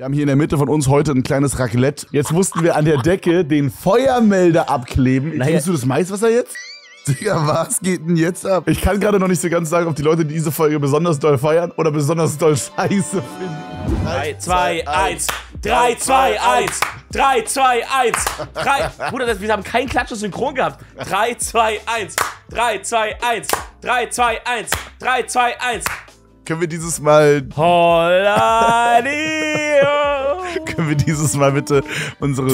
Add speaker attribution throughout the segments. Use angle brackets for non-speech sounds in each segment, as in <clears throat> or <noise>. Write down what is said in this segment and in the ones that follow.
Speaker 1: Wir haben hier in der Mitte von uns heute ein kleines Raclette. Jetzt mussten wir an der Decke den Feuermelder abkleben. Naja. Nimmst du das Maiswasser jetzt? Digga, was geht denn jetzt ab? Ich kann gerade noch nicht so ganz sagen, ob die Leute diese Folge besonders doll feiern oder besonders doll scheiße
Speaker 2: finden. 3, 2, 1. 3, 2, 1. 3, 2, 1. 3. Bruder, wir haben keinen Klatsch und Synchron gehabt. 3, 2, 1. 3, 2, 1. 3, 2, 1. 3, 2, 1.
Speaker 1: Können wir dieses Mal. Hola, <laughs> Können wir dieses Mal bitte unsere,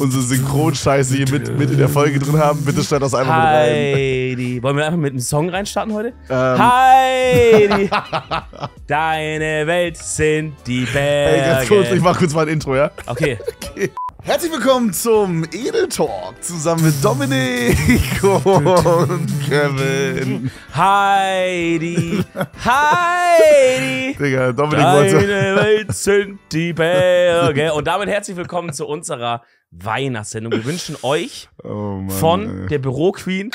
Speaker 1: unsere Synchronscheiße hier mit, mit in der Folge
Speaker 2: drin haben? Bitte schneid das einfach Heidi. mit rein. Wollen wir einfach mit einem Song reinstarten heute? Ähm. Heidi! <laughs> Deine Welt sind die Berge. Ey, ganz kurz, ich
Speaker 1: mach kurz mal ein Intro, ja? Okay. <laughs>
Speaker 2: okay. Herzlich willkommen zum Edel Talk zusammen
Speaker 1: mit Dominik <laughs> und Kevin. Heidi, <laughs> Heidi. Digga, Dominik Deine Welt
Speaker 2: sind die Berge. Und damit herzlich willkommen zu unserer Weihnachtssendung. Wir wünschen euch oh Mann, von ey. der Büroqueen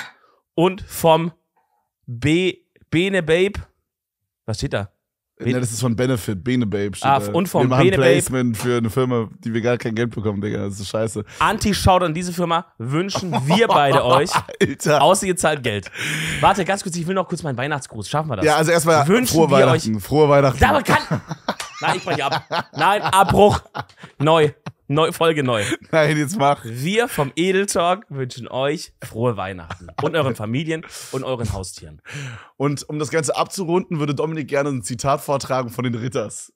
Speaker 2: und vom B Bene Babe. Was steht da? Ja, das ist von
Speaker 1: Benefit, Benebabe. Ah, und von Benebabe. Wir machen Placement für eine Firma, die wir gar kein Geld bekommen, Digga. Das ist scheiße.
Speaker 2: Anti-Shoutout an diese Firma wünschen wir beide <laughs> euch. Alter. Außer ihr zahlt Geld. Warte, ganz kurz, ich will noch kurz meinen Weihnachtsgruß. Schaffen wir das? Ja, also erstmal frohe Weihnachten.
Speaker 1: Euch. Frohe Weihnachten. Damit kann.
Speaker 2: Nein, ich breche ab. Nein, Abbruch. Neu. Neu, Folge neu. <laughs> Nein, jetzt mach. Wir vom Edel Talk wünschen euch frohe Weihnachten und euren Familien und euren Haustieren. Und um das
Speaker 1: Ganze abzurunden, würde Dominik gerne ein Zitat vortragen von den Ritters.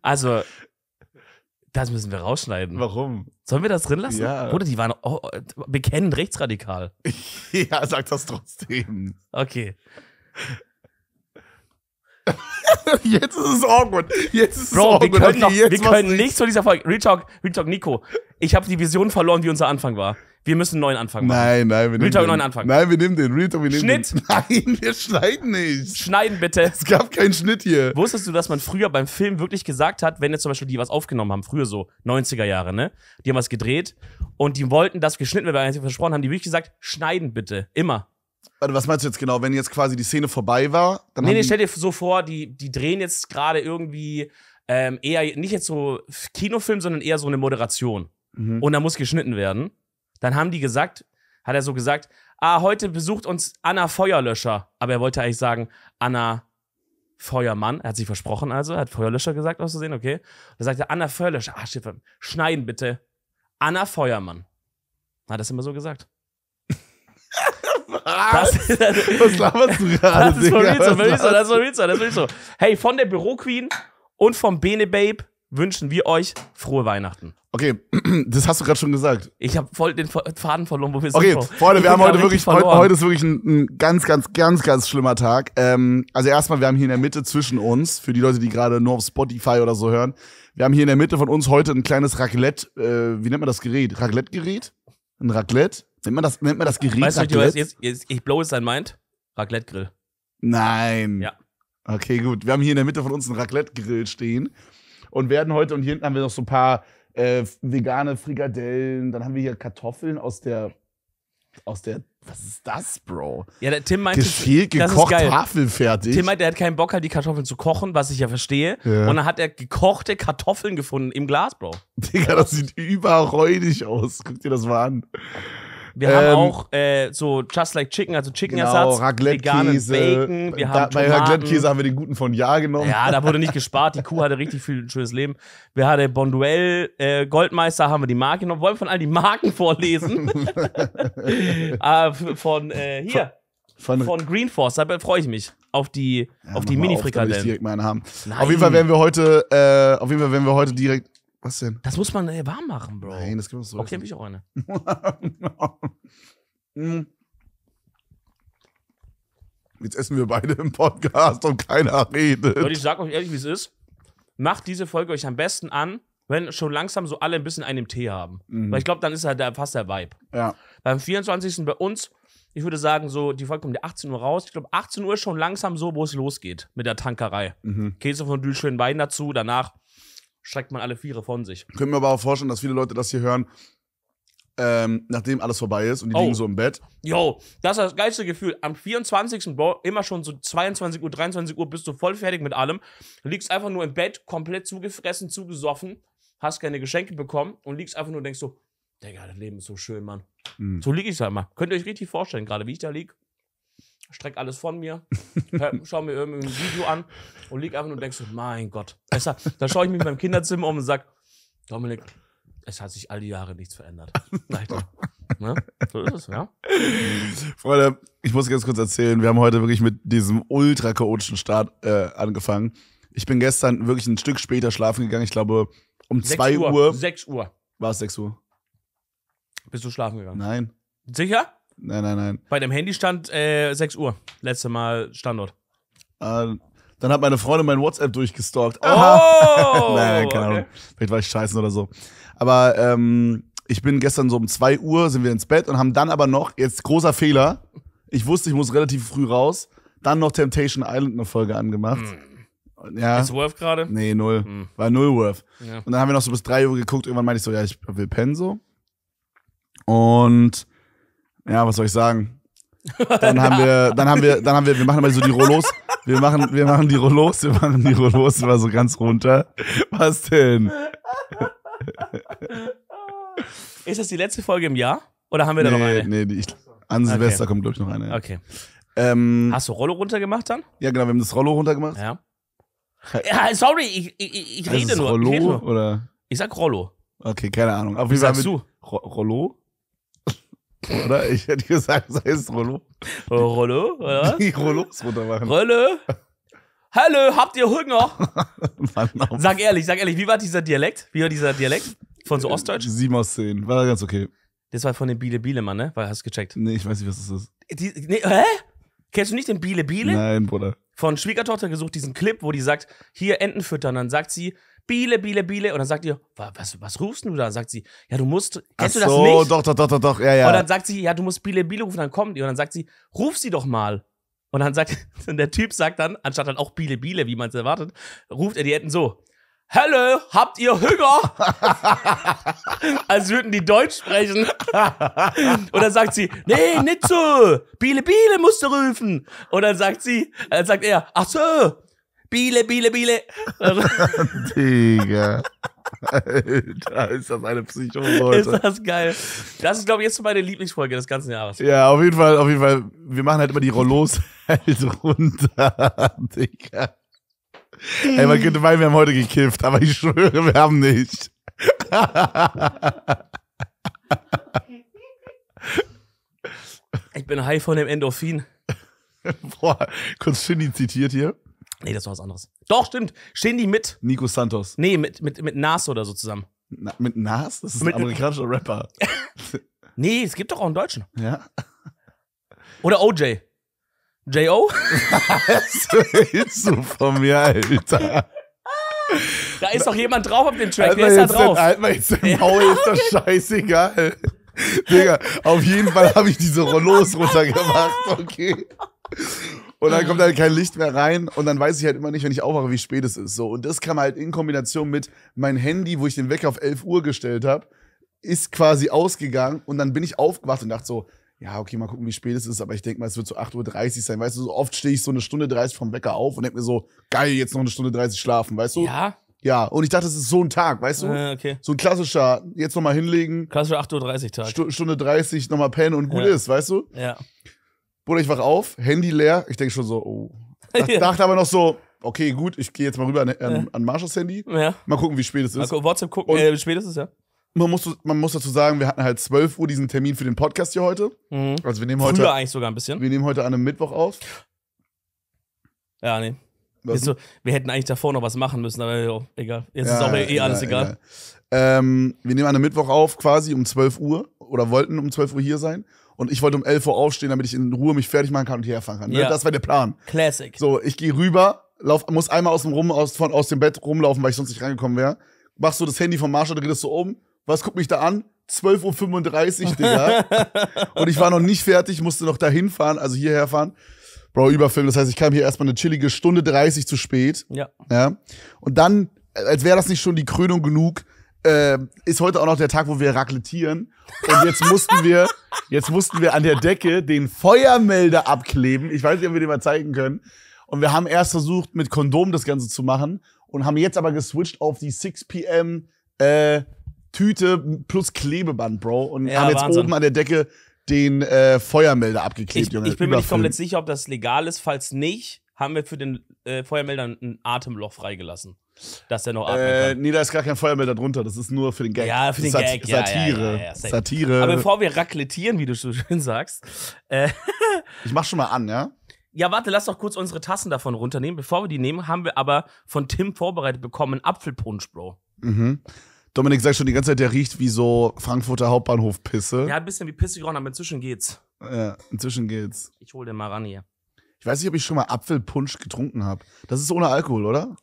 Speaker 2: Also, das müssen wir rausschneiden. Warum? Sollen wir das drin lassen? Ja. Oder die waren oh, bekennend rechtsradikal. <laughs> ja, sag das trotzdem. Okay. <laughs> Jetzt ist es awkward. Jetzt ist Bro, es awkward. Wir können, noch, wir können nichts von dieser Folge. Retalk, Retalk Nico. Ich habe die Vision verloren, wie unser Anfang war. Wir müssen einen neuen Anfang machen.
Speaker 1: Nein, nein, wir nehmen Retalk den. neuen Anfang. Nein, wir nehmen den. Retalk, wir nehmen Schnitt. den.
Speaker 2: <laughs> Nein, wir schneiden nicht. Schneiden bitte. Es gab keinen Schnitt hier. Wusstest du, dass man früher beim Film wirklich gesagt hat, wenn jetzt zum Beispiel die was aufgenommen haben, früher so 90er Jahre, ne? Die haben was gedreht und die wollten dass geschnitten, wird, weil wir versprochen haben, die wirklich gesagt, schneiden bitte. Immer.
Speaker 1: Warte, was meinst du jetzt genau? Wenn jetzt quasi die Szene vorbei war, dann. Nee, nee, stell
Speaker 2: dir so vor, die, die drehen jetzt gerade irgendwie ähm, eher nicht jetzt so Kinofilm, sondern eher so eine Moderation. Mhm. Und da muss geschnitten werden. Dann haben die gesagt, hat er so gesagt, ah, heute besucht uns Anna Feuerlöscher. Aber er wollte eigentlich sagen, Anna Feuermann. Er hat sich versprochen also, er hat Feuerlöscher gesagt, auszusehen, okay. sagt er Anna Feuerlöscher, ah, Schiffe, schneiden bitte. Anna Feuermann. Hat das immer so gesagt. <laughs> Das, Was laberst du gerade? Das ist von Rezo, das ist von Rezo, das ist von Rezo. Hey, von der Büroqueen und vom Bene Babe wünschen wir euch frohe Weihnachten.
Speaker 1: Okay, <clears throat> das hast du gerade schon gesagt. Ich habe voll den Faden verloren, wo
Speaker 2: wir okay, sind. Okay, Freunde, wir <laughs> haben heute wirklich, heute, heute ist
Speaker 1: wirklich ein, ein, ganz, ganz, ganz, ganz schlimmer Tag. Ähm, also erstmal, wir haben hier in der Mitte zwischen uns, für die Leute, die gerade nur auf Spotify oder so hören, wir haben hier in der Mitte von uns heute ein kleines Raclette, äh, wie nennt man das Gerät? Raclette-Gerät? Ein Raclette? Nennt man das, nennt man das Gericht weißt Raclette? Du, jetzt,
Speaker 2: jetzt, ich blow es dein Mind? Raclette-Grill.
Speaker 1: Nein. Ja. Okay, gut. Wir haben hier in der Mitte von uns einen Raclette-Grill stehen und werden heute, und hier hinten haben wir noch so ein paar äh, vegane Frikadellen, dann haben wir hier Kartoffeln aus der aus der.
Speaker 2: Was ist das, Bro? Ja, der Tim meint, Geschält, gekocht, tafelfertig. Tim meint, er hat keinen Bock, halt die Kartoffeln zu kochen, was ich ja verstehe. Ja. Und dann hat er gekochte Kartoffeln gefunden im Glas, Bro. Digga, das
Speaker 1: sieht überräudig aus. Guck dir das mal an. Wir ähm, haben auch
Speaker 2: äh, so Just Like Chicken, also Chicken-Ersatz, genau, Raclette -Käse. bei Raclette-Käse haben wir den guten von Ja genommen. Ja, da wurde <laughs> nicht gespart. Die Kuh hatte richtig viel ein schönes Leben. Wir hatten Bonduel, äh, Goldmeister haben wir die Marke genommen. Wollen wir von all die Marken vorlesen? <laughs> ah, von äh, hier. Von, von Green da freue ich mich auf die ja, auf die Mini Frikadellen. Auf, auf jeden Fall werden
Speaker 1: wir heute äh, auf jeden Fall werden wir heute direkt was denn? Das
Speaker 2: muss man ey, äh, warm machen, Bro. Nein, das gibt es so. Okay, hab ich auch eine. <laughs> Mm.
Speaker 1: Jetzt essen wir beide im Podcast und keiner redet. Leute, ich sag
Speaker 2: euch ehrlich, wie es ist. Macht diese Folge euch am besten an, wenn schon langsam so alle ein bisschen einen im Tee haben. Mhm. Weil ich glaube, dann ist halt fast der Vibe. Ja. Beim 24. bei uns, ich würde sagen, so, die Folge kommt um 18 Uhr raus. Ich glaube, 18 Uhr ist schon langsam so, wo es losgeht mit der Tankerei. Mhm. Käse von Dül schön Wein dazu, danach schreckt man alle Viere von sich. Können wir
Speaker 1: aber auch vorstellen, dass viele Leute das hier hören, ähm, nachdem alles vorbei ist und die oh. liegen so im Bett.
Speaker 2: Yo, das ist das geilste Gefühl. Am 24. Bro, immer schon so 22 Uhr, 23 Uhr bist du voll fertig mit allem. Liegst einfach nur im Bett, komplett zugefressen, zugesoffen, hast keine Geschenke bekommen und liegst einfach nur und denkst so, Digga, das Leben ist so schön, Mann. Mhm. So liege ich da halt immer. Könnt ihr euch richtig vorstellen, gerade wie ich da liege? streck alles von mir, <laughs> schau mir irgendwie ein Video an und lieg einfach und denkst, mein Gott. Besser, dann schaue ich mich in meinem Kinderzimmer um und sag, Dominik, es hat sich all die Jahre nichts verändert. Leider. Ne? So ist es, ja.
Speaker 1: Freunde, ich muss ganz kurz erzählen, wir haben heute wirklich mit diesem ultra chaotischen Start äh, angefangen. Ich bin gestern wirklich ein Stück später schlafen gegangen, ich glaube um 2 Uhr. 6 Uhr. 6 Uhr. War es 6 Uhr?
Speaker 2: Bist du schlafen gegangen? Nein. Sicher? Nein, nein, nein. Bei dem Handy stand äh, 6 Uhr. Letzte Mal Standort. Äh,
Speaker 1: dann hat meine Freundin mein WhatsApp durchgestalkt. Oh! Aha. Oh! <laughs> nein, keine Ahnung. Vielleicht war ich scheiße oder so. Aber ähm, ich bin gestern so um 2 Uhr sind wir ins Bett und haben dann aber noch, jetzt großer Fehler, ich wusste, ich muss relativ früh raus, dann noch Temptation Island eine Folge angemacht. Mm. Ja. Ist Worth gerade? Nee, null. Mm. War null Worth. Ja. Und dann haben wir noch so bis 3 Uhr geguckt, irgendwann meinte ich so, ja, ich will pennen so. Und ja, was soll ich sagen? Dann haben wir, dann haben wir, dann haben wir, wir machen immer so die Rollos. Wir machen, wir machen die Rollos, wir machen die Rollos immer so ganz runter. Was denn?
Speaker 2: Ist das die letzte Folge im Jahr? Oder haben wir da nee, noch eine? Nee,
Speaker 1: die, ich, an Silvester okay. kommt, glaube ich, noch eine. Ja. Okay. Ähm, Hast du Rollo
Speaker 2: runtergemacht dann? Ja,
Speaker 1: genau, wir haben das Rollo runtergemacht. Ja. ja sorry, ich, ich, ich rede nur. Rollo ich rede nur. oder? Ich sag Rollo. Okay, keine Ahnung. Auf Wie sagst du? Rollo? oder? Ich hätte gesagt,
Speaker 2: sei es Rollo. Oh, Rollo, oder? Die Rollos runter machen. Rollo? Hallo, habt ihr Hunger? <laughs> Mann, sag ehrlich, sag ehrlich, wie war dieser Dialekt? Wie war dieser Dialekt? Von so äh, Ostdeutsch? Sieben aus zehn. War ganz okay. Das war von dem Biele Biele, Mann, ne? Weil hast du gecheckt? Nee, ich weiß nicht, was das ist. Die, nee, hä? Kennst du nicht den Biele Biele? Nein, Bruder. Von Schwiegertochter gesucht, diesen Clip, wo die sagt, hier Enten füttern. Dann sagt sie, Biele, Biele, Biele. Und dann sagt ihr, was, was rufst du da? Und sagt sie, ja, du musst, kennst Ach du das so, nicht? doch, doch, doch, doch, doch, ja, ja. Und dann sagt sie, ja, du musst Biele, Biele rufen, dann kommt ihr. Und dann sagt sie, ruf sie doch mal. Und dann sagt, <laughs> und der Typ sagt dann, anstatt dann auch Biele, Biele, wie man es erwartet, ruft er die Enten so, Hallo, habt ihr Hunger? <laughs> Als würden die Deutsch sprechen. <laughs> und dann sagt sie, nee, nicht so. Biele, Biele musst du rufen. Und dann sagt sie, dann sagt er, ach so, Biele, Biele, Biele. Also, <laughs>
Speaker 1: Digga. Alter,
Speaker 2: ist das eine Psychose heute. Ist das geil. Das ist, glaube ich, jetzt meine Lieblingsfolge des ganzen Jahres. Ja,
Speaker 1: auf jeden Fall, auf jeden Fall. Wir machen halt immer die Rollos <laughs> halt runter, <laughs> Digga. Ey, man könnte meinen, wir haben heute gekifft, aber ich schwöre, wir haben nicht.
Speaker 2: ich bin high von dem Endorphin. Boah, kurz Shindy zitiert hier. Nee, das war was anderes. Doch, stimmt. Stehen die mit? Nico Santos. Nee, mit, mit, mit Nas oder so zusammen. Na, mit Nas? Das ist mit, ein amerikanischer Rapper. <laughs> nee, es gibt doch auch einen Deutschen. Ja. Oder OJ. J.O.? <laughs> Was willst du
Speaker 1: von mir, Alter?
Speaker 2: Da ist doch jemand drauf auf dem Track. Halt Wer ist da drauf? Den, halt mal
Speaker 1: jetzt den Maul, ist das scheißegal. Digga, auf jeden Fall habe ich diese Rollos runtergemacht, okay? Und dann kommt halt kein Licht mehr rein und dann weiß ich halt immer nicht, wenn ich aufwache, wie spät es ist. So. Und das kam halt in Kombination mit mein Handy, wo ich den Wecker auf 11 Uhr gestellt habe, ist quasi ausgegangen und dann bin ich aufgewacht und dachte so, ja, okay, mal gucken, wie spät es ist, aber ich denke mal, es wird so 8.30 Uhr sein. Weißt du, so oft stehe ich so eine Stunde 30 vom Wecker auf und denke mir so, geil, jetzt noch eine Stunde 30 schlafen, weißt du? Ja. Ja, und ich dachte, es ist so ein Tag, weißt du? Äh, okay. So ein klassischer, jetzt nochmal hinlegen.
Speaker 2: Klassischer 8.30 Uhr
Speaker 1: Tag. Stu Stunde 30, nochmal pennen und gut ja. ist, weißt du? Ja. Bruder, ich wach auf, Handy leer. Ich denke schon so, oh. Ich <laughs> ja. dachte aber noch so, okay, gut, ich gehe jetzt mal rüber an, an, an Marshalls Handy. Ja. Mal gucken, wie spät es ist. Mal
Speaker 2: WhatsApp gucken, Und äh, wie spät es ist, ja.
Speaker 1: Man muss, man muss dazu sagen, wir hatten halt 12 Uhr diesen Termin für den Podcast hier heute. Mhm. Also wir nehmen heute. Früher eigentlich
Speaker 2: sogar ein bisschen. Wir nehmen heute an einem Mittwoch auf. Ja, nee. Was? So, wir hätten eigentlich davor noch was machen müssen, aber jo, egal. Jetzt ja, ist auch eh, eh ja, alles egal.
Speaker 1: egal. Ähm, wir nehmen an einem Mittwoch auf, quasi um 12 Uhr oder wollten um 12 Uhr hier sein und ich wollte um 11 Uhr aufstehen, damit ich in Ruhe mich fertig machen kann und hierher fahren kann. Ne? Ja. Das war der Plan. Classic. So, ich gehe rüber, lauf, muss einmal aus dem, Rum, aus, von, aus dem Bett rumlaufen, weil ich sonst nicht reingekommen wäre. Mach so das Handy von Marsha, drehst du so um. Was guckt mich da an? 12.35 Uhr, Digga. <laughs> und ich war noch nicht fertig, musste noch dahin fahren, also hierher fahren. Bro, Überfilm. Das heißt, ich kam hier erstmal eine chillige Stunde 30 zu spät. Ja. ja. Und dann, als wäre das nicht schon die Krönung genug, äh, ist heute auch noch der Tag, wo wir racletieren. Und jetzt mussten wir, jetzt mussten wir an der Decke den Feuermelder abkleben. Ich weiß nicht, ob wir den mal zeigen können. Und wir haben erst versucht, mit Kondom das Ganze zu machen und haben jetzt aber geswitcht auf die 6 PM äh, Tüte plus Klebeband, Bro. Und ja, haben jetzt Wahnsinn. oben an der Decke den äh, Feuermelder abgeklebt, ich, Junge. Ich bin mir nicht komplett
Speaker 2: sicher, ob das legal ist. Falls nicht, haben wir für den äh, Feuermelder ein Atemloch freigelassen dass er noch atmen äh,
Speaker 1: Nee, da ist gar kein Feuer mehr darunter. Das ist nur für den Gag. Ja, für den Sat Gag. Ja, Satire. Ja, ja, Satire. Aber bevor
Speaker 2: wir rakletieren, wie du so schön sagst. Äh <laughs> ich mach schon mal an, ja? Ja, warte, lass doch kurz unsere Tassen davon runternehmen. Bevor wir die nehmen, haben wir aber von Tim vorbereitet bekommen Apfelpunsch, Bro.
Speaker 1: Mhm. Dominik sagt schon die ganze Zeit, der riecht wie so Frankfurter Hauptbahnhof-Pisse. Ja,
Speaker 2: ein bisschen wie Pisse gerochen, aber inzwischen geht's. Ja,
Speaker 1: inzwischen geht's.
Speaker 2: Ich hol den mal ran hier.
Speaker 1: Ich weiß nicht, ob ich schon mal Apfelpunsch getrunken habe. Das ist ohne Alkohol, oder?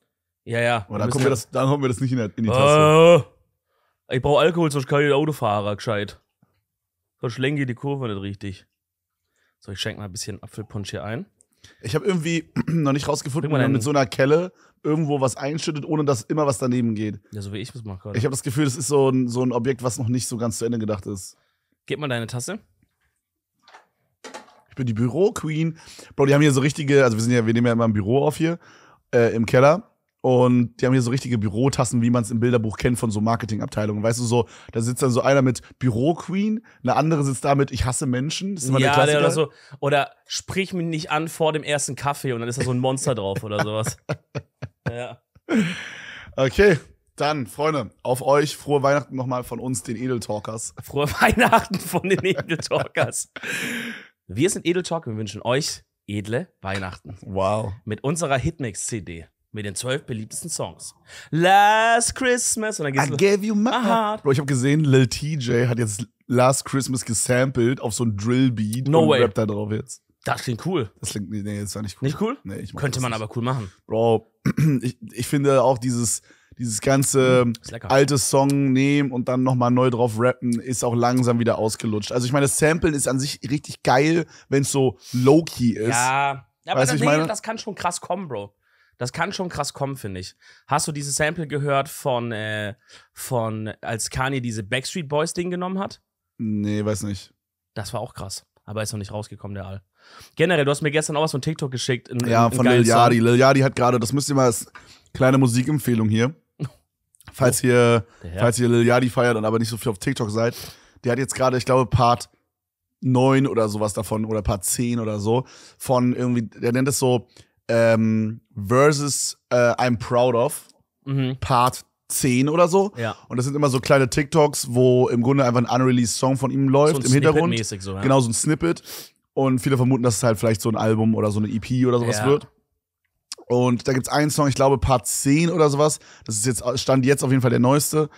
Speaker 1: Ja, ja. Und dann kommen, wir das, dann kommen wir das nicht in, die äh, Tasse.
Speaker 2: ich brauche Alkohol, sonst kann ich den Autofahrer gescheit. Sonst lenke ich die Kurve nicht richtig. So, ich schenke mal ein bisschen Apfelpunsch hier ein.
Speaker 1: Ich habe irgendwie <clears throat> noch nicht rausgefunden, wie man mit so einer Kelle irgendwo was einschüttet, ohne dass immer was daneben geht.
Speaker 2: Ja, so wie ich es mache Ich habe das
Speaker 1: Gefühl, das ist so ein, so ein Objekt, was noch nicht so ganz zu Ende gedacht ist.
Speaker 2: Gib mal deine Tasse.
Speaker 1: Ich bin die Büro-Queen. Bro, die haben hier so richtige, also wir sind ja, wir nehmen ja immer ein Büro auf hier, äh, im Keller. Und die haben hier so richtige Bürotassen, wie man es im Bilderbuch kennt von so Marketingabteilungen. Weißt du, so, da sitzt dann so einer mit Büroqueen, eine andere sitzt da mit Ich hasse Menschen. Das ist immer ja, der Klassiker. Oder, so,
Speaker 2: oder sprich mich nicht an vor dem ersten Kaffee und dann ist da so ein Monster drauf oder sowas. <laughs> Ja.
Speaker 1: Okay, dann, Freunde, auf euch frohe Weihnachten nochmal von uns, den Edeltalkers. Frohe
Speaker 2: Weihnachten von den Edeltalkers. Wir sind Edeltalk, wir wünschen euch edle Weihnachten. Wow. Mit unserer Hitmix-CD mit den zwölf beliebtesten Songs. Last Christmas. Und dann geht's I gave you my heart.
Speaker 1: Bro, ich habe gesehen, Lil TJ hat jetzt Last Christmas gesampelt auf so ein Drillbeat no und way. rappt da drauf jetzt. Das klingt cool. Das klingt, nee, das war nicht cool. Nicht
Speaker 2: cool? Nee, ich Könnte man nicht. aber cool machen. Bro,
Speaker 1: <clears throat> ich, ich finde auch dieses, dieses ganze hm, alte Song nehmen und dann nochmal neu drauf rappen, ist auch langsam wieder ausgelutscht. Also ich meine, das Samplen ist an sich richtig geil, wenn es so low-key ist. Ja, aber weißt, das, nee, das
Speaker 2: kann schon krass kommen, Bro. Das kann schon krass kommen, finde ich. Hast du dieses Sample gehört von, äh, von als Kanye diese Backstreet Boys Ding genommen hat?
Speaker 1: Nee, weiß nicht.
Speaker 2: Das war auch krass. Aber ist noch nicht rausgekommen, der Al. Generell, du hast mir gestern auch was von TikTok geschickt. In, in, ja, von Lil Yadi. Lil
Speaker 1: Yadi hat gerade, das müsst ihr mal als kleine Musikempfehlung hier. <laughs> Falls oh, ihr, falls ihr Lil Yadi feiert und aber nicht so viel auf TikTok seid. Die hat jetzt gerade, ich glaube, Part 9 oder sowas davon oder Part 10 oder so. Von irgendwie, der nennt es so ähm, versus äh, I'm Proud of mhm. Part 10 oder so. Ja. Und das sind immer so kleine TikToks, wo im Grunde einfach ein unreleased Song von ihm läuft so im Hintergrund. So, ja. Genau, so ein Snippet. Und viele vermuten, dass es halt vielleicht so ein Album oder so eine EP oder sowas ja. wird. Und da gibt es einen Song, ich glaube Part 10 oder sowas. Das ist jetzt, stand jetzt auf jeden Fall der neueste.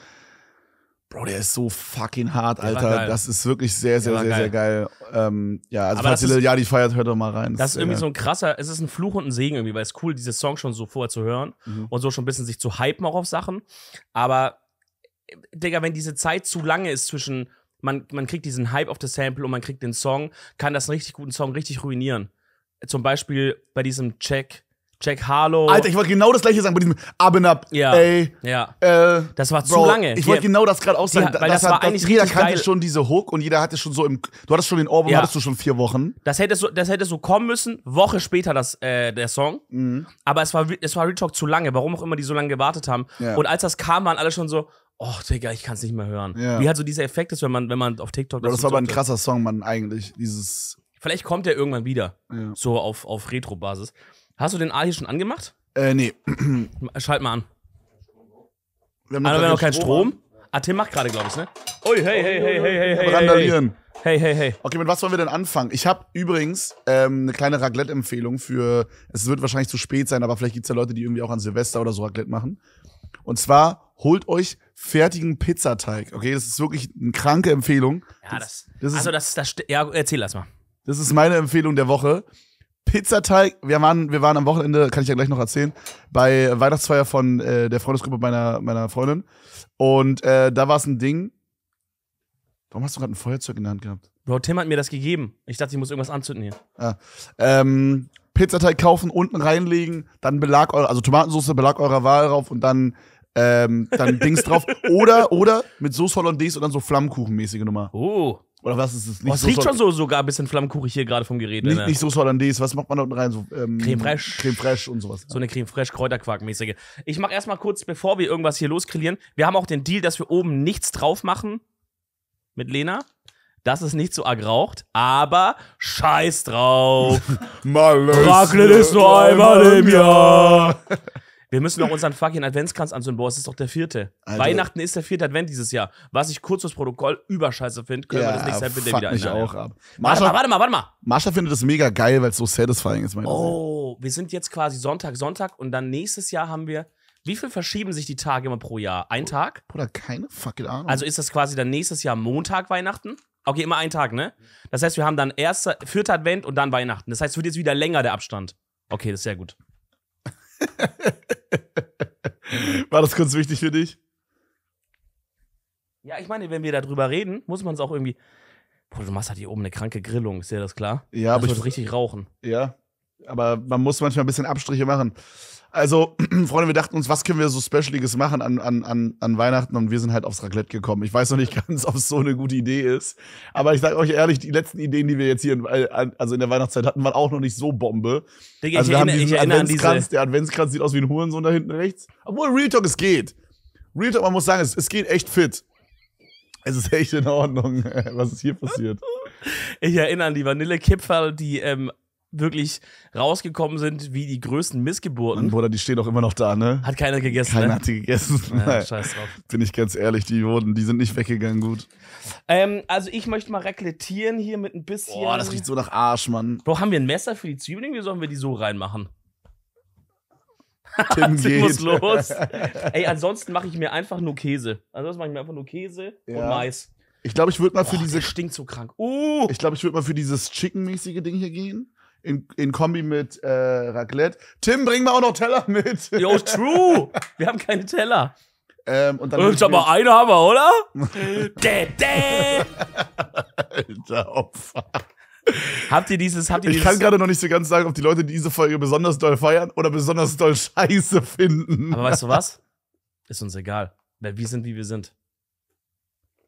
Speaker 1: Bro, der ist so fucking hart, Alter. Das ist wirklich sehr, sehr, sehr, sehr geil. Ähm, ja, also Aber falls ihr Lil Liliadi feiert, hört doch mal rein. Das, das ist irgendwie geil. so ein
Speaker 2: krasser, es ist ein Fluch und ein Segen irgendwie, weil es cool, diese Songs schon so vorher zu hören mhm. und so schon ein bisschen sich zu hypen auch auf Sachen. Aber, Digga, wenn diese Zeit zu lange ist zwischen, man, man kriegt diesen Hype auf das Sample und man kriegt den Song, kann das einen richtig guten Song richtig ruinieren. Zum Beispiel bei diesem Check Jack Harlow. Alter, ich wollte
Speaker 1: genau das gleiche sagen bei diesem Abenab. Ja. Ey, ja.
Speaker 2: Äh, das war zu lange. Ich wollte genau das gerade auch sagen. Ja, weil das, das war hat, eigentlich jeder kannte geil. schon
Speaker 1: diese Hook und jeder hatte schon so im. Du hattest schon den Ohrwurm, ja. hattest du schon vier Wochen.
Speaker 2: Das hätte so, das hätte so kommen müssen. Woche später das, äh, der Song. Mhm. Aber es war, es war Retalk zu lange. Warum auch immer die so lange gewartet haben. Ja. Und als das kam, waren alle schon so. Och, Digga, ich kann es nicht mehr hören. Ja. Wie halt so dieser Effekt ist, wenn man, wenn man auf TikTok. Bro, das, war aber ein krasser
Speaker 1: Song, Mann, eigentlich. Dieses.
Speaker 2: Vielleicht kommt er irgendwann wieder. So auf, auf Retro-Basis. Hast du den A hier schon angemacht? Äh, nee. <clears throat> Schalt mal an. Wir haben ah, noch, wir noch keinen Strom. Strom. Ah, Tim macht gerade, glaube ich, ne? Ui, hey, hey, hey, hey, hey, hey. Randalieren. Hey, hey, hey. Okay, mit was wollen wir denn anfangen? Ich
Speaker 1: habe übrigens ähm, eine kleine Raclette-Empfehlung für. Es wird wahrscheinlich zu spät sein, aber vielleicht gibt's ja Leute, die irgendwie auch an Silvester oder so Raclette machen. Und zwar holt euch fertigen Pizzateig. Okay, das ist wirklich eine kranke Empfehlung.
Speaker 2: Ja, das. das, das ist, also, das ist das. Ja, erzähl das mal.
Speaker 1: Das ist meine Empfehlung der Woche. Pizzateig. Wir waren, wir waren am Wochenende, kann ich ja gleich noch erzählen, bei Weihnachtsfeier von äh, der Freundesgruppe meiner, meiner Freundin. Und äh, da war es ein Ding. Warum hast du gerade ein Feuerzeug in der Hand gehabt?
Speaker 2: Bro, Tim hat mir das gegeben. Ich dachte, ich muss irgendwas anzünden hier.
Speaker 1: Ah, ähm, Pizzateig
Speaker 2: kaufen, unten reinlegen, dann Belag, also
Speaker 1: Tomatensauce, Belag eurer Wahl drauf und dann, ähm, dann Dings drauf. <laughs> Oder, oder mit Soße Hollandaise und dann so Flammkuchenmäßige Nummer. Oh. Oder was ist es? Nicht oh, es so riecht schon
Speaker 2: so, sogar ein bisschen flammkuchig hier gerade vom Gerät. Nicht, ne? nicht
Speaker 1: so Hollandaise, was macht man da rein? So, ähm, Creme Fraiche.
Speaker 2: Creme Fraiche und sowas. So eine Creme Fraiche Kräuterquark-mäßige. Ich mache erstmal kurz, bevor wir irgendwas hier loskrillieren, wir haben auch den Deal, dass wir oben nichts drauf machen mit Lena. Das ist nicht so arg raucht, aber scheiß drauf. <laughs> Mal ist nur einmal im Jahr. <laughs> Wir müssen auch unseren fucking Adventskranz anzünden. Boah, es ist doch der vierte. Alter. Also- Weihnachten ist der vierte Advent dieses Jahr. Was ich kurz fürs Protokoll überscheiße finde, können ja, wir das nächste Mal bitte wieder mich einladen. auch ab. Marsha, warte, mal, warte mal,
Speaker 1: Marsha findet das mega geil, weil es so satisfying ist. Meine
Speaker 2: Oh, Sinn. wir sind jetzt quasi Sonntag, Sonntag und dann nächstes Jahr haben wir wie viel verschieben sich die Tage immer pro Jahr? Ein Tag? Bruder, keine fucking Ahnung. Also ist das quasi dann nächstes Jahr Montag Weihnachten? Okay, immer ein Tag, ne? Das heißt, wir haben dann erster, vierter Advent und dann Weihnachten. Das heißt, es wird jetzt wieder länger der Abstand. Okay, das ist sehr gut. <laughs> War das kurz wichtig für dich? Ja, ich meine, wenn wir darüber reden, muss man es auch irgendwie. Boah, du machst halt hier oben eine kranke Grillung, ist dir das klar?
Speaker 1: Ja, das aber ich. richtig rauchen. Ja, aber man muss manchmal ein bisschen Abstriche machen. Also, <clears throat> Freunde, wir dachten uns, was können wir so Specialiges machen an, an, an, an Weihnachten und wir sind halt aufs Raclette gekommen. Ich weiß noch nicht <laughs> ganz, ob es so eine gute Idee ist. Aber ich sag euch ehrlich, die letzten Ideen, die wir jetzt hier in, äh, also in der Weihnachtszeit hatten, waren auch noch nicht so Bombe. Digga, also, ich erinnere, ich erinnere Adventskranz, an diese... Der Adventskranz sieht aus wie ein Hurensohn da hinten rechts. Obwohl, Real Talk, es geht. Real Talk, man muss sagen, es, es geht echt fit.
Speaker 2: Es ist echt in Ordnung, <laughs> was ist hier passiert. Ich erinnere an die Vanillekipferl, die ähm, wirklich rausgekommen sind wie die größten Missgeburten. Mann, Bruder,
Speaker 1: die stehen auch immer noch da, ne?
Speaker 2: Hat keiner gegessen. Keiner ne? hat die gegessen. Ja, scheiß drauf.
Speaker 1: Bin ich ganz ehrlich, die wurden, die sind
Speaker 2: nicht weggegangen, gut. Ähm, also ich möchte mal rekletieren hier mit ein bisschen. Boah, das riecht so nach Arsch, Mann. Bro, haben wir ein Messer für die Zwiebeln? Wie sollen wir die so reinmachen? <laughs> Tim geht. muss los. <laughs> Ey, ansonsten mache ich mir einfach nur Käse. Ansonsten mache ich mir einfach nur Käse ja. und Mais.
Speaker 1: Ich glaube, ich würde mal für Boah, diese. Stinkt so krank. Uh. Ich glaube, ich würde mal für dieses Chicken-mäßige Ding hier gehen in, in Kombi mit äh, Raclette. Tim, bring mal auch noch Teller mit.
Speaker 2: Yo, true. Wir haben keine Teller. Ähm, und dann und äh, sag mal, eine haben wir, oder? dä, <laughs> dä. Alter Opfer. Oh, habt ihr dieses, habt ihr Ich dieses kann gerade
Speaker 1: noch nicht so ganz sagen, ob die Leute diese Folge besonders doll feiern oder besonders doll scheiße
Speaker 2: finden. Aber weißt du was? Ist uns egal. Weil wir sind, wie wir sind.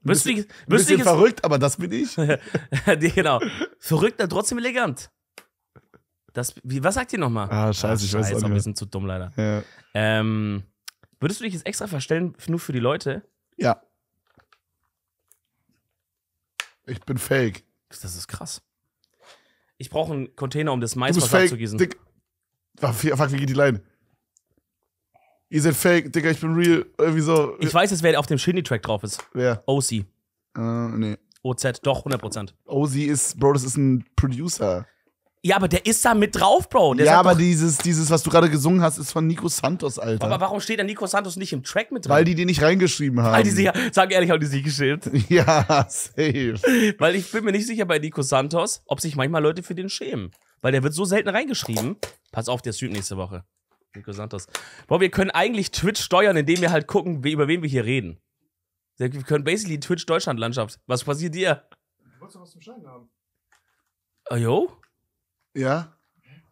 Speaker 2: Bisschen, bisschen, bisschen verrückt, aber das bin ich. <laughs> genau. Verrückt, aber trotzdem elegant. Das, wie, was sagt ihr nochmal? Ah, scheiße, Ach, ich weiß es nicht. Wir sind zu dumm leider. Ja. Ähm, würdest du dich jetzt extra verstellen, nur für die Leute? Ja. Ich bin fake. Das ist krass. Ich brauche einen Container, um das Mais du bist fake, Dick. Ah, fuck, wie geht die Line? Ihr seid fake, Digga, ich bin real. Irgendwie so. Ich weiß jetzt, wer auf dem Shindy-Track drauf ist.
Speaker 1: Wer? OC. Äh, ah, nee. OZ, doch, 100%. OZ ist, Bro, das ist ein Producer.
Speaker 2: Ja, aber der ist da mit drauf, Bro. Der ja, aber
Speaker 1: dieses, dieses, was du gerade gesungen hast, ist von Nico Santos, Alter. Aber
Speaker 2: warum steht da Nico Santos nicht im Track mit drin? Weil die den
Speaker 1: nicht reingeschrieben haben. Weil die sich, sag ehrlich, haben die sich geschämt. <laughs> Ja, safe.
Speaker 2: Weil ich bin mir nicht sicher bei Nico Santos, ob sich manchmal Leute für den schämen. Weil der wird so selten reingeschrieben. Pass auf, der Süd nächste Woche. Nico Santos. Boah, wir können eigentlich Twitch steuern, indem wir halt gucken, über wen wir hier reden. Wir können basically Twitch-Deutschland-Landschaft. Was passiert dir? Wolltest wollte was zum Schneiden haben. Ah, oh, yo? Ja?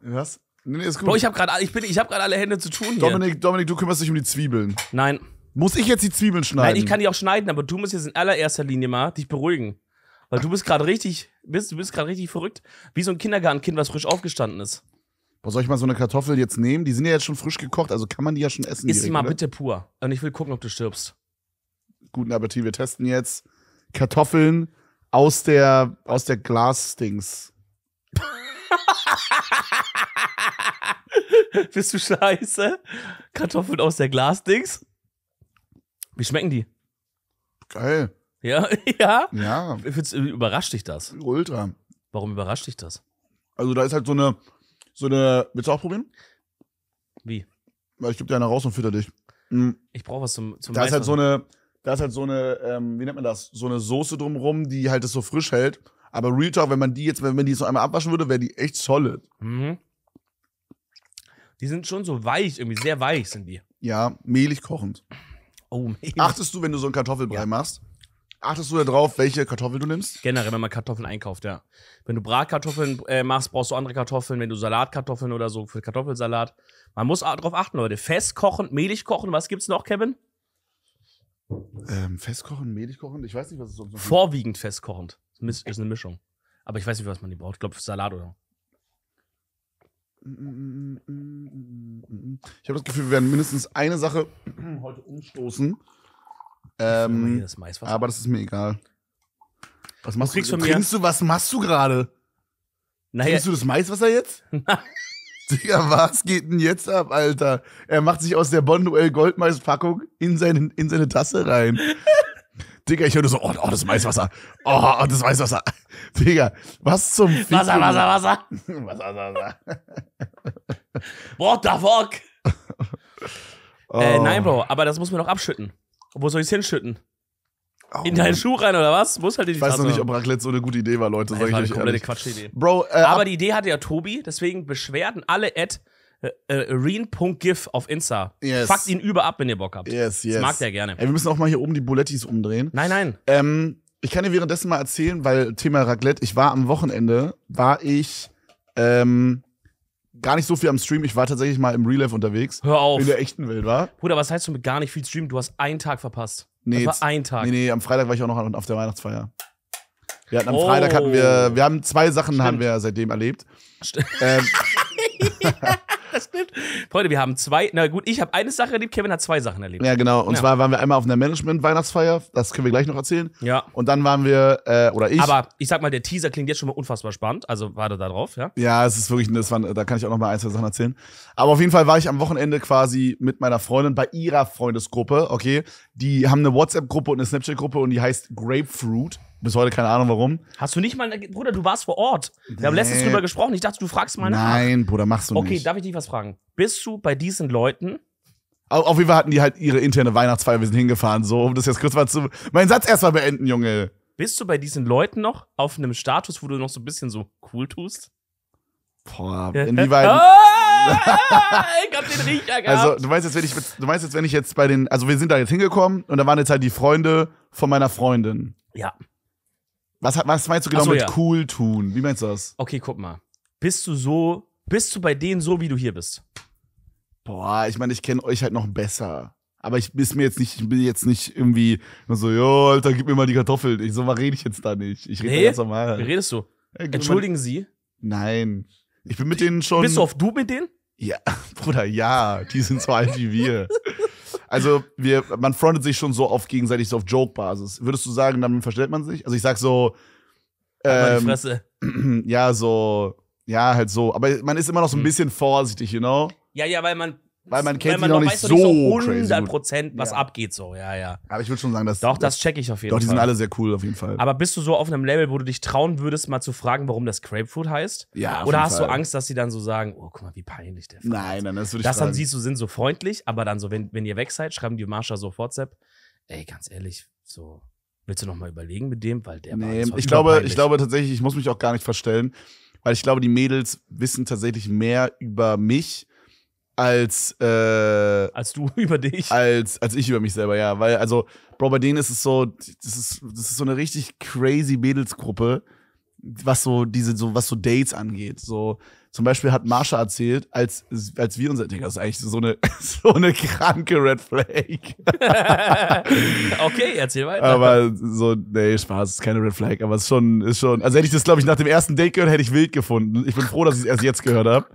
Speaker 2: Was? Nee, nee, ist gut. Bro, ich habe gerade ich ich hab grad alle Hände zu tun hier.
Speaker 1: Dominik, du kümmerst dich um die Zwiebeln. Nein. Muss ich jetzt die Zwiebeln schneiden? Nein, ich kann
Speaker 2: die auch schneiden, aber du musst jetzt in allererster Linie mal dich beruhigen. Weil du bist gerade richtig, bist, du bist gerade richtig verrückt, wie so ein Kindergartenkind, was frisch aufgestanden ist. Boah, soll
Speaker 1: ich mal so eine Kartoffel jetzt nehmen? Die sind ja jetzt schon frisch gekocht, also kann man die ja schon essen. Iss sie mal ne? bitte pur.
Speaker 2: Und ich will gucken, ob du stirbst. Guten Appetit, wir testen
Speaker 1: jetzt Kartoffeln aus der, aus der Glasdings. <laughs>
Speaker 2: <laughs> Bist du scheiße? Kartoffeln aus der Glasdings? Wie schmecken die? Geil. Ja, <laughs> ja. Ja. Äh, überrascht dich das? Ultra. Warum überrascht dich das?
Speaker 1: Also da ist halt so eine, so eine. Willst du auch probieren? Wie? Weil ich gebe dir eine raus und fütter dich. Mhm. Ich brauche was zum, zum. Da ist halt so eine, da ist halt so eine, ähm, wie nennt man das? So eine Soße drumrum, die halt das so frisch hält. Aber Real Talk, wenn man die jetzt, wenn man die jetzt noch einmal abwaschen würde, wäre die echt solid.
Speaker 2: Mhm. Die sind schon so weich, irgendwie sehr
Speaker 1: weich sind die. Ja, mehlig kochend. Oh, mehlig. Achtest du, wenn du so einen Kartoffelbrei ja. machst,
Speaker 2: achtest du darauf, welche Kartoffeln du nimmst? Generell, wenn man Kartoffeln einkauft, ja. Wenn du Bratkartoffeln äh, machst, brauchst du andere Kartoffeln. Wenn du Salatkartoffeln oder so für Kartoffelsalat. Man muss darauf achten, Leute. Festkochen, mehlig kochen. Was gibt's noch, Kevin? Ähm, festkochen, mehlig kochen? Ich weiß nicht, was es sonst noch Vorwiegend festkochend. Ist eine Mischung. Aber ich weiß nicht, was man die braucht. Ich glaube, Salat oder. Ich habe das
Speaker 1: Gefühl, wir werden mindestens eine Sache <clears throat> heute umstoßen. Ähm, das aber das ist mir egal. Was machst du? du trinkst du, was machst du gerade? Naja. Trinkst du das Maiswasser jetzt? <laughs> <laughs> Digga, was geht denn jetzt ab, Alter? Er macht sich aus der Bonduell Goldmaispackung in, seinen, in seine Tasse rein. Digga, ich höre nur so, oh, oh, das ist oh, oh, das ist <laughs> Digga, was zum Fick. Wasser, Wasser, Wasser. <laughs> Wasser, Wasser. <laughs> What the fuck?
Speaker 2: Oh. Äh, nein, Bro, aber das muss man noch abschütten. Wo soll ich es hinschütten? Oh. In deinen oh. Schuh rein oder was? Muss halt in die Ich weiß Tasse noch nicht, ob
Speaker 1: Raclette so eine gute Idee war, Leute. Sag ich war eine komplette Quatschidee.
Speaker 2: Bro, äh, aber die Idee hatte ja Tobi, deswegen Beschwerden alle at äh, äh, Reen.gif auf Insta. Yes. Fuckt ihn über ab, wenn ihr Bock habt. Yes, yes. Das mag der gerne. Ey, wir müssen
Speaker 1: auch mal hier oben die Bulettis umdrehen. Nein, nein. Ähm, ich kann dir währenddessen mal erzählen, weil Thema Raclette, ich war am Wochenende, war ich ähm, gar nicht so viel am Stream. Ich war tatsächlich mal im Real unterwegs. Hör auf. In der echten Welt, war.
Speaker 2: Bruder, was heißt du mit gar nicht viel Stream? Du hast einen Tag verpasst. Nee, das war ein Tag. Nee, nee,
Speaker 1: am Freitag war ich auch noch auf der Weihnachtsfeier. Wir hatten am oh. Freitag hatten wir, wir haben zwei Sachen Stimmt. haben wir seitdem erlebt. Stimmt. Ähm,
Speaker 2: <laughs> das stimmt. Freunde, wir haben zwei, na gut, ich habe eine Sache erlebt, Kevin hat zwei Sachen erlebt. Ja, genau. Und ja. zwar
Speaker 1: waren wir einmal auf einer Management-Weihnachtsfeier, das können wir gleich noch
Speaker 2: erzählen. Ja. Und dann waren
Speaker 1: wir, äh,
Speaker 2: oder ich. Aber ich sag mal, der Teaser klingt jetzt schon mal unfassbar spannend, also warte da drauf, ja.
Speaker 1: Ja, es ist wirklich, das waren, da kann ich auch noch mal ein, zwei Sachen erzählen. Aber auf jeden Fall war ich am Wochenende quasi mit meiner Freundin bei ihrer Freundesgruppe, okay. Die haben eine WhatsApp-Gruppe und eine Snapchat-Gruppe und die heißt Grapefruit. Bis heute keine Ahnung warum.
Speaker 2: Hast du nicht mal, Bruder, du warst vor Ort. Wir nee. haben letztens drüber gesprochen. Ich dachte, du fragst mal nach.
Speaker 1: Nein, Bruder, machst du okay, nicht. Okay, darf
Speaker 2: ich dich was fragen?
Speaker 1: Bist du bei diesen Leuten? Auf, auf jeden Fall hatten die halt ihre interne Weihnachtsfeier. Wir sind hingefahren, so, um das jetzt kurz mal zu. Meinen Satz
Speaker 2: erstmal beenden, Junge. Bist du bei diesen Leuten noch auf einem Status, wo du noch so ein bisschen so cool tust?
Speaker 1: Boah, inwieweit. <laughs>
Speaker 2: Ah, <laughs> ich hab den Riecher gehabt. Also,
Speaker 1: du weißt, jetzt, wenn ich, du meinst jetzt, wenn ich jetzt bei den. Also, wir sind da jetzt hingekommen und da waren jetzt halt die Freunde von meiner Freundin. Ja. Was, was meinst du genau so, mit ja. cool tun? Wie meinst du das? Okay, guck mal. Bist du so, bist du bei denen so, wie du hier bist? Boah, ich meine, ich kenne euch halt noch besser. Aber ich bin mir jetzt nicht, ich bin jetzt nicht irgendwie so, jo, Alter, gib mir mal die Kartoffeln. Ich, so was rede ich jetzt da nicht. Ich rede nee, ganz normal. Wie redest du? Ja, Entschuldigen mal. Sie? Nein. Ich bin mit denen schon. Bist du auf Du mit denen? Ja, <laughs> Bruder, ja. Die sind so alt wie wir. <laughs> Also wir, man frontet sich schon so oft gegenseitig so auf Joke-Basis. Würdest du sagen, dann verstellt man sich? Also ich sag so, halt ähm, Fresse. <clears throat> ja, so, ja, halt so. Aber man ist immer noch so ein hm. bisschen vorsichtig, you know?
Speaker 2: Ja, ja, weil man
Speaker 1: weil man kennt weil man ihn noch nicht so, nicht so
Speaker 2: 100 Prozent, was ja. abgeht so, ja, ja. Aber ich würde schon sagen, dass... Doch, das, das checke ich auf jeden doch, Fall. Doch, die sind alle sehr cool auf jeden Fall. Aber bist du so auf einem Level, wo du dich trauen würdest, mal zu fragen, warum das Grapefruit heißt? Ja, Oder hast Fall. du Angst, dass sie dann so sagen, oh, guck mal, wie
Speaker 1: peinlich der Fall Nein, nein,
Speaker 2: das würde ich Das fragen. dann siehst du, sind so freundlich, aber dann so, wenn, wenn ihr weg seid, schreiben die Marsha so WhatsApp, ey, ganz ehrlich, so... Willst du nochmal überlegen mit dem, weil der nee, war ich glaube, ich glaube tatsächlich,
Speaker 1: ich muss mich auch gar nicht verstellen, weil ich glaube, die Mädels wissen tatsächlich mehr über mich, als äh, als du <laughs> über dich als als ich über mich selber ja weil also Bro bei denen ist es so das ist das ist so eine richtig crazy Mädelsgruppe was so diese so was so Dates angeht so zum Beispiel hat Marsha erzählt als als wir unser Digga, das ist eigentlich so eine <laughs> so eine kranke Red Flag <laughs> okay erzähl weiter aber so nee Spaß ist keine Red Flag aber es schon ist schon also hätte ich das glaube ich nach dem ersten Date gehört hätte ich wild gefunden ich bin froh dass ich es erst jetzt gehört habe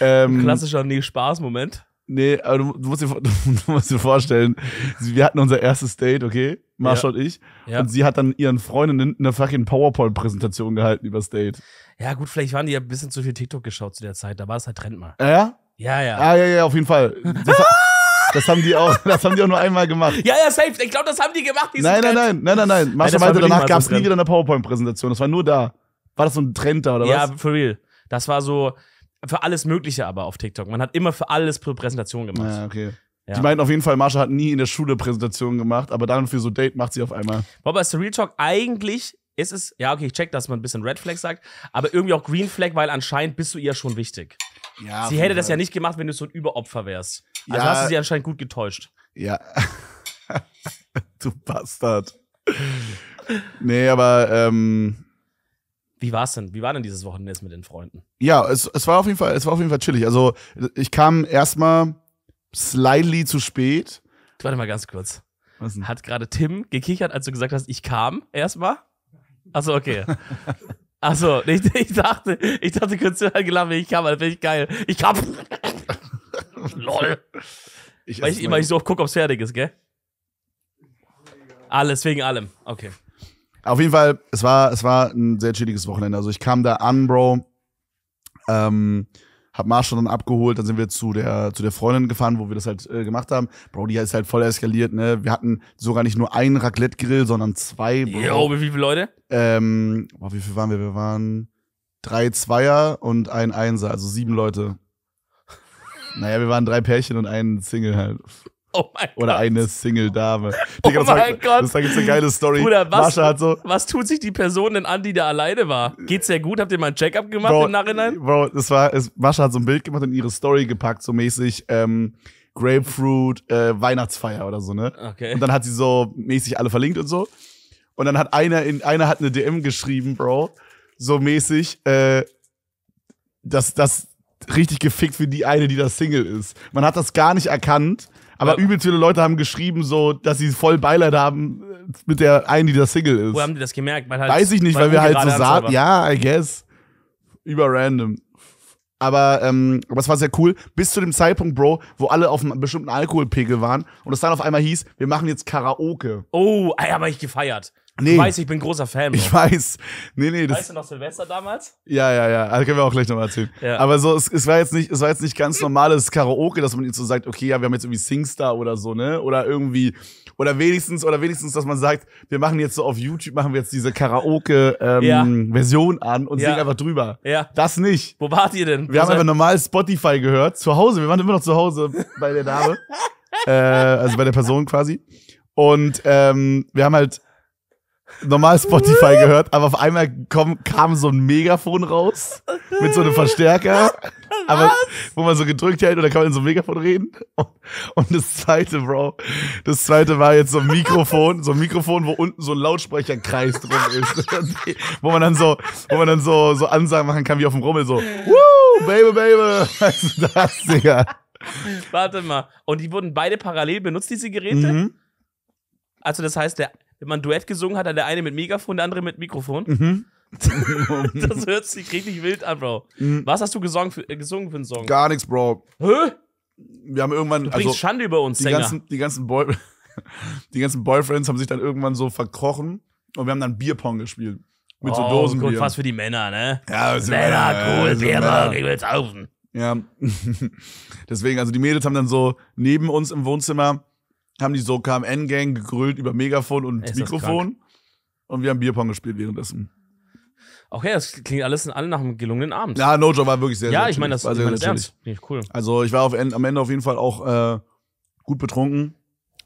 Speaker 1: ähm, Klassischer Nee-Spaß-Moment. Nee, aber du, du, musst dir, <laughs> du, musst dir, vorstellen, wir hatten unser erstes Date, okay? Marsha ja. und ich. Ja. Und sie hat dann ihren Freundinnen eine fucking PowerPoint-Präsentation gehalten über das Date.
Speaker 2: Ja, gut, vielleicht waren die ja ein bisschen zu viel TikTok geschaut zu der Zeit. Da war es halt Trend mal.
Speaker 1: Ja, ja? Ja, ja. Ah, ja, ja, auf jeden Fall. Das, das haben die auch, <laughs> das haben die auch nur einmal gemacht. Ja,
Speaker 2: ja, safe. Ich glaube, das haben die gemacht. Die Nein, nein, nein, nein, nein,
Speaker 1: nein. Marsha meinte, danach gab es nie wieder eine PowerPoint-Präsentation. Das war nur da. War das so ein Trend da, oder ja, was? Ja,
Speaker 2: for real. Das war so, für alles Mögliche aber auf TikTok. Man hat immer für alles Präsentationen gemacht. Ja, okay. Ja. Die meinten
Speaker 1: auf jeden Fall, Marsha hat nie in der Schule Präsentationen gemacht, aber dann für so Date macht sie auf einmal.
Speaker 2: Boah, ist Real Talk eigentlich ist es, ja, okay, ich check, dass man ein bisschen Red Flag sagt, aber irgendwie auch Green Flag, weil anscheinend bist du ihr schon wichtig.
Speaker 1: Ja, sie hätte das ja
Speaker 2: nicht gemacht, wenn du so ein Überopfer wärst. Also ja. hast du sie anscheinend gut getäuscht.
Speaker 1: Ja. <laughs> du Bastard. nee, aber ähm,
Speaker 2: wie es denn? Wie war denn dieses Wochenende mit den Freunden?
Speaker 1: Ja, es, es war auf jeden Fall, es war auf jeden Fall chillig. Also ich kam erstmal
Speaker 2: slightly zu spät. Warte mal ganz kurz. Hat gerade Tim gekichert, als du gesagt hast, ich kam erstmal? Achso, okay. <laughs> Achso, ich, ich, dachte, ich dachte kurz, du hast gelacht, ich kam, das finde ich geil. Ich kam. <laughs>
Speaker 1: Lol. Ich weil ich, weil ich
Speaker 2: so gucke, ob es fertig ist, gell? Alles wegen allem. Okay.
Speaker 1: Auf jeden Fall, es war, es war ein sehr chilliges Wochenende. Also ich kam da an, Bro, ähm, hab Marshall dann abgeholt, dann sind wir zu der, zu der Freundin gefahren, wo wir das halt äh, gemacht haben. Bro, die ist halt voll eskaliert, ne? Wir hatten sogar nicht nur einen Raclette-Grill, sondern zwei. Bro. Yo, wie viele Leute? Ähm, boah, wie viele waren wir? Wir waren drei Zweier und ein Einser, also sieben Leute. <laughs> Naja, wir waren drei Pärchen und ein Single halt. Oh mein Oder Gott. eine Single-Dame. Oh Digga, mein war, Gott. Das war jetzt eine geile Story. Bruder, was, hat so,
Speaker 2: was tut sich die Person denn an, die da alleine war? Geht's sehr gut? Habt ihr mal ein Check-up gemacht Bro, im Nachhinein?
Speaker 1: Bro, das war, es, Mascha hat so ein Bild gemacht und ihre Story gepackt, so mäßig. Ähm, Grapefruit äh, Weihnachtsfeier oder so, ne? Okay. Und dann hat sie so mäßig alle verlinkt und so. Und dann hat einer in einer hat eine DM geschrieben, Bro, so mäßig, äh, dass das richtig gefickt für die eine, die da Single ist. Man hat das gar nicht erkannt, aber ja. übelst viele Leute haben geschrieben, so, dass sie voll Beileid haben äh, mit der einen, die das Single ist. Wo haben die das
Speaker 2: gemerkt? Halt, Weiß ich nicht, weil, weil wir halt so sahen. Ja, I
Speaker 1: guess. Über random. Aber, ähm, aber es war sehr cool. Bis zu dem Zeitpunkt, Bro, wo alle auf einem bestimmten Alkoholpegel waren und es dann auf einmal hieß, wir machen jetzt Karaoke.
Speaker 2: Oh, aber ich gefeiert. Nee. Du weißt, ich bin
Speaker 1: großer Fan. Ich weiß. Nee, nee, weißt
Speaker 2: du noch Silvester damals?
Speaker 1: Ja, ja, ja. Also können wir auch gleich nochmal erzählen. Ja. Aber so, es, es, war jetzt nicht, es war jetzt nicht ganz normales Karaoke, dass man jetzt so sagt, okay, ja, wir haben jetzt irgendwie Singstar oder so, ne? Oder irgendwie, oder wenigstens, oder wenigstens, dass man sagt, wir machen jetzt so auf YouTube, machen wir jetzt diese Karaoke-Version ähm, ja. an und ja. singen einfach drüber. Ja. Das nicht. Wo wart ihr denn? Wir Was haben also einfach normal Spotify gehört. Zu Hause. Wir waren immer noch zu Hause bei der Dame. <laughs> äh, also bei der Person quasi. Und ähm, wir haben halt normal Spotify gehört, aber auf einmal komm, kam so ein Megafon raus mit so einem Verstärker, <laughs> aber, wo man so gedrückt hält und dann kann man in so einem Megafon reden. Und das zweite, Bro, das zweite war jetzt so ein Mikrofon, so ein Mikrofon, wo unten so ein Lautsprecherkreis drin ist, <laughs> wo man dann so, wo man dann so, so Ansagen machen kann wie auf dem Rummel, so, Woo, Baby, Baby, <laughs> weißt du das, Digga.
Speaker 2: Warte mal. Und die wurden beide parallel benutzt, diese Geräte? Mhm. Also das heißt, der wenn man ein Duett gesungen hat, dann der eine mit Megafon, der andere mit Mikrofon. Mhm. <laughs> <laughs> das hört sich richtig wild an, Bro. Mhm. Was hast du gesungen für, äh, gesungen für einen Song? Gar
Speaker 1: nichts, Bro. Hä? Wir haben irgendwann. Du bringst also, Schande über uns, die Ganzen, die, ganzen Boy <laughs> die ganzen Boyfriends haben sich dann irgendwann so verkrochen und wir haben dann Bierpong gespielt. Mit oh, so Dosen. Und fast
Speaker 2: für die Männer, ne? Ja, so Männer, Männer, cool, Bierpong, ich will's saufen.
Speaker 1: Ja. Deswegen, also die Mädels haben dann so neben uns im Wohnzimmer haben die so KMN-Gang gegrölt über Megafon und Ey, Mikrofon. Und wir haben Bierpong gespielt währenddessen.
Speaker 2: Okay, das klingt alles in allem nach einem
Speaker 1: gelungenen Abend. Ja, Nojo war wirklich sehr, ja, sehr ich meine das, ich mein das ernst. Finde ich cool. Also ich war auf, am Ende auf jeden Fall auch äh, gut betrunken.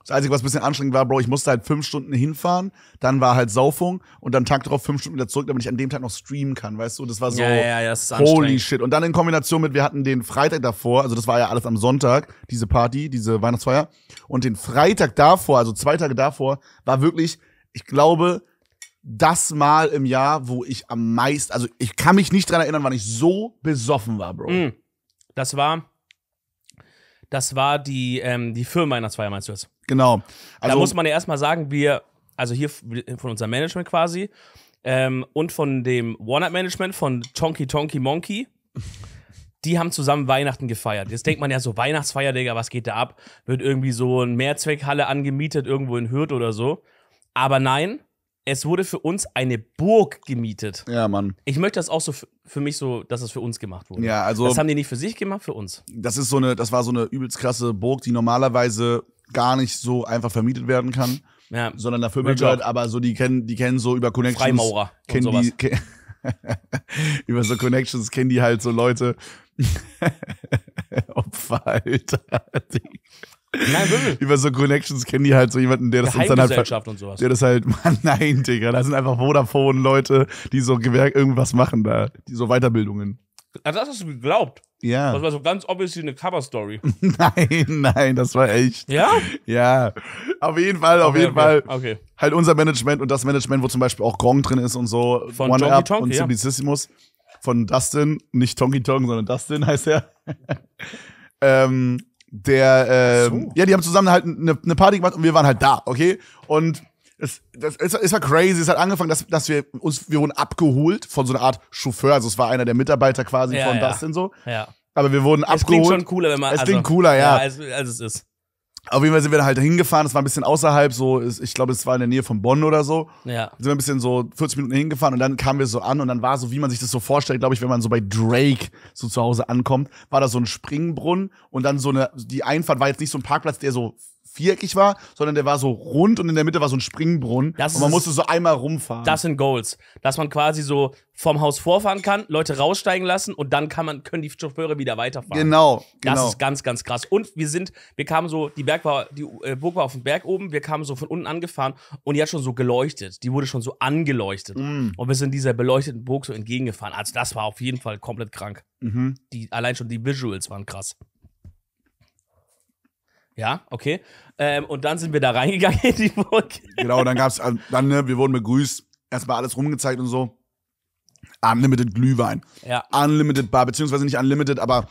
Speaker 1: Das Einzige, was ein bisschen anstrengend war, Bro, ich musste halt fünf Stunden hinfahren, dann war halt Saufung und dann Tag drauf fünf Stunden wieder zurück, damit ich an dem Tag noch streamen kann, weißt du? Das war so, ja, ja, ja, das ist holy shit. Und dann in Kombination mit, wir hatten den Freitag davor, also das war ja alles am Sonntag, diese Party, diese Weihnachtsfeier. Und den Freitag davor, also zwei Tage davor, war wirklich, ich glaube, das Mal im Jahr, wo ich am meisten, also ich kann mich nicht dran erinnern, wann ich so besoffen war,
Speaker 2: Bro. Mm. das war, das war die, ähm, die Firmenweihnachtsfeier, meinst du jetzt? Genau. Also, da muss man ja erstmal sagen, wir, also hier von unserem Management quasi ähm, und von dem One-Up-Management von Tonky Tonky Monkey, die haben zusammen Weihnachten gefeiert. Jetzt denkt man ja so, Weihnachtsfeier, Digga, was geht da ab? Wird irgendwie so eine Mehrzweckhalle angemietet, irgendwo in Hürth oder so. Aber nein, es wurde für uns eine Burg gemietet. Ja, Mann. Ich möchte das auch so für mich so, dass es für uns gemacht wurde. Ja, also. Das haben die nicht für sich gemacht, für uns.
Speaker 1: Das ist so eine, das war so eine übelst krasse Burg, die normalerweise gar nicht so einfach vermietet werden kann, ja. sondern dafür Firma gehört, halt, aber so die kennen, die kennen so über Connections. Freimaurer. Kennen und sowas. Die, <laughs> über so Connections kennen die halt so Leute. <laughs> Opfer, Alter. Nein, wirklich. Über so Connections kennen die halt so jemanden, der das uns dann halt. Und sowas. Der das halt, <laughs> Mann, nein, Digga. Da sind einfach Vodafone-Leute, die so Gewerk irgendwas machen da. Die so Weiterbildungen.
Speaker 2: Also das hast du geglaubt. Ja. Das war so ganz obviously eine Cover-Story. <laughs> nein,
Speaker 1: nein, das war echt. Ja? Ja. Auf jeden Fall, auf okay, jeden okay. Fall. Okay. Halt unser Management und das Management, wo zum Beispiel auch Gong drin ist und so. Von One Up Tonk, und ja. Simplicissimus. Von Dustin, nicht Tonky Tonk, sondern Dustin heißt er. <laughs> ähm, der, äh, so. ja, die haben zusammen halt eine ne Party gemacht und wir waren halt da, okay? Und es, das, es, es war crazy. Es hat angefangen, dass, dass wir uns, wir wurden abgeholt von so einer Art Chauffeur. Also es war einer der Mitarbeiter quasi ja, von ja. Dustin so. Ja. Aber wir wurden abgeholt. Es klingt schon cooler, wenn man. Es also, klingt cooler, ja. ja als, als es ist. Auf jeden Fall sind wir dann halt hingefahren, es war ein bisschen außerhalb, so, ich glaube, es war in der Nähe von Bonn oder so. Ja. Sind wir ein bisschen so 40 Minuten hingefahren und dann kamen wir so an und dann war so, wie man sich das so vorstellt, glaube ich, wenn man so bei Drake so zu Hause ankommt, war da so ein Springbrunnen und dann so eine, die Einfahrt
Speaker 2: war jetzt nicht so ein Parkplatz, der so viereckig war, sondern der war so rund und in der Mitte war so ein Springbrunnen. Das und man musste so einmal rumfahren. Das sind Goals. Dass man quasi so vom Haus vorfahren kann, Leute raussteigen lassen und dann kann man, können die Chauffeure wieder weiterfahren. Genau, genau. Das ist ganz, ganz krass. Und wir sind, wir kamen so, die, Berg war, die äh, Burg war auf dem Berg oben, wir kamen so von unten angefahren und die hat schon so geleuchtet. Die wurde schon so angeleuchtet. Mm. Und wir sind dieser beleuchteten Burg so entgegengefahren. Also das war auf jeden Fall komplett krank. Mhm. Die, allein schon die Visuals waren krass. Ja, okay. Ähm, und dann sind wir da reingegangen in die Burg.
Speaker 1: Genau, dann gab's, äh, dann, ne, wir wurden begrüßt, erstmal alles rumgezeigt und so. Unlimited Glühwein. Ja. Unlimited Bar, beziehungsweise nicht unlimited, aber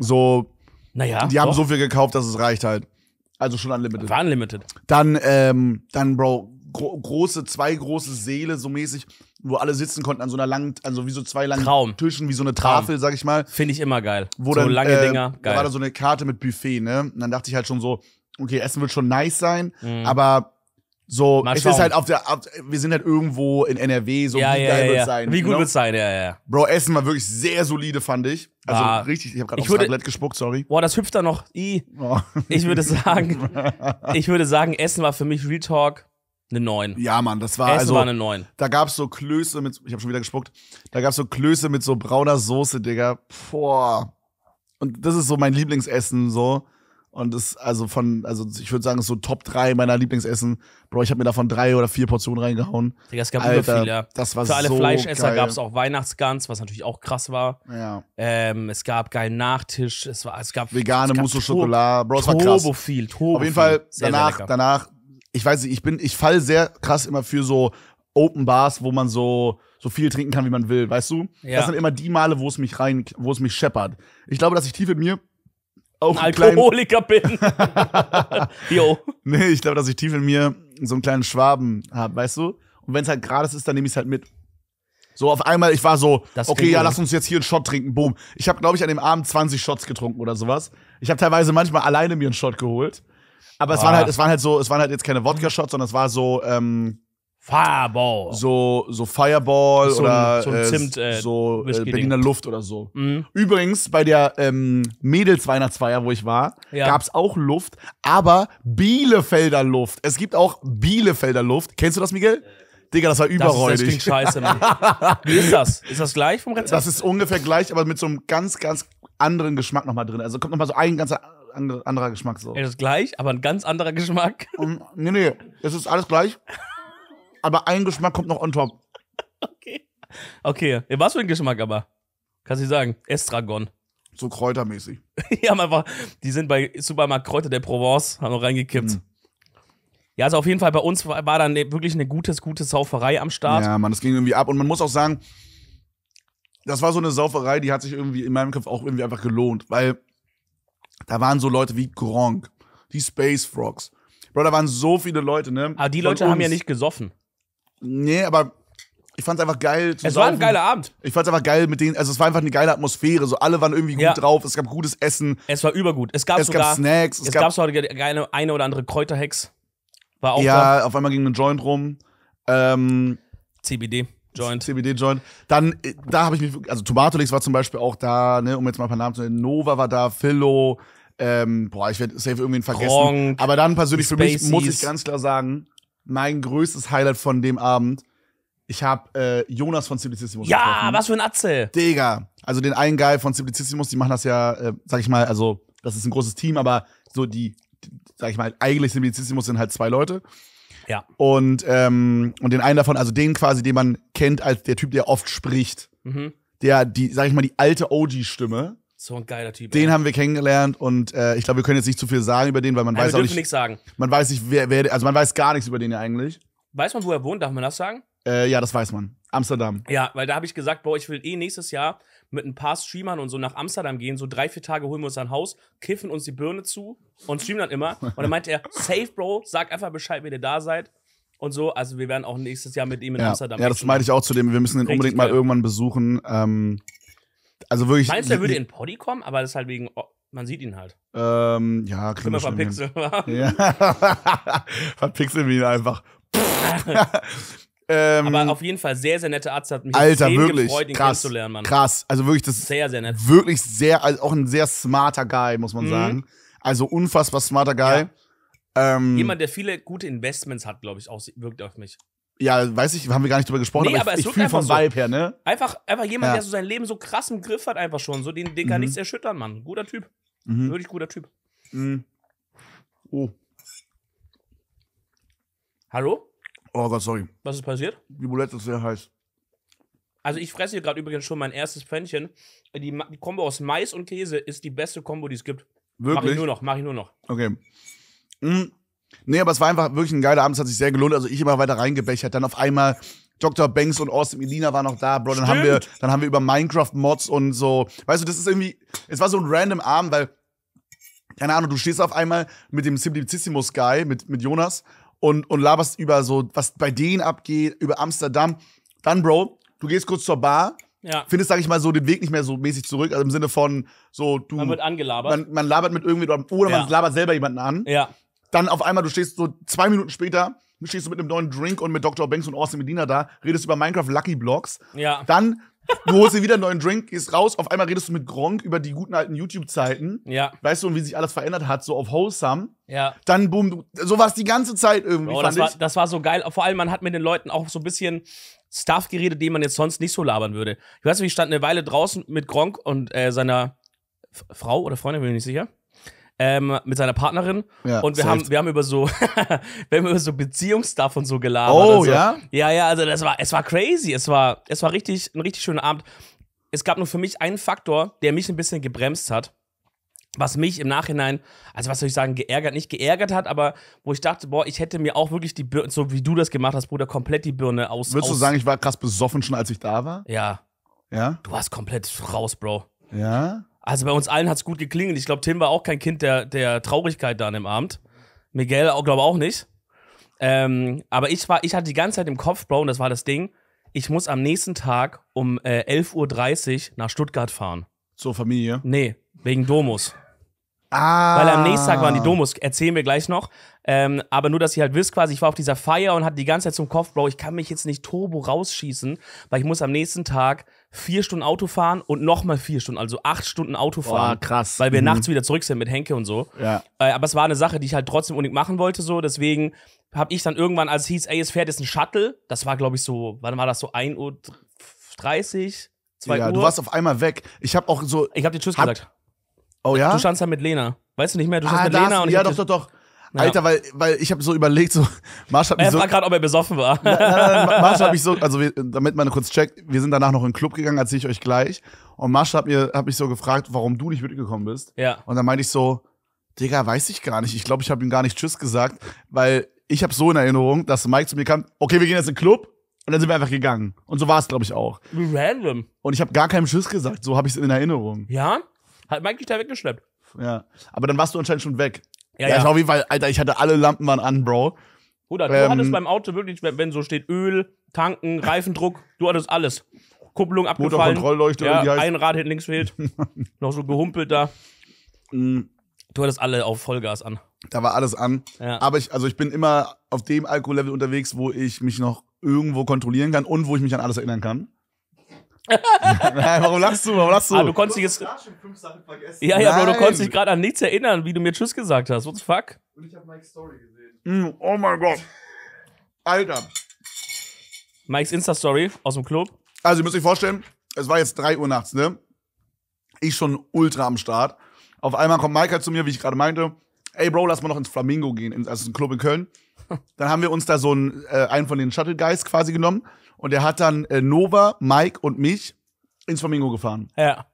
Speaker 1: so. Naja. Die haben doch. so viel gekauft, dass es reicht halt. Also schon unlimited. War unlimited. Dann, ähm, dann, Bro, gro große, zwei große Seele, so mäßig wo alle sitzen konnten an so einer langen, also wie so zwei langen Traum. Tischen, wie so eine Tafel, Traum. sag ich mal.
Speaker 2: Finde ich immer geil. Wo so dann, lange äh, Dinger, geil. Da war da so
Speaker 1: eine Karte mit Buffet, ne? Und dann dachte ich halt schon so, okay, Essen wird schon nice sein, mhm. aber so, es ist halt auf der, auf, wir sind halt irgendwo in NRW, so ja, wie ja, geil ja, wird's ja. sein. Wie gut wird genau. wird's sein, ja, ja. Bro, Essen war wirklich
Speaker 2: sehr solide, fand ich. Also ah. richtig, ich habe gerade aufs Tablett gespuckt, sorry. Boah, das hüpft da noch. I. Oh. Ich würde <laughs> sagen, ich würde sagen, Essen war für mich Real Talk eine 9. Ja, Mann, das war Essen also. war eine 9. Da gab's so Klöße mit, ich habe schon wieder gespuckt, da gab's so Klöße mit so brauner
Speaker 1: Soße, Digga. Boah. Und das ist so mein Lieblingsessen, so. Und das, also von, also ich würde sagen, ist so Top 3 meiner Lieblingsessen. Bro, ich habe mir davon drei oder vier Portionen reingehauen. Digga, es gab Alter, viel, ja. Das war Für alle so Fleischesser gab es
Speaker 2: auch Weihnachtsgans, was natürlich auch krass war. Ja. Ähm, es gab geilen Nachtisch, es war, es gab. Vegane musso Schokolade, Bro, es war krass. Turbo viel, Turbo Auf jeden Fall, danach, sehr, sehr
Speaker 1: danach ich weiß nicht, ich bin, ich fall sehr krass immer für so Open Bars, wo man so, so viel trinken kann, wie man will, weißt du? Ja. Das sind immer die Male, wo es mich rein, wo es mich scheppert. Ich glaube, dass ich tief in mir auch ein Alkoholiker bin. <laughs> jo. Nee, ich glaube, dass ich tief in mir so einen kleinen Schwaben habe, weißt du? Und wenn es halt gerade ist, dann nehme ich es halt mit. So auf einmal, ich war so, das okay, ja, lass uns jetzt hier einen Shot trinken, boom. Ich habe, glaube ich, an dem Abend 20 Shots getrunken oder sowas. Ich habe teilweise manchmal alleine mir einen Shot geholt. Aber es waren halt, es waren halt so, es waren halt jetzt keine Wodka-Shots, sondern es war so, ähm, Fireball. So, so Fireball so ein, oder so, ein äh, Zimt, äh, so äh, Berliner Luft oder so. Mhm. Übrigens, bei der ähm, Mädels-Weihnachtsfeier, wo ich war, ja. gab es auch Luft, aber Bielefelder Luft. Es gibt auch Bielefelder Luft. Kennst du das, Miguel? Digga, das war überräudig. Das, ist, das klingt scheiße, Mann.
Speaker 2: Wie ist das? Ist das gleich vom Rezept? Das ist
Speaker 1: ungefähr gleich, aber mit so einem ganz, ganz anderen Geschmack nochmal drin. Also kommt nochmal so ein ganzer andere, anderer Geschmack
Speaker 2: so. Es ist gleich, aber ein ganz anderer Geschmack. <laughs> Und, nee, nee, es ist alles gleich. aber ein Geschmack kommt noch on top. Okay. Okay. Was für ein Geschmack aber? Kannst du sagen? Estragon. So kräutermäßig. <laughs> die haben einfach, die sind bei Supermarkt Kräuter der Provence, haben noch reingekippt. Mhm. Ja, also auf jeden Fall bei uns war, dann ne, wirklich eine gutes, gute Sauferei am Start. Ja,
Speaker 1: man, das ging irgendwie ab. Und man muss auch sagen,
Speaker 2: das war so eine Sauferei,
Speaker 1: die hat sich irgendwie in meinem Kopf auch irgendwie einfach gelohnt, weil da waren so Leute wie Gronk, die Space Frogs. Bro, da waren so viele Leute, ne? Aber die Leute haben ja nicht gesoffen. Nee, aber ich fand's einfach geil. es war ein geiler Abend. Ich fand's einfach geil mit denen. Also es war einfach eine geile Atmosphäre. So alle waren irgendwie gut ja. drauf. Es gab gutes Essen.
Speaker 2: Es war übergut.
Speaker 1: Es gab es sogar gab Snacks. Es, es gab, gab
Speaker 2: sogar eine, eine oder andere Kräuterhex. War auch ja,
Speaker 1: da. auf einmal ging ein Joint rum. Ähm, CBD. Joint. CBD-Joint. Dann, äh, da habe ich mich, also Tomatolix war zum Beispiel auch da, ne, um jetzt mal ein paar Namen zu nennen. Nova war da, Philo, ähm, boah, ich werde safe irgendwen vergessen. Kronk, Aber dann persönlich für mich muss ich ganz klar sagen, mein größtes Highlight von dem Abend, ich habe äh, Jonas von Simplicissimus Ja, getroffen. was für ein Atze. Digga. Also den einen Guy von Simplicissimus, die machen das ja, äh, sag ich mal, also das ist ein großes Team, aber so die, die sag ich mal, eigentlich Simplicissimus sind halt zwei Leute. Ja. Und, ähm, und den einen davon, also den quasi, den man kennt als der Typ, der oft spricht. Mhm. Der, die, sag ich mal, die alte OG-Stimme. So ein geiler Typ. Den ey. haben wir kennengelernt und äh, ich glaube, wir können jetzt nicht zu viel sagen über den, weil man Nein, weiß wir auch nicht. nichts sagen. Man weiß nicht, wer, wer, also man weiß gar nichts über den ja eigentlich.
Speaker 2: Weiß man, wo er wohnt? Darf man das sagen?
Speaker 1: Äh, ja, das weiß man. Amsterdam.
Speaker 2: Ja, weil da habe ich gesagt, boah, ich will eh nächstes Jahr mit ein paar Streamern und so nach Amsterdam gehen, so drei, vier Tage holen wir uns ein Haus, kiffen uns die Birne zu und streamen dann immer. Und dann meinte er, safe, Bro, sag einfach Bescheid, wenn ihr da seid. Und so, also wir werden auch nächstes Jahr mit ihm in ja, Amsterdam. Ja, das meinte ich auch zu dem, wir müssen ihn unbedingt mal irgendwann
Speaker 1: besuchen. Ähm, also wirklich. Meinst du, er würde in
Speaker 2: Poddy kommen? Aber das ist halt wegen, oh, man sieht ihn halt.
Speaker 1: Ähm, ja, kriegen wir schon verpixeln. verpixeln wir ihn einfach.
Speaker 2: <laughs> Ähm, Aber auf jeden Fall sehr, sehr nette Arzt hat mich Alter, wirklich, gefreut, ihn krass, kennenzulernen, Mann. Krass,
Speaker 1: also wirklich das sehr, sehr nett. Wirklich sehr, also auch ein sehr smarter Guy, muss man mhm. sagen. Also unfassbar smarter Guy. Ja. Ähm, Jemand,
Speaker 2: der viele gute Investments hat, glaube ich, auch, wirkt auf mich.
Speaker 1: Ja, weiß ich, haben wir gar nicht drüber gesprochen, nee, aber, aber ich, ich fühle vom so. Vibe her, ne? Einfach, einfach jemand, ja. der so
Speaker 2: sein Leben so krass im Griff hat, einfach schon. So, den, den kann mhm. nichts erschüttern, Mann. Guter Typ. Mhm. Wirklich guter Typ.
Speaker 1: Mhm. Oh. Hallo? Oh Gott, sorry. Was
Speaker 2: ist passiert? Die Bulette ist sehr heiß. Also ich fresse hier gerade übrigens schon mein erstes Pfännchen. Die, die Kombo aus Mais und Käse ist die beste Kombo, die es gibt. Wirklich? Mach ich nur noch, mach ich nur noch.
Speaker 1: Okay. Mhm. Nee, aber es war einfach wirklich ein geiler Abend, es hat sich sehr gelohnt. Also ich immer weiter reingebechert, dann auf einmal Dr. Banks und Austin Elina waren noch da, Bro. Dann Stimmt. haben, wir, dann haben wir über Minecraft-Mods und so. Weißt du, das ist irgendwie, es war so ein random Abend, weil, keine Ahnung, du stehst auf einmal mit dem Simplicissimus-Guy, mit, mit Jonas und, und laberst über so, was bei denen abgeht, über Amsterdam. Dann, Bro, du gehst kurz zur Bar, ja. findest, sag ich mal, so den Weg nicht mehr so mäßig zurück. Also im Sinne von so, du. Man wird angelabert. Man, man labert mit irgendwie oder ja. man labert selber jemanden an. Ja. Dann auf einmal, du stehst so zwei Minuten später, stehst du mit einem neuen Drink und mit Dr. Banks und Austin Medina da, redest über Minecraft Lucky Blocks. Ja. Dann Du holst dir wieder einen neuen Drink, gehst raus, auf einmal redest du mit Gronk über die guten alten YouTube-Zeiten. Ja. Weißt du, wie sich alles verändert hat, so auf Wholesome. Ja. Dann boom, so war es die ganze Zeit irgendwie. Oh, das, war,
Speaker 2: das war so geil. Vor allem, man hat mit den Leuten auch so ein bisschen Stuff geredet, den man jetzt sonst nicht so labern würde. Ich weiß nicht, ich stand eine Weile draußen mit Gronk und äh, seiner Frau oder Freundin, bin ich nicht sicher ähm, mit seiner Partnerin. Ja, und wir haben, wir haben über so, <laughs> wir haben über so Beziehungsstuff und so geladen. Oh, so. Also, ja? Ja, ja, also das war, es war crazy. Es war, es war richtig, ein richtig schöner Abend. Es gab nur für mich einen Faktor, der mich ein bisschen gebremst hat was mich im Nachhinein, also was soll ich sagen, geärgert, nicht geärgert hat, aber wo ich dachte, boah, ich hätte mir auch wirklich die Birne, so wie du das gemacht hast, Bruder, komplett die Birne aus. Würdest aus du sagen, ich
Speaker 1: war krass besoffen schon, als ich da war?
Speaker 2: Ja. Ja? Du warst komplett raus, Bro. Ja? Also bei uns allen hat es gut geklingelt. Ich glaube, Tim war auch kein Kind der, der Traurigkeit da an dem Abend. Miguel, glaube auch nicht. Ähm, aber ich war, ich hatte die ganze Zeit im Kopf, Bro, und das war das Ding. Ich muss am nächsten Tag um äh, 11.30 Uhr nach Stuttgart fahren. Zur Familie? Nee, wegen Domus.
Speaker 1: Ah. Weil am nächsten Tag waren die Domus,
Speaker 2: erzählen wir gleich noch. Ähm, aber nur, dass ihr halt wisst, quasi, ich war auf dieser Feier und hatte die ganze Zeit zum Kopf, Bro, ich kann mich jetzt nicht turbo rausschießen, weil ich muss am nächsten Tag vier Stunden Auto fahren und nochmal vier Stunden, also acht Stunden Auto fahren. Boah, krass. Weil wir mhm. nachts wieder zurück sind mit Henke und so. Ja. Äh, aber es war eine Sache, die ich halt trotzdem unbedingt machen wollte, so. Deswegen habe ich dann irgendwann, als es hieß, ey, es fährt jetzt ein Shuttle, das war, glaube ich, so, wann war das so 1.30 Uhr? 2 ja, Uhr. du warst auf einmal weg. Ich habe auch so. Ich habe dir Tschüss gesagt. Oh ja? Du standst da halt mit Lena. Weißt du nicht mehr, du ah, standst ah, mit Lena und ich. Ja, doch, doch, doch. Alter,
Speaker 1: weil, weil ich habe so überlegt, so, Marsch hat mich so. Ich
Speaker 2: gerade, ob er besoffen war.
Speaker 1: Marsch hat mich so, <laughs> also wir, damit man kurz checkt, wir sind danach noch in den Club gegangen, erzähle ich euch gleich. Und Marsch hat, mir, hat mich so gefragt, warum du nicht mitgekommen bist. Ja. Und dann meinte ich so, Digga, weiß ich gar nicht. Ich glaube, ich habe ihm gar nicht Tschüss gesagt, weil ich habe so in Erinnerung, dass Mike zu mir kam, okay, wir gehen jetzt in den Club. Und dann sind wir einfach gegangen. Und so war es, glaube ich, auch. Random. Und ich habe gar keinen Tschüss gesagt. So habe ich es in Erinnerung. Ja?
Speaker 2: Hat Mike dich da weggeschleppt?
Speaker 1: Ja. Aber dann warst du anscheinend schon weg. Ja, ja, ja. auf jeden Fall, Alter, ich hatte alle Lampen waren an, Bro. Bruder, du hattest ähm, beim
Speaker 2: Auto wirklich, wenn so steht Öl, Tanken, Reifendruck, du hattest alles. Kupplung abgefallen. Motorkontrollleuchte. Ja, ein Rad hinten links fehlt. <laughs> noch so gehumpelt da. Mm. Du hattest alle auf Vollgas an.
Speaker 1: Da war alles an. Ja. Aber ich, also ich bin immer auf dem Alkohollevel unterwegs, wo ich mich noch irgendwo kontrollieren kann und wo ich mich an alles erinnern kann
Speaker 2: warum
Speaker 1: lachst du? Warum lachst du? Ah, du konntest dich jetzt. Ja, ja, Bro, du konntest dich
Speaker 2: gerade an nichts erinnern, wie du mir Tschüss gesagt hast. What the fuck?
Speaker 1: Und ich habe Mike's Story gesehen. Mm, oh mein Gott. Alter. Mikes Insta-Story aus dem Club. Also, ihr müsst euch vorstellen, es war jetzt 3 Uhr nachts, ne? Ich schon ultra am Start. Auf einmal kommt Mike halt zu mir, wie ich gerade meinte. Ey, Bro, lass mal noch ins Flamingo gehen. Das ist also ein Club in Köln. <laughs> Dann haben wir uns da so einen, äh, einen von den Shuttle Guys quasi genommen und er hat dann äh, Nova, Mike und mich ins Flamingo gefahren. Ja.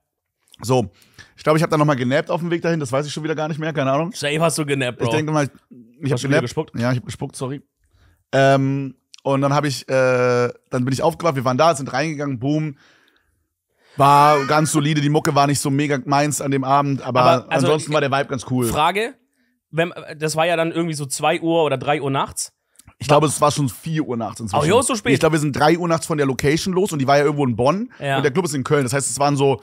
Speaker 1: So, ich glaube, ich habe da nochmal genappt auf dem Weg dahin, das weiß ich schon wieder gar nicht mehr, keine Ahnung. Safe hast du genappt, Bro. Ich denke mal, ich, ich habe genappt. Gespuckt? Ja, ich habe gespuckt, sorry. Ähm, und dann habe ich, äh, dann bin ich aufgewacht, wir waren da, sind reingegangen, boom. War ganz solide, die Mucke war nicht so mega meins an dem Abend, aber, aber also, ansonsten war
Speaker 2: der Vibe ganz cool. Frage, wenn, das war ja dann irgendwie so 2 Uhr oder 3 Uhr nachts.
Speaker 1: Ich glaube, es war schon 4 Uhr nachts inzwischen. Ach, jo, so spät. Ich glaube, wir sind 3 Uhr nachts von der Location los und die war ja irgendwo in Bonn ja. und der Club ist in Köln. Das heißt, es waren so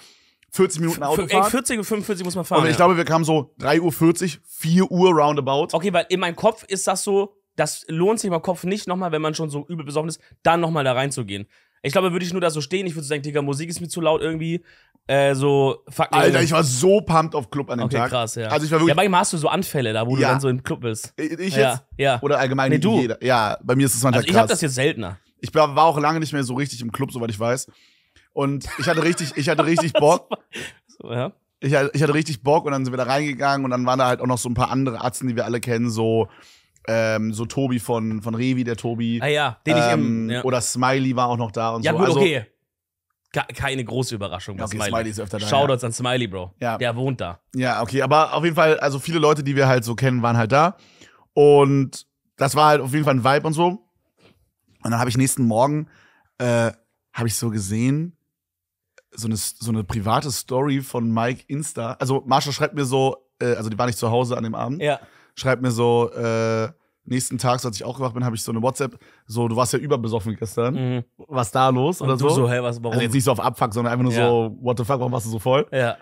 Speaker 1: 40 Minuten Autofahrt. Ey,
Speaker 2: 40 und 45 muss man fahren. Und ich glaube, wir kamen so 3 Uhr 40, 4 Uhr roundabout. Okay, weil in meinem Kopf ist das so, das lohnt sich im Kopf nicht nochmal, wenn man schon so übel besoffen ist, dann nochmal da reinzugehen. Ich glaube, würde ich nur da so stehen, ich würde so sagen, Digga, Musik ist mir zu laut irgendwie. Äh, so, fuck Alter, irgendwie. ich war so
Speaker 1: pumped auf Club an dem okay, Tag. krass, ja. Also ich war wirklich. Ja,
Speaker 2: manchmal hast du so Anfälle da, wo ja. du dann so im Club bist. Ich jetzt? Ja. Oder allgemein nee, du. Jeder. Ja, bei mir ist es manchmal also ich krass. Ich hab das jetzt
Speaker 1: seltener. Ich war auch lange nicht mehr so richtig im Club, soweit ich weiß. Und ich hatte richtig, ich hatte richtig <laughs> Bock. so, ja. Ich hatte, ich hatte richtig Bock und dann sind wir da reingegangen und dann waren da halt auch noch so ein paar andere Atzen, die wir alle kennen, so ähm, so Tobi von, von Revi, der Tobi. Ah ja, den ähm, ich eben, ja. Oder Smiley war auch noch da und ja, so. Ja, gut, also okay. Also,
Speaker 2: keine große Überraschung. Okay, Smiley. Smiley ist öfter da. Shoutouts ja. an Smiley, Bro. Ja. Der wohnt da.
Speaker 1: Ja, okay, aber auf jeden Fall, also viele Leute, die wir halt so kennen, waren halt da. Und das war halt auf jeden Fall ein Vibe und so. Und dann habe ich nächsten Morgen, äh, habe ich so gesehen, so eine, so eine private Story von Mike Insta. Also Marsha schreibt mir so, äh, also die war nicht zu Hause an dem Abend. Ja schreibt mir so, äh, nächsten Tag, als ich auch aufgewacht bin, habe ich so eine WhatsApp, so, du warst ja überbesoffen gestern, mhm. was da los und oder so. so hey, was, warum? Also jetzt nicht so auf Abfuck, sondern einfach nur ja. so, what the fuck, warum warst du so voll? Ja.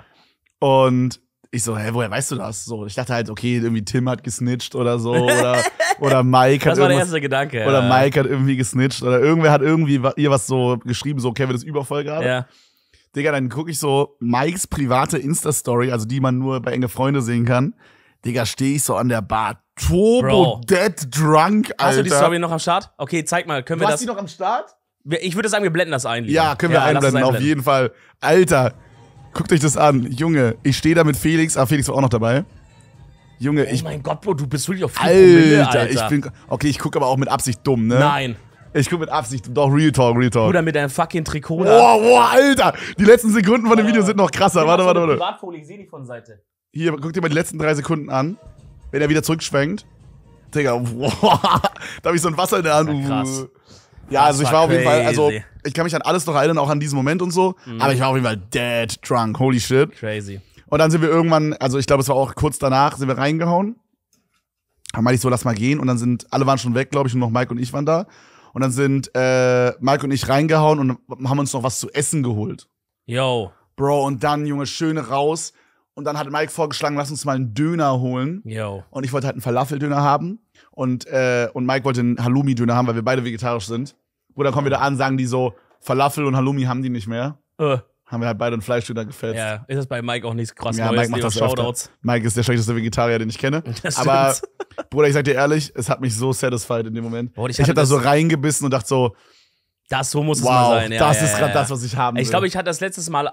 Speaker 1: Und ich so, hä, hey, woher weißt du das? So, ich dachte halt, okay, irgendwie Tim hat gesnitcht oder so oder, <laughs> oder Mike hat Das war der erste Gedanke. Ja. Oder Mike hat irgendwie gesnitcht oder irgendwer hat irgendwie ihr was so geschrieben, so, Kevin ist übervoll gerade. Ja. Digga, dann gucke ich so Mikes private Insta-Story, also die man nur bei enge Freunde sehen kann Digga, stehe ich so an der Bar. Turbo dead drunk, Alter. Hast du die Story
Speaker 2: noch am Start? Okay, zeig mal, können du wir hast das. die noch am Start? Ich würde sagen, wir blenden das ein. Lieber. Ja, können wir ja, einblenden, einblenden, auf jeden
Speaker 1: Fall. Alter, guckt euch das an. Junge, ich stehe da mit Felix. Ah, Felix war auch noch dabei. Junge, oh ich. Oh
Speaker 2: mein Gott, Bro, du bist wirklich auf Alter, Promille, Alter, ich bin.
Speaker 1: Okay, ich gucke aber auch mit Absicht dumm, ne? Nein. Ich gucke mit Absicht, doch, Real Talk, Real Talk. Oder mit deinem fucking Trikot. Boah, boah, Alter! Die letzten Sekunden von dem Video sind noch krasser. Warte, warte, warte.
Speaker 2: Privatfolie, ich sehe die von Seite.
Speaker 1: Hier, guck dir mal die letzten drei Sekunden an. Wenn er wieder zurückschwenkt. Digga, wow, <laughs> da habe ich so ein Wasser in der Hand. Ja, krass. Ja, also ich war crazy. auf jeden Fall, also ich kann mich an alles noch erinnern, auch an diesen Moment und so, mhm. aber ich war auf jeden Fall dead drunk, holy shit. Crazy. Und dann sind wir irgendwann, also ich glaube, es war auch kurz danach, sind wir reingehauen. Dann meinte ich so, lass mal gehen und dann sind, alle waren schon weg, glaube ich, nur noch Mike und ich waren da. Und dann sind äh, Mike und ich reingehauen und haben uns noch was zu essen geholt.
Speaker 2: Yo. Bro, und
Speaker 1: dann, Junge, schön raus und dann hat Mike vorgeschlagen, lass uns mal einen Döner holen. Yo. Und ich wollte halt einen Falafel-Döner haben. Und, äh, und Mike wollte einen Halloumi-Döner haben, weil wir beide vegetarisch sind. Bruder, kommen wir da an, sagen die so, Falafel und Halloumi haben die nicht mehr. Uh. Haben wir halt beide einen Fleischdöner gefetzt. Ja, ist das bei Mike auch nichts krass ja, Neues, Mike macht das Shoutouts. Mike ist der schlechteste Vegetarier, den ich kenne. <laughs> Das Aber, Bruder, ich sag dir ehrlich, es hat mich so satisfied in dem Moment. Boah, ich, ich hab da so reingebissen und
Speaker 2: dachte so, das so muss wow, es mal sein. Ja, das ja, ist gerade ja. das, was ich haben will. Ich glaube, ich hatte das letztes Mal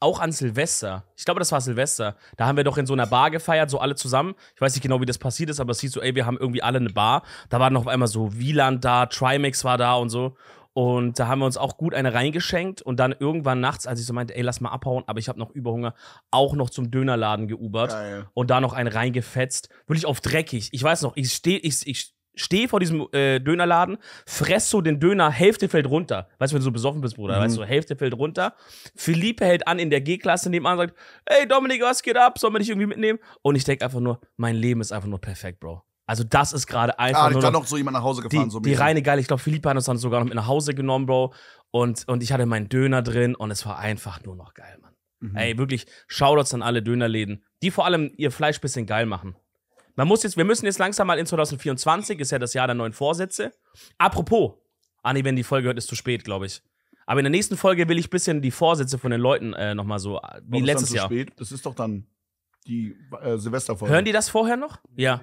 Speaker 2: auch an Silvester. Ich glaube, das war Silvester. Da haben wir doch in so einer Bar gefeiert, so alle zusammen. Ich weiß nicht genau, wie das passiert ist, aber es hieß so, ey, wir haben irgendwie alle eine Bar. Da waren noch auf einmal so Wieland da, Trimax war da und so. Und da haben wir uns auch gut eine reingeschenkt und dann irgendwann nachts, als ich so meinte, ey, lass mal abhauen, aber ich habe noch Überhunger, auch noch zum Dönerladen geubert Geil. und da noch einen reingefetzt. Wirklich auf dreckig. Ich weiß noch, ich stehe, ich, ich stehe vor diesem äh, Dönerladen, fress so den Döner, Hälfte fällt runter. Weißt du, wenn du so besoffen bist, Bruder, mhm. weißt du, mhm. Hälfte fällt runter. Philippe hält an in der G-Klasse nebenan und sagt, hey Dominik, was geht ab? Sollen wir dich irgendwie mitnehmen? Und ich denke einfach nur, mein Leben ist einfach nur perfekt, Bro. Also das ist gerade einfach. Ah, nur noch, noch so jemand nach Hause gefahren. Die, so die reine geil. Ich glaube, Philippe hat uns dann sogar noch mit nach Hause genommen, Bro. Und, und ich hatte meinen Döner drin und es war einfach nur noch geil, Mann. Mhm. Ey, wirklich, Shoutouts an alle Dönerläden, die vor allem ihr Fleisch bisschen geil machen. Man muss jetzt, wir müssen jetzt langsam mal in 2024, ist ja das Jahr der neuen Vorsätze. Apropos, ah nee, wenn die Folge hört, ist zu spät, glaube ich. Aber in der nächsten Folge will ich ein bisschen die Vorsätze von den Leuten äh, nochmal so, äh, wie Warum letztes ist dann zu
Speaker 1: Jahr. Spät? Das ist doch dann die äh, Silvesterfolge. Hören die das vorher noch?
Speaker 2: Ja.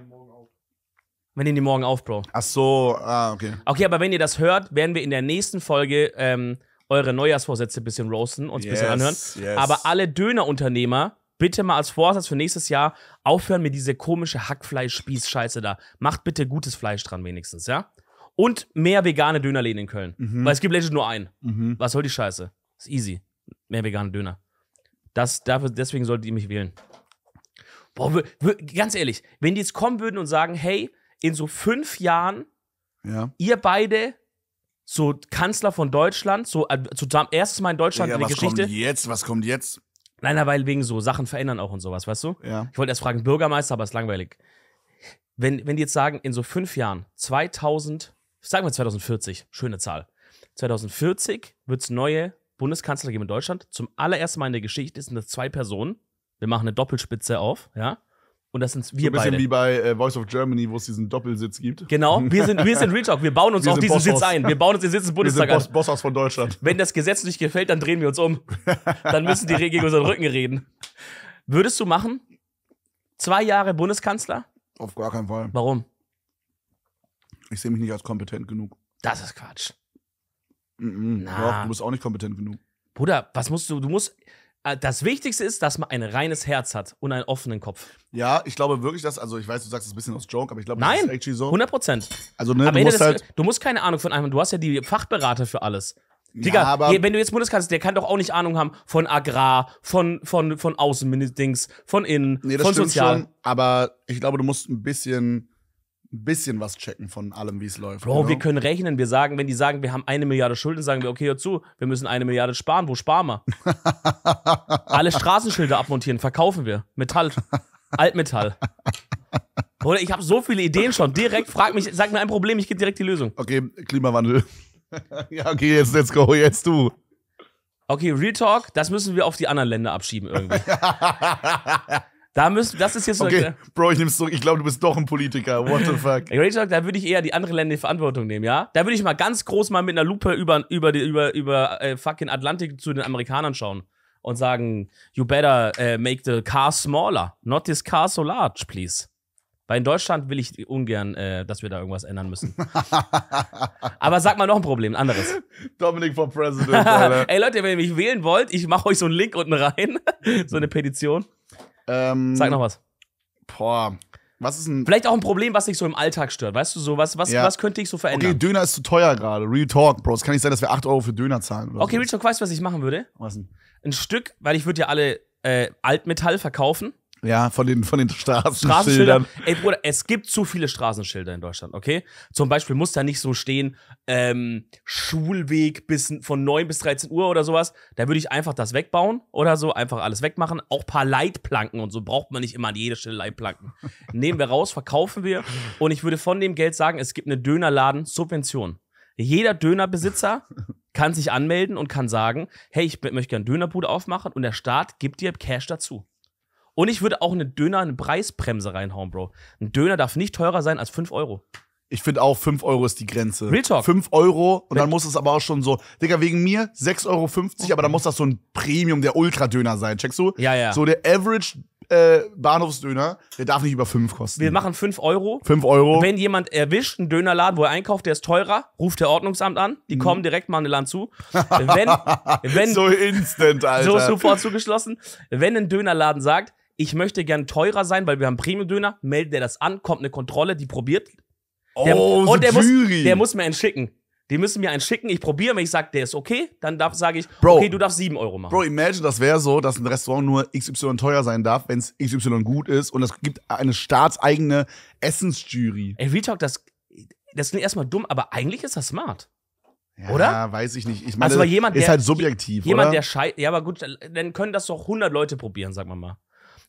Speaker 2: Wir nehmen die morgen auf, Bro. Ach so, ah, okay. Okay, aber wenn ihr das hört, werden wir in der nächsten Folge ähm, eure Neujahrsvorsätze ein bisschen roasten, uns ein bisschen anhören. yes. Aber alle Dönerunternehmer bitte mal als Vorsatz für nächstes Jahr aufhören mit dieser komische Hackfleisch-Spieß-Scheiße da. Macht bitte gutes Fleisch dran wenigstens, ja? Und mehr vegane Dönerläden in Köln. Mhm. Weil es gibt legit nur einen. Mhm. Was soll die Scheiße? Ist easy. Mehr vegane Döner. Das, dafür, deswegen solltet ihr mich wählen. Boah, ganz ehrlich, wenn die jetzt kommen würden und sagen, hey, in so fünf Jahren, ja. ihr beide so Kanzler von Deutschland, so äh, zusammen, erstes Mal in Deutschland Digga, in der was Geschichte. Was kommt jetzt? Was kommt jetzt? Nein, weil wegen so, Sachen verändern auch und sowas, weißt du? Ja. Ich wollte erst fragen, Bürgermeister, aber ist langweilig. Wenn, wenn die jetzt sagen, in so fünf Jahren, 2000, sagen wir 2040, schöne Zahl, 2040 wird es neue Bundeskanzler geben in Deutschland. Zum allerersten Mal in der Geschichte sind das zwei Personen. Wir machen eine Doppelspitze auf, ja. Und das sind wir so ein bisschen beide. wie
Speaker 1: bei äh, Voice of Germany, wo es diesen Doppelsitz gibt. Genau, <laughs> wir sind, wir sind Real Talk. Wir bauen uns wir auch diesen Boss Sitz ein. Wir bauen uns den Sitz im Bundestag ein. sind
Speaker 2: Boss, Boss aus von Deutschland. Wenn das Gesetz nicht gefällt, dann drehen wir uns um. <laughs> Dann müssen die gegen unseren Rücken reden. Würdest du machen? Zwei Jahre Bundeskanzler? Auf gar keinen Fall. Warum? Ich sehe mich nicht als kompetent genug. Das ist Quatsch. Mm -mm. Na. Doch, du bist auch nicht kompetent genug. Bruder, was musst du? Du musst. Äh, das Wichtigste ist, dass man ein reines Herz hat und einen offenen Kopf. Ja, ich glaube wirklich, dass, also ich weiß, du sagst es ein bisschen aus Joke, aber ich glaube, Nein, das ist actually so. 100 Prozent. Also, ne, du musst, halt du musst keine Ahnung von einem, du hast ja die Fachberater für alles. Digga, ja, aber wenn du jetzt Bundeskanzler, der kann doch auch nicht Ahnung haben von Agrar, von, von, von Außenministings, von Innen, nee, das von Sozial. Schon, aber ich glaube, du musst ein
Speaker 1: bisschen ein bisschen was checken von allem, wie es läuft. Bro, genau? wir können
Speaker 2: rechnen. Wir sagen, wenn die sagen, wir haben eine Milliarde Schulden, sagen wir, okay, hör zu, wir müssen eine Milliarde sparen. Wo sparen wir? <laughs> Alle Straßenschilder abmontieren, verkaufen wir. Metall. Altmetall. Oder ich habe so viele Ideen schon. Direkt, frag mich, sag mir ein Problem, ich gebe direkt die Lösung. Okay, Klimawandel.
Speaker 1: <laughs> ja, okay, jetzt let's go, jetzt du.
Speaker 2: Okay, Real Talk, das müssen wir auf die anderen Länder abschieben irgendwie. <laughs> Da müssen, das ist jetzt so okay, eine, äh,
Speaker 1: Bro, ich nehm's zurück. Ich glaube, du bist doch ein
Speaker 2: Politiker. What the fuck? Great <laughs> Talk, da würde ich eher die anderen Länder in Verantwortung nehmen, ja? Da würde ich mal ganz groß mal mit einer Lupe über, über, über, über äh, fucking Atlantik zu den Amerikanern schauen und sagen, you better äh, make the car smaller, not this car so large, please. Weil in Deutschland will ich ungern, äh, dass wir da irgendwas ändern müssen. <laughs> Aber sag mal noch ein Problem, anderes.
Speaker 1: Dominic for President. <laughs>
Speaker 2: Ey Leute, wenn ihr mich wählen wollt, ich mache euch so einen Link unten rein, so eine Petition. Ähm, Sag noch was. Boah. Was ist ein. Vielleicht auch ein Problem, was dich so im Alltag stört. Weißt du, so, was, was, ja. was könnte ich so verändern? Okay,
Speaker 1: Döner ist zu teuer gerade. Real Talk, Bro. Es kann nicht sein, dass wir 8 Euro für Döner zahlen. okay, so.
Speaker 2: Real Talk, weißt du, was ich machen würde? Was denn? Ein Stück, weil ich würde ja alle äh, Altmetall verkaufen.
Speaker 1: Ja, von den, von den Straßenschildern. Straßenschilder.
Speaker 2: Ey, Bruder, es gibt zu viele Straßenschilder in Deutschland, okay? Zum Beispiel muss da nicht so stehen, ähm, Schulweg bis, von 9 bis 13 Uhr oder sowas. Da würde ich einfach das wegbauen oder so, einfach alles wegmachen. Auch ein paar Leitplanken und so braucht man nicht immer an jeder Stelle Leitplanken. <laughs> Nehmen wir raus, verkaufen wir. Und ich würde von dem Geld sagen, es gibt eine Dönerladen-Subvention. Jeder Dönerbesitzer <laughs> kann sich anmelden und kann sagen, hey, ich möchte gerne Dönerbude aufmachen und der Staat gibt dir Cash dazu. Und ich würde auch eine Döner, eine Preisbremse reinhauen, Bro. Ein Döner darf nicht teurer sein als 5 Euro. Ich finde auch, 5 Euro ist die Grenze. Real Talk. 5 Euro und dann muss
Speaker 1: es aber auch schon so, Digga, wegen mir 6,50 Euro, okay. aber dann muss das so ein Premium der Ultra-Döner sein, checkst du? Ja, ja. So der Average äh, Bahnhofsdöner, der darf nicht über 5 kosten. Wir machen
Speaker 2: 5 Euro. 5 Euro. Wenn jemand erwischt, einen Dönerladen, wo er einkauft, der ist teurer, ruft der Ordnungsamt an, die mhm. kommen direkt mal den Land zu. Wenn, <laughs> wenn, so instant,
Speaker 1: Alter. So sofort
Speaker 2: zugeschlossen. Wenn ein Dönerladen sagt, ich möchte gern teurer sein, weil wir haben Premium-Döner, meldet der das an, kommt eine Kontrolle, die probiert.
Speaker 1: Der, oh, und der muss, der
Speaker 2: muss mir einen schicken. Die müssen mir einen schicken, ich probiere, wenn ich sage, der ist okay, dann sage ich, Bro, okay, du darfst 7 Euro machen.
Speaker 1: Bro, imagine, das wäre so, dass ein Restaurant nur XY teuer sein darf, wenn es XY gut ist und es gibt eine staatseigene
Speaker 2: Essensjury. Ey, Real Talk, das, das klingt erstmal dumm, aber eigentlich ist das smart.
Speaker 1: Ja, oder? weiß ich nicht. Ich meine, also, jemand, ist der, halt subjektiv, jemand, oder? der
Speaker 2: scheiße. Ja, aber gut, dann können das doch 100 Leute probieren, sagen wir mal.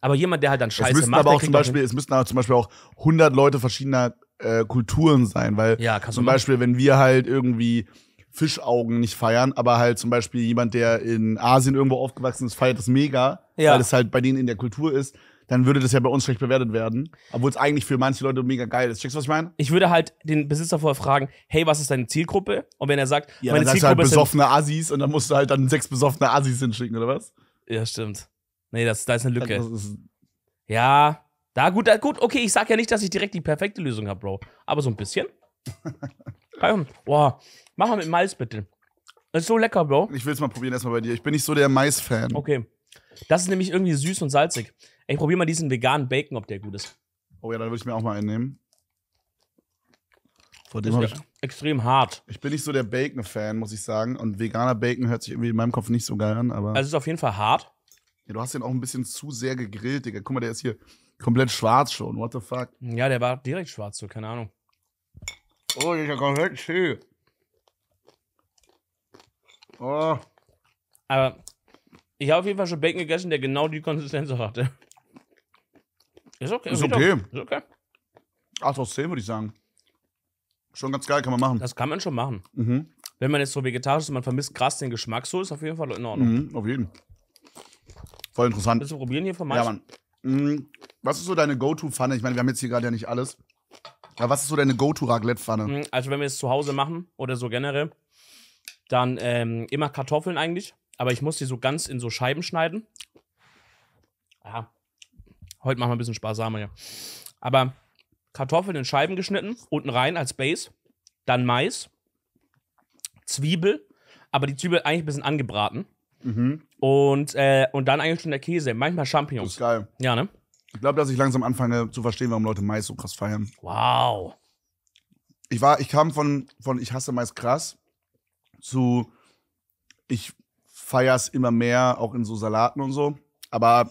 Speaker 2: Aber jemand, der halt dann Scheiße es macht, aber auch zum Beispiel, Es
Speaker 1: müssten aber zum Beispiel auch 100 Leute verschiedener äh, Kulturen sein, weil ja, zum Beispiel, wenn wir halt irgendwie Fischaugen nicht feiern, aber halt zum Beispiel jemand, der in Asien irgendwo aufgewachsen ist, feiert das mega, ja. weil es halt bei denen in der Kultur ist dann würde das ja bei uns schlecht bewertet werden. Obwohl es eigentlich für manche Leute
Speaker 2: mega geil ist. Checkst du, was ich meine? Ich würde halt den Besitzer vorher fragen, hey, was ist deine Zielgruppe? Und wenn er sagt, ja, meine dann halt Zielgruppe halt besoffene
Speaker 1: Assis und dann musst du halt dann sechs besoffene Assis hinschicken, oder was?
Speaker 2: Ja, stimmt. Nee, das, da ist eine Lücke. Also, ist ja, da gut, da, gut, okay, ich sag ja nicht, dass ich direkt die perfekte Lösung habe, Bro. Aber so ein bisschen. <laughs> Boah, mach mal mit Mais bitte. Das ist so lecker, Bro. Ich will es mal probieren, erstmal bei dir. Ich bin nicht so der Mais-Fan. Okay. Das ist nämlich irgendwie süß und salzig. Ich probiere mal diesen veganen Bacon, ob der gut ist. Oh ja, dann würde ich mir auch mal einen nehmen. Vor dem ich, extrem hart. Ich bin nicht so der Bacon-Fan,
Speaker 1: muss ich sagen. Und veganer Bacon hört sich irgendwie in meinem Kopf nicht so geil an, aber. Also es
Speaker 2: ist auf jeden Fall hart. Ja,
Speaker 1: du hast den auch ein bisschen zu sehr gegrillt, Digga. Guck mal, der ist hier komplett schwarz schon. What the fuck?
Speaker 2: Ja, der war direkt schwarz, so, keine Ahnung. Oh, der ist ja komplett schön. Oh. Aber ich habe auf jeden Fall schon Bacon gegessen, der genau die Konsistenz auch hatte. Ist okay. Ist okay. ist okay. 8 aus 10 würde ich sagen. Schon ganz geil, kann man machen. Das kann man schon machen. Mhm. Wenn man jetzt so vegetarisch ist, man vermisst krass den Geschmack, so ist auf jeden Fall in Ordnung. Mhm, auf jeden Fall.
Speaker 1: Voll interessant. Willst du probieren hier von Mais? Ja, Mann. Mm, was ist so deine Go-To-Pfanne? Ich meine, wir haben jetzt hier gerade ja nicht alles. Aber was ist so deine Go-To-Raclette-Pfanne? Mm,
Speaker 2: also, wenn wir es zu Hause machen oder so generell, dann ähm, immer Kartoffeln eigentlich. Aber ich muss die so ganz in so Scheiben schneiden. Ja. Heute machen wir ein bisschen sparsamer, ja. Aber Kartoffeln in Scheiben geschnitten, unten rein als Base. Dann Mais, Zwiebel, aber die Zwiebel eigentlich ein bisschen angebraten. Mhm. Und, äh, und dann eigentlich schon der Käse, manchmal Champignons. Das ist geil.
Speaker 1: Ja, ne? Ich glaube, dass ich langsam anfange zu verstehen, warum Leute Mais so krass feiern. Wow. Ich war, ich kam von, von ich hasse Mais krass zu ich feiere es immer mehr, auch in so Salaten und so. Aber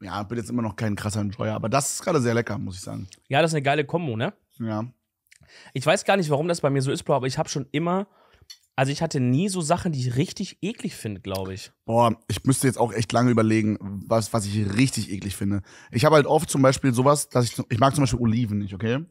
Speaker 1: ja, bin jetzt immer noch kein krasser Enjoyer. Aber das ist gerade sehr lecker, muss ich sagen.
Speaker 2: Ja, das ist eine geile Kombo, ne? Ja. Ich weiß gar nicht, warum das bei mir so ist, Bro, aber ich habe schon immer also ich hatte nie so Sachen, die ich richtig eklig finde, glaube ich.
Speaker 1: Boah, ich müsste jetzt auch echt lange überlegen, was, was ich richtig eklig finde. Ich habe halt oft zum Beispiel sowas, dass ich, ich mag zum Beispiel Oliven nicht, okay?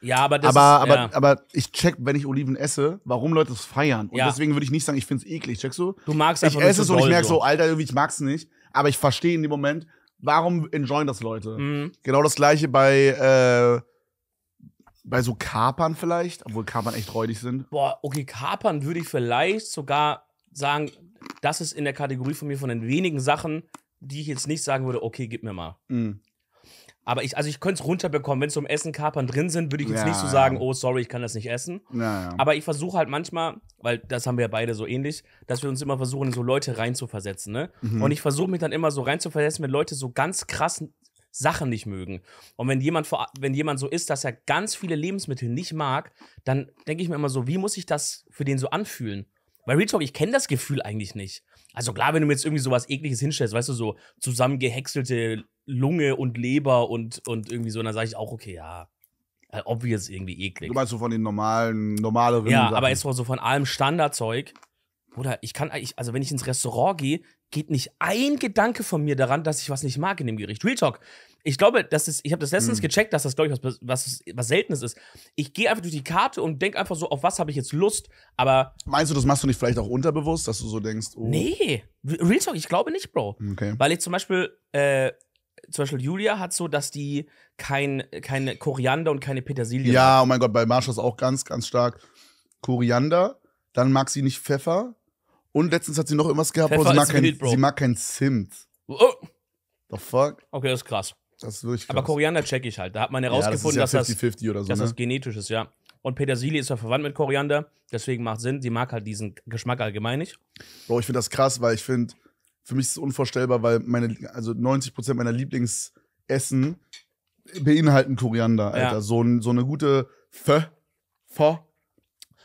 Speaker 1: Ja, aber das aber, ist, aber, ja. aber ich check, wenn ich Oliven esse, warum Leute es feiern. Und ja. deswegen würde ich nicht sagen, ich finde es eklig. Checkst du? Du magst einfach Ich esse es und ich merke so, Alter, irgendwie, ich mag es nicht. Aber ich verstehe in dem Moment, warum enjoyen das Leute? Mhm. Genau das gleiche bei, äh, bei
Speaker 2: so Kapern vielleicht, obwohl Kapern echt räudig sind. Boah, okay, Kapern würde ich vielleicht sogar sagen, das ist in der Kategorie von mir von den wenigen Sachen, die ich jetzt nicht sagen würde, okay, gib mir mal. Mhm. Aber ich, also ich könnte es runterbekommen, wenn es um Essen Kapern drin sind, würde ich jetzt ja, nicht so sagen, ja. oh sorry, ich kann das nicht essen. Ja, Aber ich versuche halt manchmal, weil das haben wir ja beide so ähnlich, dass wir uns immer versuchen, in so Leute reinzuversetzen. Ne? Mhm. Und ich versuche mich dann immer so reinzuversetzen, wenn Leute so ganz krass Sachen nicht mögen. Und wenn jemand, vor, wenn jemand so ist, dass er ganz viele Lebensmittel nicht mag, dann denke ich mir immer so, wie muss ich das für den so anfühlen? Weil Real Talk, ich kenne das Gefühl eigentlich nicht. Also klar, wenn du mir jetzt irgendwie sowas ekliges hinstellst, weißt du, so zusammengehäckselte Lunge und Leber und, und irgendwie so, dann sage ich auch, okay, ja,
Speaker 1: obvious irgendwie eklig. Du meinst so von den normalen, normaleren Ja, Sachen. aber jetzt
Speaker 2: so von allem Standardzeug. Oder ich kann, eigentlich, also wenn ich ins Restaurant gehe, geht nicht ein Gedanke von mir daran, dass ich was nicht mag in dem Gericht. Real Talk. Ich glaube, das ist, ich habe das letztens mhm. gecheckt, dass das, glaube ich, was, was, was Seltenes ist. Ich gehe einfach durch die Karte und denke einfach so, auf was habe ich jetzt Lust, aber. Meinst
Speaker 1: du, das machst du nicht vielleicht auch unterbewusst, dass du so denkst,
Speaker 2: oh. Nee, Real Talk, ich glaube nicht, Bro. Okay. Weil ich zum Beispiel, äh, zum Beispiel Julia hat so, dass die kein, keine Koriander und keine Petersilie Ja,
Speaker 1: hat. oh mein Gott, bei Marsha ist auch ganz, ganz stark Koriander, dann mag sie nicht Pfeffer, und letztens hat sie noch irgendwas gehabt, Pfeffer sie, mag kein, wild, sie mag kein Zimt.
Speaker 2: Oh. The fuck? Okay, das ist krass. Das ist wirklich krass. Aber Koriander check ich halt. Da hat man herausgefunden, ja, das ja dass, 50 -50 das, so, dass ne? das genetisch ist, ja. Und Petersilie ist ja verwandt mit Koriander, deswegen macht Sinn. Sie mag halt diesen Geschmack allgemein nicht. Bro, ich finde das krass, weil ich
Speaker 1: finde, für mich ist es unvorstellbar, weil meine, also 90% meiner Lieblingsessen beinhalten Koriander, Alter. Ja. So, so eine gute Pfeffer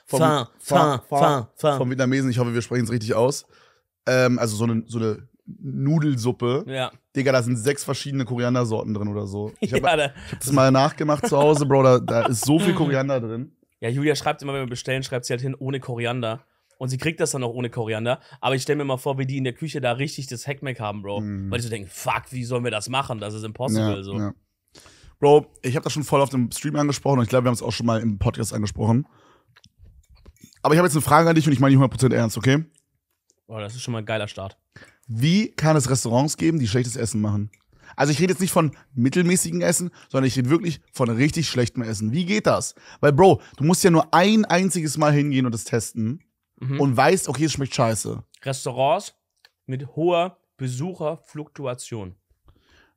Speaker 1: vom, fa, fa, fa, fa, vom Vietnamesen, ich hoffe, wir sprechen es richtig aus. Ähm, also so eine, so eine Nudelsuppe. Ja. Digga, da sind sechs verschiedene Koriandersorten drin oder so. Ich habe <laughs> ja, da, hab das mal nachgemacht zu Hause, Bro. Da, da ist so viel Koriander drin.
Speaker 2: Ja, Julia schreibt immer, wenn wir bestellen, schreibt sie halt hin ohne Koriander. Und sie kriegt das dann auch ohne Koriander. Aber ich stelle mir mal vor, wie die in der Küche da richtig das Hackmeck haben, Bro. Mhm. Weil die so denken, fuck, wie sollen wir das machen? Das ist impossible. Ja, so. Ja.
Speaker 1: Bro, ich habe das schon voll auf dem Stream angesprochen und ich glaube, wir haben es auch schon mal im Podcast angesprochen. Aber ich habe jetzt eine Frage an dich und ich meine die 100% ernst, okay?
Speaker 2: Boah, das ist schon mal ein geiler Start.
Speaker 1: Wie kann es Restaurants geben, die schlechtes Essen machen? Also ich rede jetzt nicht von mittelmäßigem Essen, sondern ich rede wirklich von richtig schlechtem Essen. Wie geht das? Weil, Bro, du musst ja nur ein einziges Mal hingehen und es testen mhm. und weißt, okay, es schmeckt scheiße.
Speaker 2: Restaurants mit hoher Besucherfluktuation.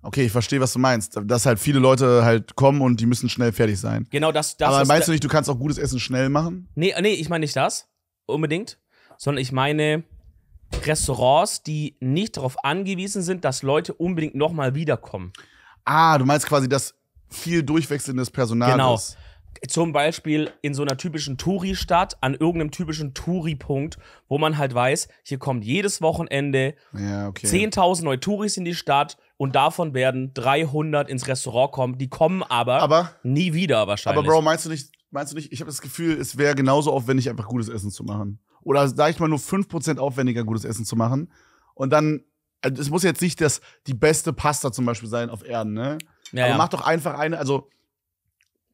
Speaker 1: Okay, ich verstehe, was du meinst. Dass halt viele Leute halt kommen und die müssen schnell fertig sein. Genau, das, das Aber meinst du nicht, du kannst auch gutes Essen schnell machen?
Speaker 2: Nee, nee, ich meine nicht das unbedingt, sondern ich meine Restaurants, die nicht darauf angewiesen sind, dass Leute unbedingt nochmal wiederkommen. Ah, du meinst quasi, dass viel durchwechselndes Personal genau. ist. Genau zum Beispiel in so einer typischen Touri-Stadt, an irgendeinem typischen Touri-Punkt, wo man halt weiß, hier kommt jedes Wochenende ja, okay. 10.000 neue Touris in die Stadt, und davon werden 300 ins Restaurant kommen. Die kommen aber, aber nie wieder wahrscheinlich. Aber Bro,
Speaker 1: meinst du nicht, meinst du nicht, ich habe das Gefühl, es wäre genauso aufwendig, einfach gutes Essen zu machen. Oder sag ich mal, nur 5% aufwendiger, gutes Essen zu machen. Und dann, also es muss jetzt nicht das, die beste Pasta zum Beispiel sein auf Erden, ne? Ja, aber ja. mach doch einfach eine, also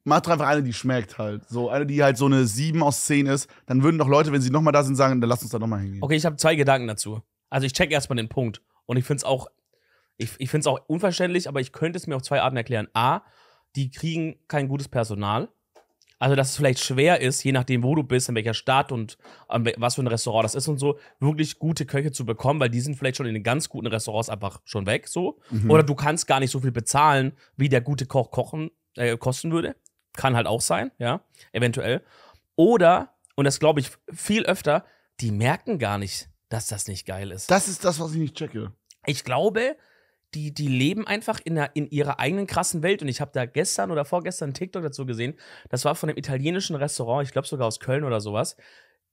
Speaker 1: mach doch einfach eine, die schmeckt halt. So eine, die halt so eine 7 aus 10 ist. Dann würden doch Leute, wenn sie nochmal da sind, sagen, dann lass uns da nochmal hingehen.
Speaker 2: Okay, ich habe zwei Gedanken dazu. Also ich check erstmal den Punkt. Und ich finde es auch ich, ich finde es auch unverständlich, aber ich könnte es mir auf zwei Arten erklären. A, die kriegen kein gutes Personal. Also, dass es vielleicht schwer ist, je nachdem, wo du bist, in welcher Stadt und ähm, was für ein Restaurant das ist und so, wirklich gute Köche zu bekommen, weil die sind vielleicht schon in den ganz guten Restaurants einfach schon weg, so. Mhm. Oder du kannst gar nicht so viel bezahlen, wie der gute Koch kochen, äh, kosten würde. Kann halt auch sein, ja, eventuell. Oder, und das glaube ich viel öfter, die merken gar nicht, dass das nicht geil ist. Das ist das, was ich nicht checke. Ich glaube, die, die leben einfach in, einer, in ihrer eigenen krassen Welt. Und ich habe da gestern oder vorgestern einen TikTok dazu gesehen. Das war von einem italienischen Restaurant, ich glaube sogar aus Köln oder sowas.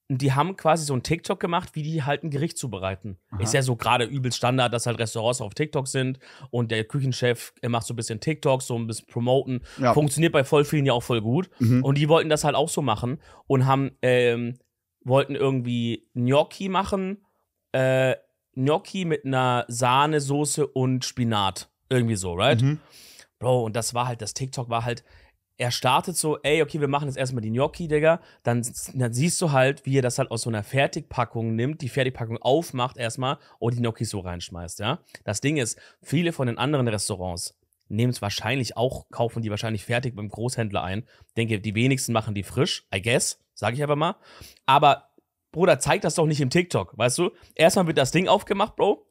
Speaker 2: Und die haben quasi so einen TikTok gemacht, wie die halt ein Gericht zubereiten. Aha. Ist ja so gerade übel Standard, dass halt Restaurants auf TikTok sind und der Küchenchef macht so ein bisschen TikTok, so ein bisschen promoten. Ja. Funktioniert bei voll vielen ja auch voll gut. Mhm. Und die wollten das halt auch so machen und haben, ähm, wollten irgendwie Gnocchi machen, äh, Gnocchi mit einer Sahnesoße und Spinat. Irgendwie so, right? Mhm. Bro, und das war halt, das TikTok war halt, er startet so, ey, okay, wir machen jetzt erstmal die Gnocchi, Digga. Dann, dann siehst du halt, wie er das halt aus so einer Fertigpackung nimmt, die Fertigpackung aufmacht erstmal und die Gnocchi so reinschmeißt, ja. Das Ding ist, viele von den anderen Restaurants nehmen es wahrscheinlich auch, kaufen die wahrscheinlich fertig beim Großhändler ein. Denke, die wenigsten machen die frisch, I guess, sage ich aber mal. Aber Bruder, zeig das doch nicht im TikTok, weißt du? Erstmal wird das Ding aufgemacht, Bro.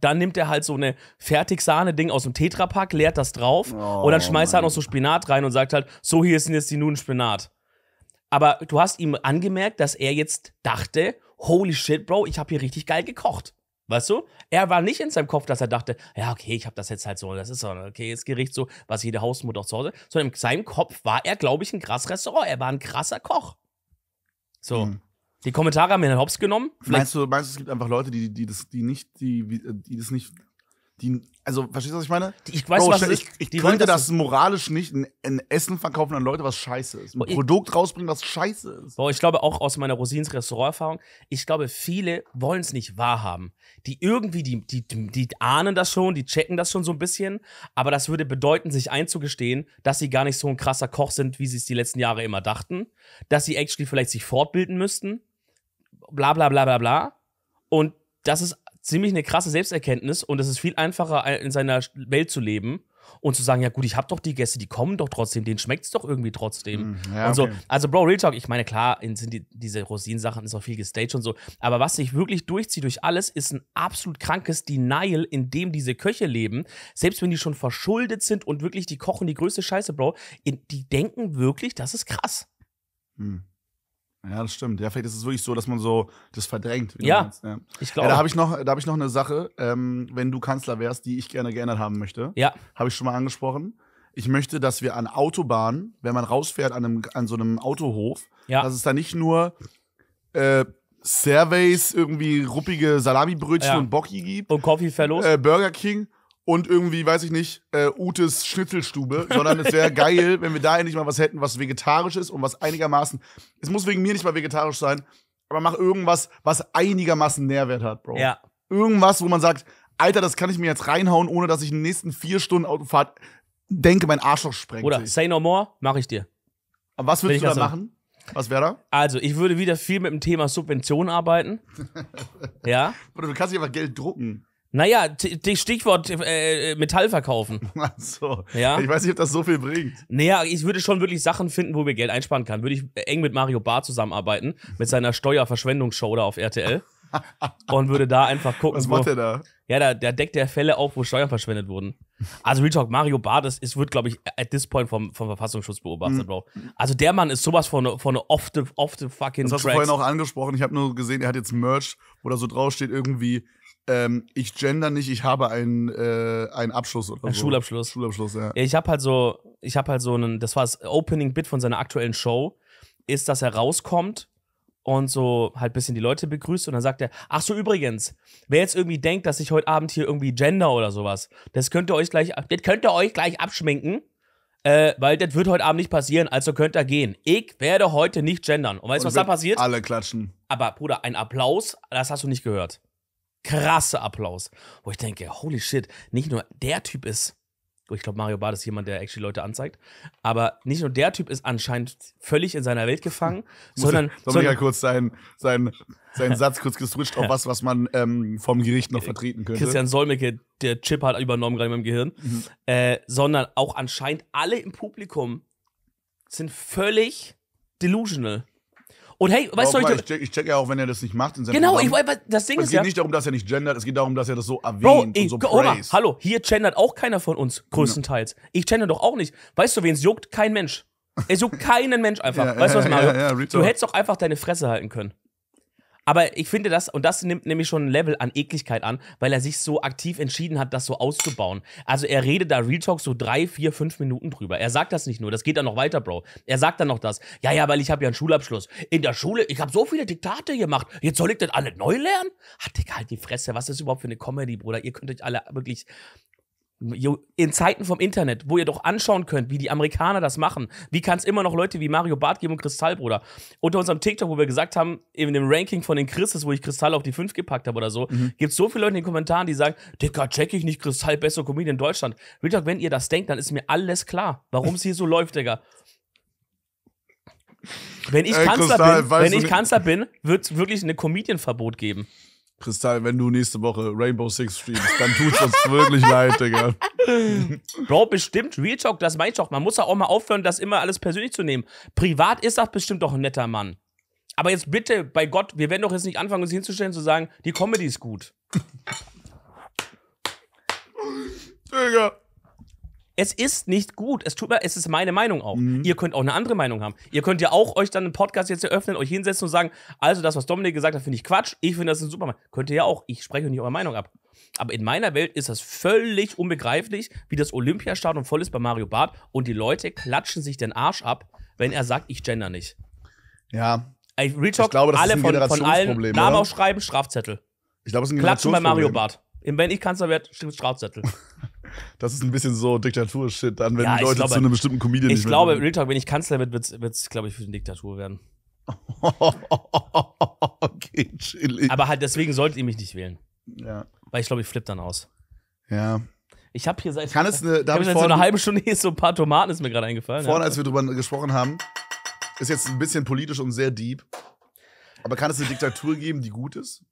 Speaker 2: Dann nimmt er halt so eine Fertigsahne-Ding aus dem Tetrapack, leert das drauf oh, und dann oh schmeißt er halt noch so Spinat rein und sagt halt, so hier sind jetzt die Nudeln Spinat. Aber du hast ihm angemerkt, dass er jetzt dachte, holy shit, Bro, ich habe hier richtig geil gekocht. Weißt du? Er war nicht in seinem Kopf, dass er dachte, ja, okay, ich habe das jetzt halt so, das ist so, okay, jetzt Gericht so, was jede Hausmutter auch zu Hause, sondern in seinem Kopf war er, glaube ich, ein krass Restaurant. Er war ein krasser Koch. So. Mhm. Die Kommentare haben mir den Hops genommen. Vielleicht meinst
Speaker 1: du, meinst du, es gibt einfach Leute, die, die, das, die nicht, die, die das nicht,
Speaker 2: die, also, verstehst du, was ich meine? Ich weiß, Bro, was ich, ich könnte das moralisch nicht ein,
Speaker 1: ein, Essen verkaufen an Leute, was scheiße ist. Ein Boah, Produkt ich, rausbringen, was scheiße
Speaker 2: ist. Boah, ich glaube auch aus meiner Rosins Restaurant-Erfahrung, ich glaube, viele wollen es nicht wahrhaben. Die irgendwie, die, die, die ahnen das schon, die checken das schon so ein bisschen, aber das würde bedeuten, sich einzugestehen, dass sie gar nicht so ein krasser Koch sind, wie sie es die letzten Jahre immer dachten, dass sie actually vielleicht sich fortbilden müssten bla bla bla bla bla. Und das ist ziemlich eine krasse Selbsterkenntnis und es ist viel einfacher, äh, in seiner Welt zu leben und zu sagen, ja gut, ich habe doch die Gäste, die kommen doch trotzdem, denen schmeckt es doch irgendwie trotzdem. Mm, ja, und so. Also Bro, Real Talk, ich meine, klar, sind die, diese Rosinen-Sachen ist auch viel gestaged und so, aber was sich wirklich durchzieht durch alles, ist ein absolut krankes Denial, in dem diese Köche leben, selbst wenn die schon verschuldet sind und wirklich, die kochen die größte Scheiße, Bro, die denken wirklich, das ist krass. Mhm. Ja, das stimmt. Ja, vielleicht ist es
Speaker 1: wirklich so, dass man so das verdrängt. Ja, ja, ich glaube. Ja, da habe ich, noch, da hab ich noch eine Sache, ähm, wenn du Kanzler wärst, die ich gerne geändert haben möchte. Ja. Habe ich schon mal angesprochen. Ich möchte, dass wir an Autobahnen, wenn man rausfährt an, einem, an so einem Autohof, ja. dass es da nicht nur äh, Surveys, irgendwie ruppige Salamibrötchen ja. und Bocki gibt. Und Coffee Fellows. Äh, Burger King, und irgendwie, weiß ich nicht, äh, Utes Schnitzelstube, sondern es wäre <laughs> geil, wenn wir da endlich mal was hätten, was vegetarisch ist und was einigermaßen. Es muss wegen mir nicht mal vegetarisch sein, aber mach irgendwas, was einigermaßen Nährwert hat, Bro. Ja. Irgendwas, wo man sagt, Alter, das kann ich mir jetzt reinhauen, ohne dass ich in den nächsten vier Stunden Autofahrt denke, mein Arschloch sprengt. Oder sich. say no
Speaker 2: more, mach ich dir.
Speaker 1: Aber was würdest du da machen?
Speaker 2: Was wäre da? Also, ich würde wieder viel mit dem Thema Subvention arbeiten. <laughs> ja. Oder du kannst dich einfach Geld drucken. Naja, Stichwort äh, äh, Metall verkaufen. <laughs> Ach
Speaker 1: so. Ja? Ich weiß
Speaker 2: nicht, ob das so viel bringt. Naja, ich würde schon wirklich Sachen finden, wo wir Geld einsparen kann. Würde ich äh, eng mit Mario Bar zusammenarbeiten, mit seiner Steuerverschwendungsshow da auf RTL. <laughs> und würde da einfach gucken. Was macht wo, er da? Ja, da, da deckt der Fälle auf, wo Steuern verschwendet wurden. Also Real Talk, Mario Bar, das ist, wird, glaube ich, at this point vom, vom Verfassungsschutz beobachtet, mhm. Bro. Also der Mann ist sowas von, von off, the, off the fucking Das hast Tracks. du vorhin auch
Speaker 1: angesprochen. Ich habe nur gesehen, er hat jetzt Merch, wo da so draufsteht, irgendwie ähm, ich gender nicht, ich
Speaker 2: habe einen, äh, einen Abschluss oder Ein so. Schulabschluss. Schulabschluss, ja. ich habe halt so, ich habe halt so einen, das war das Opening-Bit von seiner aktuellen Show, ist, dass er rauskommt und so halt ein bisschen die Leute begrüßt und dann sagt er, ach so übrigens, wer jetzt irgendwie denkt, dass ich heute Abend hier irgendwie gender oder sowas, das könnt ihr euch gleich, das könnt ihr euch gleich abschminken. Äh, weil das wird heute Abend nicht passieren, also könnt ihr gehen. Ich werde heute nicht gendern. Und weißt du, was da passiert? Alle klatschen. Aber Bruder, ein Applaus, das hast du nicht gehört krasse Applaus. Wo ich denke, holy shit, nicht nur der Typ ist, oh, ich glaube, Mario Barth ist jemand, der actually Leute anzeigt, aber nicht nur der Typ ist anscheinend völlig in seiner Welt gefangen, <laughs> sondern. Soll ich ja kurz seinen,
Speaker 1: seinen, seinen <laughs> Satz kurz geswitcht auf was, was man ähm, vom Gericht noch äh, vertreten könnte. Christian
Speaker 2: Solmecke, der Chip hat übernommen gerade in meinem Gehirn, mhm. äh, sondern auch anscheinend alle im Publikum sind völlig delusional. Und hey, weißt du, ich, ich, check, ich check ja auch, wenn er das nicht macht in seinem Genau, ich, das Ding es ist ja. Es geht nicht darum, dass er nicht gendert, es geht darum, dass er das so erwähnt Bro, und so Oma, hallo, hier gendert auch keiner von uns, größtenteils. Ja. Ich gender doch auch nicht. Weißt du, wen es juckt? Kein Mensch. Es juckt keinen Mensch einfach. Ja, weißt du, was ich meine? du hättest doch einfach deine Fresse halten können. Aber ich finde das, und das nimmt nämlich schon ein Level an Ekligkeit an, weil er sich so aktiv entschieden hat, das so auszubauen. Also er redet da Real Talk so drei, vier, fünf Minuten drüber. Er sagt das nicht nur, das geht dann noch weiter, Bro. Er sagt dann noch das. Ja, ja, weil ich habe ja einen Schulabschluss. In der Schule, ich habe so viele Diktate gemacht. Jetzt soll ich das alle neu lernen? Hat Digga, halt die Fresse. Was ist das überhaupt für eine Comedy, Bruder? Ihr könnt euch alle wirklich in Zeiten vom Internet, wo ihr doch anschauen könnt, wie die Amerikaner das machen, wie kann es immer noch Leute wie Mario Barth geben und Kristallbruder? Unter unserem TikTok, wo wir gesagt haben, in dem Ranking von den Christes, wo ich Kristall auf die 5 gepackt habe oder so, mhm. gibt es so viele Leute in den Kommentaren, die sagen, Dicker, check ich nicht, Kristall, bessere Comedian in Deutschland. Richard, wenn ihr das denkt, dann ist mir alles klar, warum es hier so <laughs> läuft, Digga. Wenn ich Ey, Kanzler Kristall, bin, wenn ich Kanzler bin, wird es wirklich ein Comedian-Verbot geben. Kristall, wenn du nächste Woche Rainbow Six streamst, dann tut's uns wirklich leid, Digga. Bro, bestimmt. Real Talk, das meine ich doch. Man muss ja auch mal aufhören, das immer alles persönlich zu nehmen. Privat ist das bestimmt doch ein netter Mann. Aber jetzt bitte, bei Gott, wir werden doch jetzt nicht anfangen, uns hinzustellen zu sagen, die Comedy ist gut. Digga es ist nicht gut. Es tut mir, es ist meine Meinung auch. Mhm. Ihr könnt auch eine andere Meinung haben. Ihr könnt ja auch euch dann einen Podcast jetzt eröffnen, euch hinsetzen und sagen, also das, was Dominik gesagt hat, finde ich Quatsch. Ich finde das ein Supermann. Könnt ihr ja auch. Ich spreche nicht eure Meinung ab. Aber in meiner Welt ist das völlig unbegreiflich, wie das Olympiastadion voll ist bei Mario Barth und die Leute klatschen sich den Arsch ab, wenn er sagt, ich gender nicht. Ja. Ich, Real ich glaube, das alle ist ein von, von allen Problem, Namen oder? aufschreiben, Strafzettel. Ich glaube, es ist ein Klatschen bei Mario Barth. Wenn ich Kanzler werde, stimmt Strafzettel. <laughs>
Speaker 1: Das ist ein bisschen so Diktatur-Shit, dann, wenn ja, Leute glaube, zu einem bestimmten Comedian Ich glaube, Real
Speaker 2: Talk, wenn ich Kanzler wird, wird's, wird's glaube ich, für eine Diktatur werden. <laughs> okay, chillig. Aber halt, deswegen solltet ihr mich nicht wählen. Ja. Weil ich glaube, ich flippe dann aus. Ja, ich habe hier seit, Kann es eine, da ich ich vorne, so eine halbe Stunde hier so ein paar Tomaten, ist mir gerade eingefallen. Vorhin, ja. als wir
Speaker 1: drüber gesprochen haben, ist jetzt ein bisschen politisch und sehr deep. Aber kann es
Speaker 2: eine Diktatur geben, die gut ist?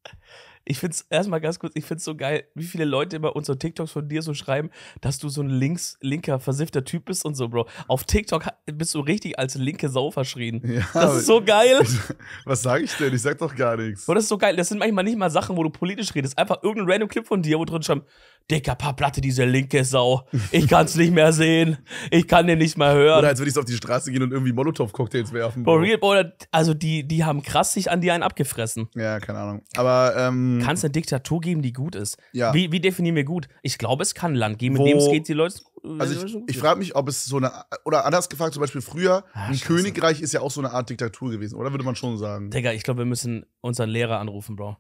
Speaker 2: ich finde es erstmal ganz kurz, ich finde es so geil, wie viele Leute immer unsere TikToks von dir so schreiben, dass du so ein links, linker, versiffter Typ bist und so, Bro. Auf TikTok bist du richtig als linke Sau verschrien. Ja, das ist so geil.
Speaker 1: <laughs> Was sag ich denn? Ich sag
Speaker 2: doch gar nichts. Bro, das ist so geil. Das sind manchmal nicht mal Sachen, wo du politisch redest. Einfach irgendein random Clip von dir, wo drin schreibt, dicker Pappplatte, diese linke Sau. Ich kann's nicht mehr sehen. Ich kann den nicht mehr hören. Oder als würde ich
Speaker 1: auf die Straße gehen und irgendwie Molotow-Cocktails werfen. For
Speaker 2: real, Bro, also die, die haben krass sich an die einen abgefressen. Ja, keine Ahnung. Aber ähm, Kann es eine Diktatur geben, die gut ist? Ja. Wie, wie definieren wir gut? Ich glaube, es kann ein Land geben, in dem es geht, die Leute also ich, ich frage
Speaker 1: mich, ob es so eine, oder anders gefragt, zum Beispiel früher, ah, ein Königreich ist ja auch so eine Art Diktatur gewesen, oder würde man schon sagen? Digga, ich glaube, wir müssen
Speaker 2: unseren Lehrer anrufen, Bro.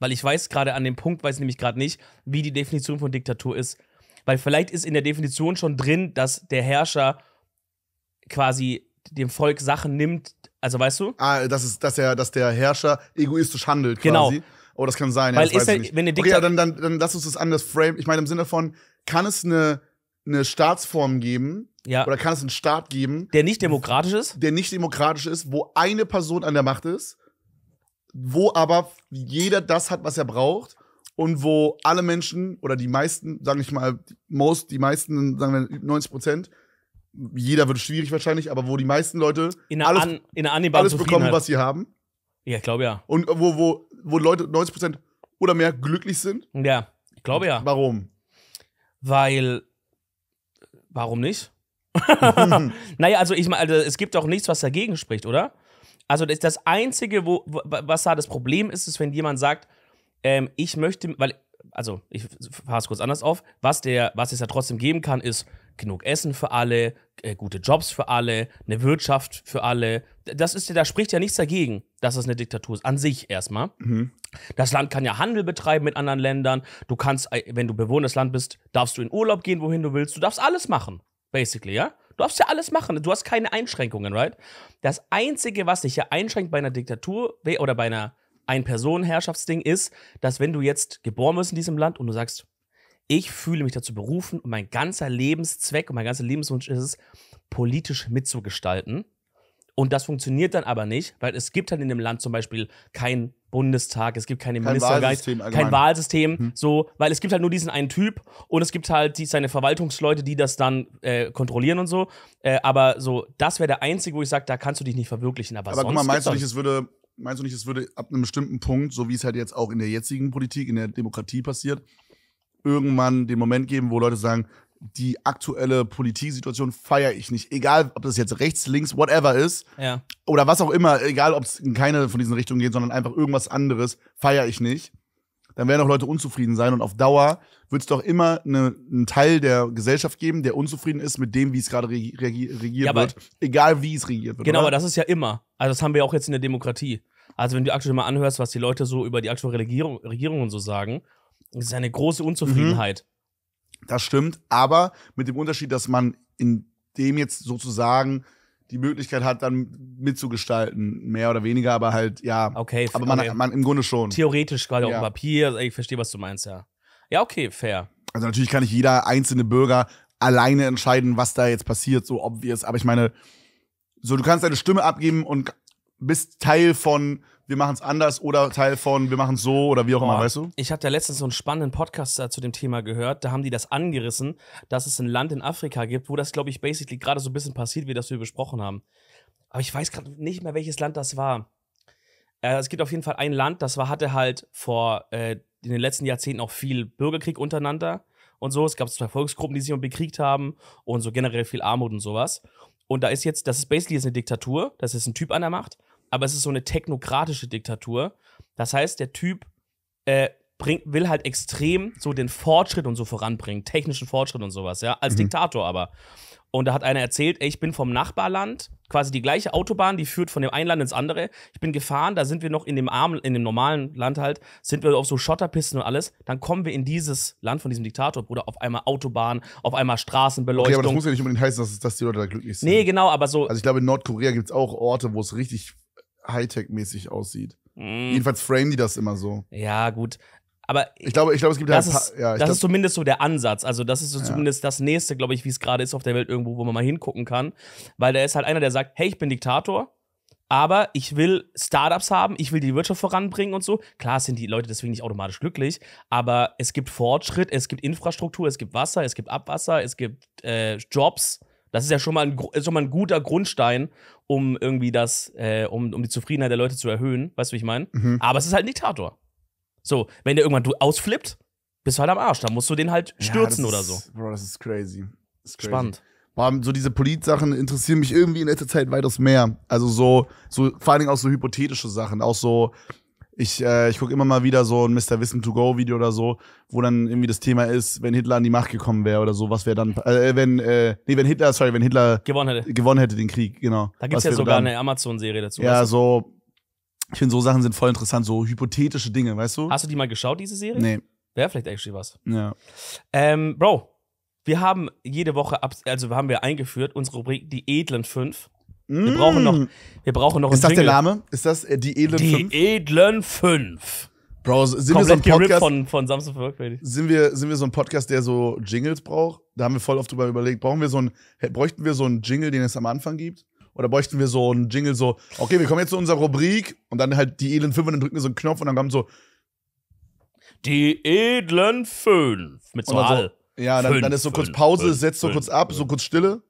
Speaker 2: Weil ich weiß gerade an dem Punkt, weiß nämlich gerade nicht, wie die Definition von Diktatur ist. Weil vielleicht ist in der Definition schon drin, dass der Herrscher quasi dem Volk Sachen nimmt. Also weißt du? Ah, das ist, dass, er, dass der Herrscher egoistisch handelt quasi. Genau. Oh, das kann sein. Ja, Weil ist halt, nicht. wenn eine Diktatur.
Speaker 1: Okay, ja, dann, dann, dann lass uns das anders frame. Ich meine, im Sinne von, kann es eine, eine Staatsform geben? Ja. Oder kann es einen Staat geben? Der nicht demokratisch ist? Der nicht demokratisch ist, wo eine Person an der Macht ist wo aber jeder das hat, was er braucht und wo alle Menschen oder die meisten, sage ich mal, most, die meisten, sagen wir 90 Prozent, jeder wird schwierig wahrscheinlich, aber wo die meisten Leute in alles, an, in alles bekommen, halt. was sie haben. Ja, ich glaube ja. Und wo, wo, wo Leute 90 Prozent oder mehr glücklich sind. Ja, ich glaube ja. Warum?
Speaker 2: Weil, warum nicht? <laughs> <laughs> naja, also ich meine, also es gibt auch nichts, was dagegen spricht, oder? Also das, das Einzige, wo, was da das Problem ist, ist, wenn jemand sagt, ähm, ich möchte, weil, also ich fasse es kurz anders auf, was, der, was es ja trotzdem geben kann, ist genug Essen für alle, äh, gute Jobs für alle, eine Wirtschaft für alle. Das ist da spricht ja nichts dagegen, dass es eine Diktatur ist. An sich erstmal. Mhm. Das Land kann ja Handel betreiben mit anderen Ländern. Du kannst, äh, wenn du Bewohner Land bist, darfst du in Urlaub gehen, wohin du willst. Du darfst alles machen, basically, ja. Du darfst ja alles machen. Du hast keine Einschränkungen, right? Das Einzige, was dich ja einschränkt bei einer Diktatur oder bei einer Ein-Personen-Herrschaftsding ist, dass wenn du jetzt geboren bist in diesem Land und du sagst, ich fühle mich dazu berufen und mein ganzer Lebenszweck und mein ganzer Lebenswunsch ist es, politisch mitzugestalten, und das funktioniert dann aber nicht, weil es gibt halt in dem Land zum Beispiel keinen Bundestag, es gibt keine kein kein Wahlsystem, hm. so, weil es gibt halt nur diesen einen Typ und es gibt halt die, seine Verwaltungsleute, die das dann äh, kontrollieren und so. Äh, aber so, das wäre der einzige, wo ich sage, da kannst du dich nicht verwirklichen. Aber, aber guck mal, meinst du nicht, es
Speaker 1: würde meinst du nicht, es würde ab einem bestimmten Punkt, so wie es halt jetzt auch in der jetzigen Politik, in der Demokratie passiert, irgendwann den Moment geben, wo Leute sagen, die aktuelle Politiksituation feiere ich nicht. Egal, ob das jetzt rechts, links, whatever ist. Ja. Oder was auch immer, egal, ob es in keine von diesen Richtungen geht, sondern einfach irgendwas anderes, feiere ich nicht. Dann werden auch Leute unzufrieden sein und auf Dauer wird es doch immer ne, einen Teil der Gesellschaft geben, der unzufrieden ist mit dem, wie es gerade regi regiert ja, wird. Egal, wie es regiert wird. Genau, oder? aber das ist ja
Speaker 2: immer. Also, das haben wir auch jetzt in der Demokratie. Also, wenn du aktuell mal anhörst, was die Leute so über die aktuelle Regierung, Regierung und so sagen, das ist eine große Unzufriedenheit. Mhm das
Speaker 1: stimmt, aber mit dem Unterschied, dass man in dem jetzt sozusagen die Möglichkeit hat, dann mitzugestalten, mehr oder weniger, aber halt, ja. Okay, aber man, okay. man im Grunde schon. Theoretisch quasi ja. auf dem
Speaker 2: Papier, also ich verstehe, was du meinst, ja. Ja, okay, fair.
Speaker 1: Also natürlich kann nicht jeder einzelne Bürger alleine entscheiden, was da jetzt passiert, so obvious, aber ich meine, so du kannst deine Stimme abgeben und bist Teil von wir machen es anders oder Teil von wir machen es so oder wie auch immer, Boah. weißt du?
Speaker 2: Ich habe ja letztens so einen spannenden Podcast zu dem Thema gehört. Da haben die das angerissen, dass es ein Land in Afrika gibt, wo das, glaube ich, basically gerade so ein bisschen passiert, wie das wir besprochen haben. Aber ich weiß gerade nicht mehr, welches Land das war. Äh, es gibt auf jeden Fall ein Land, das war, hatte halt vor äh, in den letzten Jahrzehnten auch viel Bürgerkrieg untereinander und so. Es gab zwei Volksgruppen, die sich bekriegt haben und so generell viel Armut und sowas. Und da ist jetzt, das ist basically jetzt eine Diktatur, das ist ein Typ an der Macht aber es ist so eine technokratische Diktatur. Das heißt, der Typ äh, bring, will halt extrem so den Fortschritt und so voranbringen, technischen Fortschritt und sowas, ja, als mhm. Diktator aber. Und da hat einer erzählt, ey, ich bin vom Nachbarland, quasi die gleiche Autobahn, die führt von dem einen Land ins andere. Ich bin gefahren, da sind wir noch in dem armen, in dem normalen Land halt, sind wir auf so Schotterpisten und alles. Dann kommen wir in dieses Land von diesem Diktator, Bruder, auf einmal Autobahn, auf einmal Straßenbeleuchtung. Okay, aber das muss ja nicht
Speaker 1: unbedingt heißen, dass, dass die Leute da glücklich sind. Nee, genau, aber so. Also ich glaube, in Nordkorea gibt es auch Orte, wo es richtig Hightech-mäßig aussieht. Mhm. Jedenfalls framen die das immer so.
Speaker 2: Ja, gut. Aber ich glaube, ich glaube, es gibt halt das halt ist, ja, das glaub, ist zumindest so der Ansatz. Also das ist so ja. zumindest das nächste, glaube ich, wie es gerade ist auf der Welt irgendwo, wo man mal hingucken kann, weil da ist halt einer, der sagt, hey, ich bin Diktator, aber ich will Startups haben, ich will die Wirtschaft voranbringen und so. Klar sind die Leute deswegen nicht automatisch glücklich, aber es gibt Fortschritt, es gibt Infrastruktur, es gibt Wasser, es gibt Abwasser, es gibt äh, Jobs. Das ist ja schon mal ein, schon mal ein guter Grundstein, um irgendwie das, äh, um, um die Zufriedenheit der Leute zu erhöhen. Weißt du, wie ich meine? Mhm. Aber es ist halt ein Diktator. So, wenn der irgendwann du ausflippt, bist du halt am Arsch. Da musst du den halt stürzen ja, oder so. Ist,
Speaker 1: Bro, das ist crazy. Das ist crazy. Spannend.
Speaker 2: Boah, so diese Polit-Sachen interessieren mich
Speaker 1: irgendwie in letzter Zeit weitaus mehr. Also so, so, vor allen Dingen auch so hypothetische Sachen, auch so, ich, äh, ich gucke immer mal wieder so ein Mr. Wissen to Go Video oder so, wo dann irgendwie das Thema ist, wenn Hitler an die Macht gekommen wäre oder so, was wäre dann, äh, äh, wenn, äh, nee, wenn Hitler, sorry, wenn Hitler gewonnen hätte, gewonnen hätte den Krieg, genau. Da gibt es ja sogar dann? eine Amazon-Serie dazu. Ja, so, ich finde so Sachen sind voll interessant, so hypothetische Dinge, weißt du? Hast du die mal geschaut, diese Serie? Nee.
Speaker 2: Wäre vielleicht eigentlich was. Ja. Ähm, Bro, wir haben jede Woche, also haben wir eingeführt, unsere Rubrik, die edlen fünf. Wir brauchen noch, mm. wir brauchen noch Ist das Jingle. der Name? Ist das äh, die edlen die fünf? Die edlen fünf. Bro, sind wir so ein Podcast von, von Samsung sind wir, sind wir
Speaker 1: so ein Podcast, der so Jingles braucht? Da haben wir voll oft drüber überlegt, brauchen wir so ein, bräuchten wir so einen Jingle, den es am Anfang gibt? Oder bräuchten wir so einen Jingle so, okay, wir kommen jetzt zu unserer Rubrik und dann halt die edlen fünf und dann drücken wir so einen Knopf und dann kommt so
Speaker 2: Die edlen fünf mit so, so Ja, dann, fünf, dann ist so kurz Pause, fünf, setzt so fünf, kurz
Speaker 1: ab, so kurz Stille.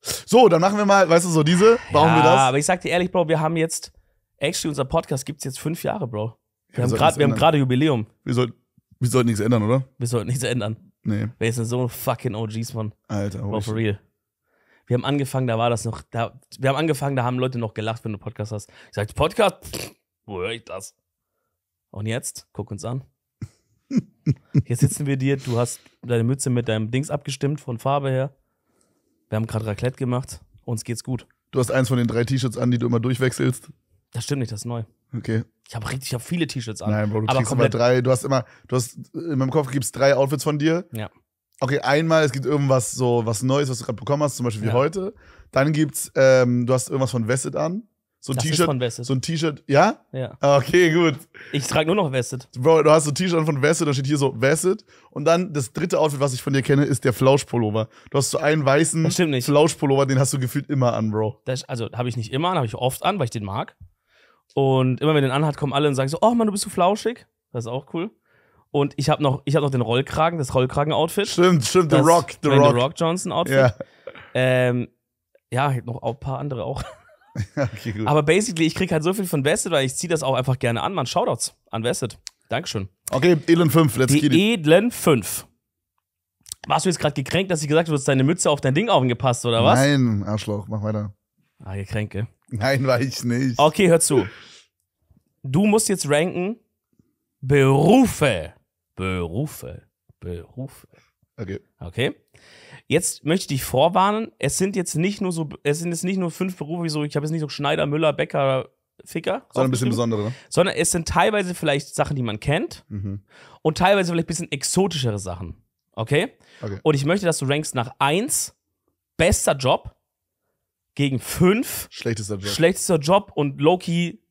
Speaker 1: So, dann machen wir mal,
Speaker 2: weißt du, so diese, brauchen ja, wir das? Ja, aber ich sag dir ehrlich, Bro, wir haben jetzt, actually, unser Podcast gibt's jetzt fünf Jahre, Bro. Wir, wir haben gerade Jubiläum. Wir, soll, wir sollten nichts ändern, oder? Wir sollten nichts ändern. Nee. Wir sind so fucking OGs, Mann. Alter, Bro, for real. Wir haben angefangen, da war das noch, da, wir haben angefangen, da haben Leute noch gelacht, wenn du Podcast hast. Ich sag, Podcast, Pff, wo höre ich das? Und jetzt, guck uns an. Hier <laughs> sitzen wir dir, du hast deine Mütze mit deinem Dings abgestimmt von Farbe her. Wir haben gerade Raclette gemacht. Uns geht's gut. Du hast eins von den drei T-Shirts an, die du immer durchwechselst. Das stimmt nicht, das ist neu. Okay. Ich habe richtig, ich habe viele T-Shirts an. Nein, Bro, du aber kriegst immer drei.
Speaker 1: Du hast immer, du hast äh, in meinem Kopf gibt's drei Outfits von dir. Ja. Okay, einmal es gibt irgendwas so was Neues, was du gerade bekommen hast, zum Beispiel wie ja. heute. Dann gibt's, ähm, du hast irgendwas von Vested an. So ein T-Shirt. So ein T-Shirt, ja? Ja. Ah, okay, gut. Ich trage nur noch Vested. Bro, du hast so ein T-Shirt von Vested, da steht hier so Vested. Und dann das dritte Outfit, was ich von dir kenne, ist der Flauschpullover. Du hast so einen weißen Flauschpullover, den hast du gefühlt immer
Speaker 2: an, Bro. Das, also habe ich nicht immer an, habe ich oft an, weil ich den mag. Und immer wenn den anhat, kommen alle und sagen so: Oh Mann, du bist so flauschig. Das ist auch cool. Und ich habe noch, hab noch den Rollkragen, das Rollkragen-Outfit. Stimmt, stimmt, das The Rock, The Rock. The Rock Johnson-Outfit. Yeah. Ähm, ja, ich habe noch ein paar andere auch. <laughs> okay, gut. Aber basically, ich kriege halt so viel von Vested, weil ich ziehe das auch einfach gerne an. Man, Shoutouts an Vested. Dankeschön. Okay, edlen 5, let's Die get it. edlen 5. Warst du jetzt gerade gekränkt, dass ich gesagt habe, du hast deine Mütze auf dein Ding aufgepasst, oder was?
Speaker 1: Nein, Arschloch, mach weiter.
Speaker 2: Ah, Gekränke. Nein, war ich nicht. Okay, hör zu. Du musst jetzt ranken Berufe. Berufe. Berufe. Okay. Okay. Jetzt möchte ich dich vorwarnen, es sind jetzt nicht nur so, es sind jetzt nicht nur fünf Berufe, so, ich habe jetzt nicht so Schneider, Müller, Bäcker, Ficker. Sondern ein bisschen besondere. Sondern es sind teilweise vielleicht Sachen, die man kennt mhm. und teilweise vielleicht ein bisschen exotischere Sachen. Okay? okay? Und ich möchte, dass du rankst nach eins, bester Job, gegen fünf. schlechtester Job. Schlechtester Job und Loki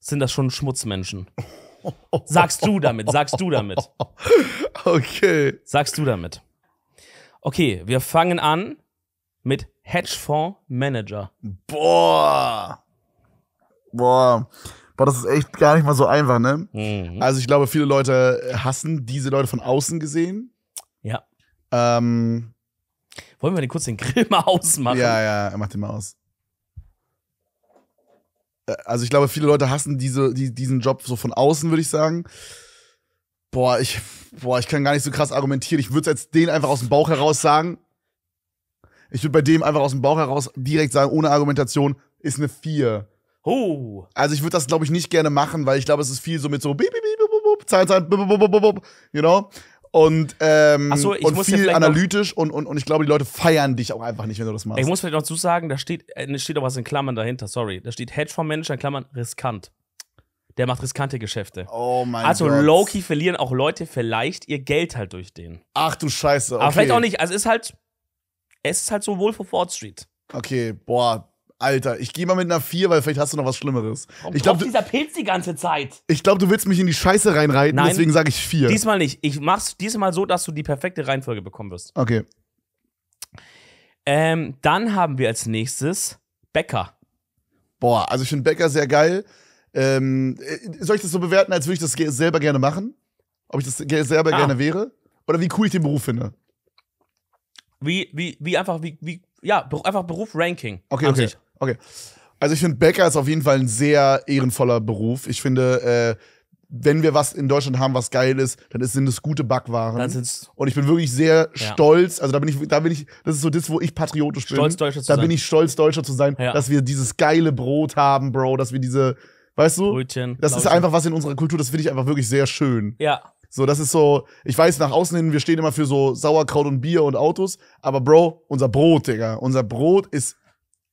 Speaker 2: sind das schon Schmutzmenschen. Sagst du damit, sagst du damit. <laughs> Okay. Sagst du damit. Okay, wir fangen an mit Hedgefonds Manager.
Speaker 1: Boah. Boah. Boah, das ist echt gar nicht mal so einfach, ne? Mhm. Also ich glaube, viele Leute hassen diese Leute von außen gesehen. Ja. Ähm, Wollen wir den kurz den Grill mal ausmachen? Ja, ja, er macht den mal aus. Äh, also ich glaube, viele Leute hassen diese, die, diesen Job so von außen, würde ich sagen. Boah, ich, boah, ich kann gar nicht so krass argumentieren. Ich würde es als den einfach aus dem Bauch heraus sagen. Ich würde bei dem einfach aus dem Bauch heraus direkt sagen, ohne Argumentation, ist eine 4. Oh. Also ich würde das, glaube ich, nicht gerne machen, weil ich glaube, es ist viel so mit so beep, beep, beep, beep, beep, Zahlen, Zahlen, beep, beep, beep, beep, you know? Und, ähm, so, und viel analytisch und, und, und ich glaube, die Leute feiern dich auch einfach nicht, wenn du das machst. Ich
Speaker 2: muss vielleicht noch zusagen, da steht, steht auch was in Klammern dahinter, sorry. Da steht Hedgefondsmanager in Klammern riskant. Der macht riskante Geschäfte. Oh mein also, Gott. Also Loki verlieren auch Leute vielleicht ihr Geld halt durch den. Ach du Scheiße. Okay. Aber vielleicht auch nicht. Also es ist halt, es ist halt so wohl of Wall Street. Okay, boah,
Speaker 1: Alter, ich gehe mal mit einer 4, weil vielleicht hast du noch was Schlimmeres. Warum ich glaube,
Speaker 2: dieser Pilz die ganze Zeit. Ich
Speaker 1: glaube, du willst mich in die Scheiße reinreiten, Nein, deswegen sage ich 4. Diesmal
Speaker 2: nicht. Ich mach's diesmal so, dass du die perfekte Reihenfolge bekommen wirst. Okay. Ähm, dann haben wir als nächstes Becker. Boah, also ich finde Becker sehr geil. Ähm, äh, soll ich das so
Speaker 1: bewerten, als würde ich das selber gerne machen? Ob ich das selber ah. gerne wäre? Oder wie cool ich den Beruf finde?
Speaker 2: Wie, wie, wie einfach, wie, wie, ja, einfach Beruf-Ranking. Okay, okay,
Speaker 1: okay. Also ich finde, Bäcker ist auf jeden Fall ein sehr ehrenvoller Beruf. Ich finde, äh, wenn wir was in Deutschland haben, was geil ist, dann sind es gute Backwaren. und ich bin wirklich sehr ja. stolz. Also da bin ich, da bin ich, das ist so das, wo ich patriotisch bin. Stolz Deutscher zu da sein. Da bin ich stolz Deutscher zu sein, ja. dass wir dieses geile Brot haben, Bro, dass wir diese Weißt du? Brötchen. Das ist einfach was in unserer Kultur, das finde ich einfach wirklich sehr schön. Ja. So, das ist so, ich weiß, nach außen hin, wir stehen immer für so Sauerkraut und Bier und Autos, aber Bro, unser Brot, Digga, unser Brot ist.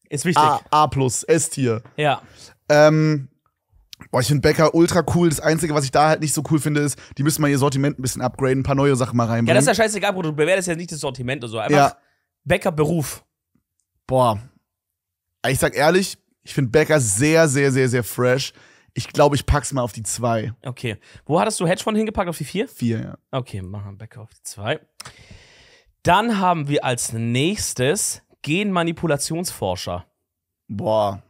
Speaker 1: Ist wichtig. A, A plus, S-Tier. Ja. Ähm, Boah, ich finde Bäcker ultra cool. Das Einzige, was ich da halt nicht so cool finde, ist, die müssen mal ihr Sortiment ein bisschen upgraden, ein paar neue Sachen mal reinbringen. Ja, das ist ja
Speaker 2: scheißegal, Bro, Du bewertest ja nicht das Sortiment oder so. Einfach ja.
Speaker 1: Bäckerberuf. Boah. Ich sag ehrlich, ich finde Becker sehr, sehr, sehr, sehr fresh. Ich glaube, ich pack's mal auf die 2.
Speaker 2: Okay. Wo hattest du Hedgefonds hingepackt? Auf die 4? 4, ja. Okay, machen wir Becker auf die 2. Dann haben wir als nächstes Genmanipulationsforscher. Boah.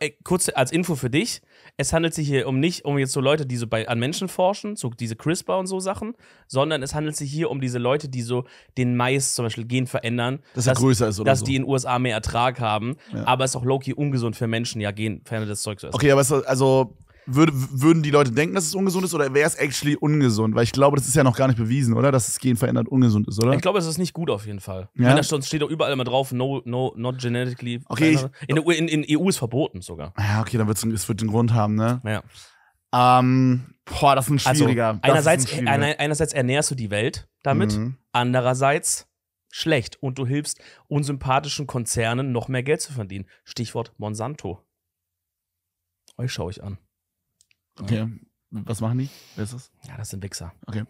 Speaker 2: Äh, kurz als Info für dich es handelt sich hier um nicht um jetzt so Leute, die so bei, an Menschen forschen, so diese CRISPR und so Sachen, sondern es handelt sich hier um diese Leute, die so den Mais zum Beispiel Gen verändern. Dass, dass er größer ist oder Dass so. die in den USA mehr Ertrag haben. Ja. Aber es ist auch Loki ungesund für Menschen, ja, Gen verändert das Zeug zu essen. Okay,
Speaker 1: aber es, also würde, würden die Leute denken, dass es ungesund ist oder wäre es actually ungesund? Weil ich glaube, das ist ja noch gar nicht bewiesen, oder? Dass es genverändert ungesund ist, oder? Ich
Speaker 2: glaube, es ist nicht gut auf jeden Fall. Ja? Sonst steht doch überall immer drauf, no, no, not genetically. Okay. Ich, in, der, in, in,
Speaker 1: EU ist verboten sogar. Ja, okay, dann wird es den Grund haben, ne? Ja. Ähm, boah, das ist ein also, schwieriger. Also, einerseits, ein schwieriger. Einer,
Speaker 2: einerseits ernährst du die Welt damit, mhm. andererseits schlecht und du hilfst unsympathischen Konzernen noch mehr Geld zu verdienen. Stichwort Monsanto. Euch schaue ich an.
Speaker 1: Okay. Was machen die? Wer
Speaker 2: ist das? Ja, das sind Wichser.
Speaker 1: Okay.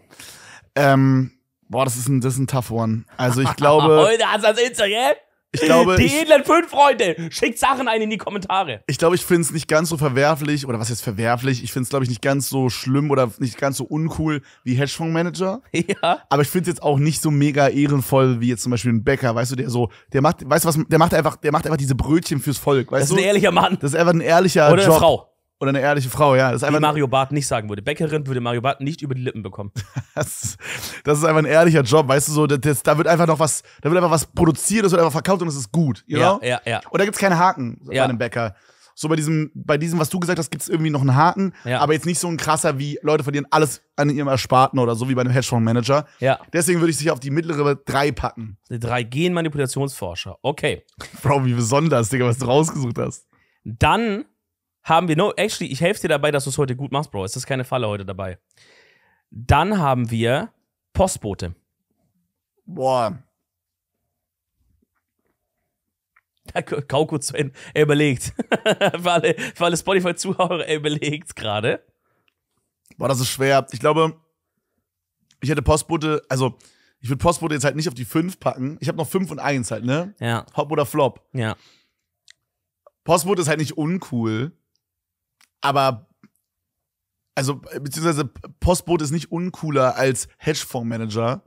Speaker 1: Ähm, boah, das ist ein, das ist ein tough one. Also ich glaube. <laughs> Heute
Speaker 2: hat's als Insta, gell? Ich glaube, die edlen fünf Freunde, schickt Sachen ein in die Kommentare.
Speaker 1: Ich glaube, ich finde es nicht ganz so verwerflich, oder was jetzt verwerflich? Ich finde es, glaube ich, nicht ganz so schlimm oder nicht ganz so uncool wie Hedgefondsmanager. <laughs> Ja. Aber ich finde es jetzt auch nicht so mega ehrenvoll wie jetzt zum Beispiel ein Bäcker, weißt du, der so, der macht, weißt du was, der macht einfach, der macht einfach diese Brötchen fürs Volk, weißt du? Das ist du? ein ehrlicher Mann. Das ist einfach ein ehrlicher Oder Job. eine
Speaker 2: Frau. Oder eine ehrliche Frau, ja. Das ist einfach Wie Mario Barth nicht sagen würde. Bäckerin würde Mario Barth nicht über die Lippen bekommen. <laughs> das,
Speaker 1: das, ist einfach ein ehrlicher Job, weißt du so. Das, das, da wird einfach noch was, da wird einfach was produziert, das wird einfach verkauft und es ist gut. You ja, know?
Speaker 2: ja, ja. Und da gibt es
Speaker 1: keinen Haken ja. bei einem Bäcker. So bei diesem, bei diesem, was du gesagt hast, gibt es irgendwie noch einen Haken, ja. aber jetzt nicht so ein krasser, wie Leute verlieren alles an ihrem Ersparten oder so, wie bei einem Hedgefondsmanager. Ja. Deswegen würde ich dich auf die
Speaker 2: mittlere 3 packen. 3 Genmanipulationsforscher. Okay. <laughs> Bro, wie besonders, Digga, was du rausgesucht hast. Dann haben wir, no, actually, ich helfe dir dabei, dass du es heute gut machst, Bro. Es ist keine Falle heute dabei. Dann haben wir Postbote. Boah. Kau kurz zu Ende. Er überlegt. <laughs> für alle, für alle Spotify-Zuhörer, er überlegt gerade.
Speaker 1: Boah, das ist schwer. Ich glaube, ich hätte Postbote, also ich würde Postbote jetzt halt nicht auf die 5 packen. Ich habe noch 5 und 1 halt, ne? Ja. Hop oder Flop. Ja. Postbote ist halt nicht uncool aber also beziehungsweise Postbote ist nicht uncooler als Hedgefondsmanager.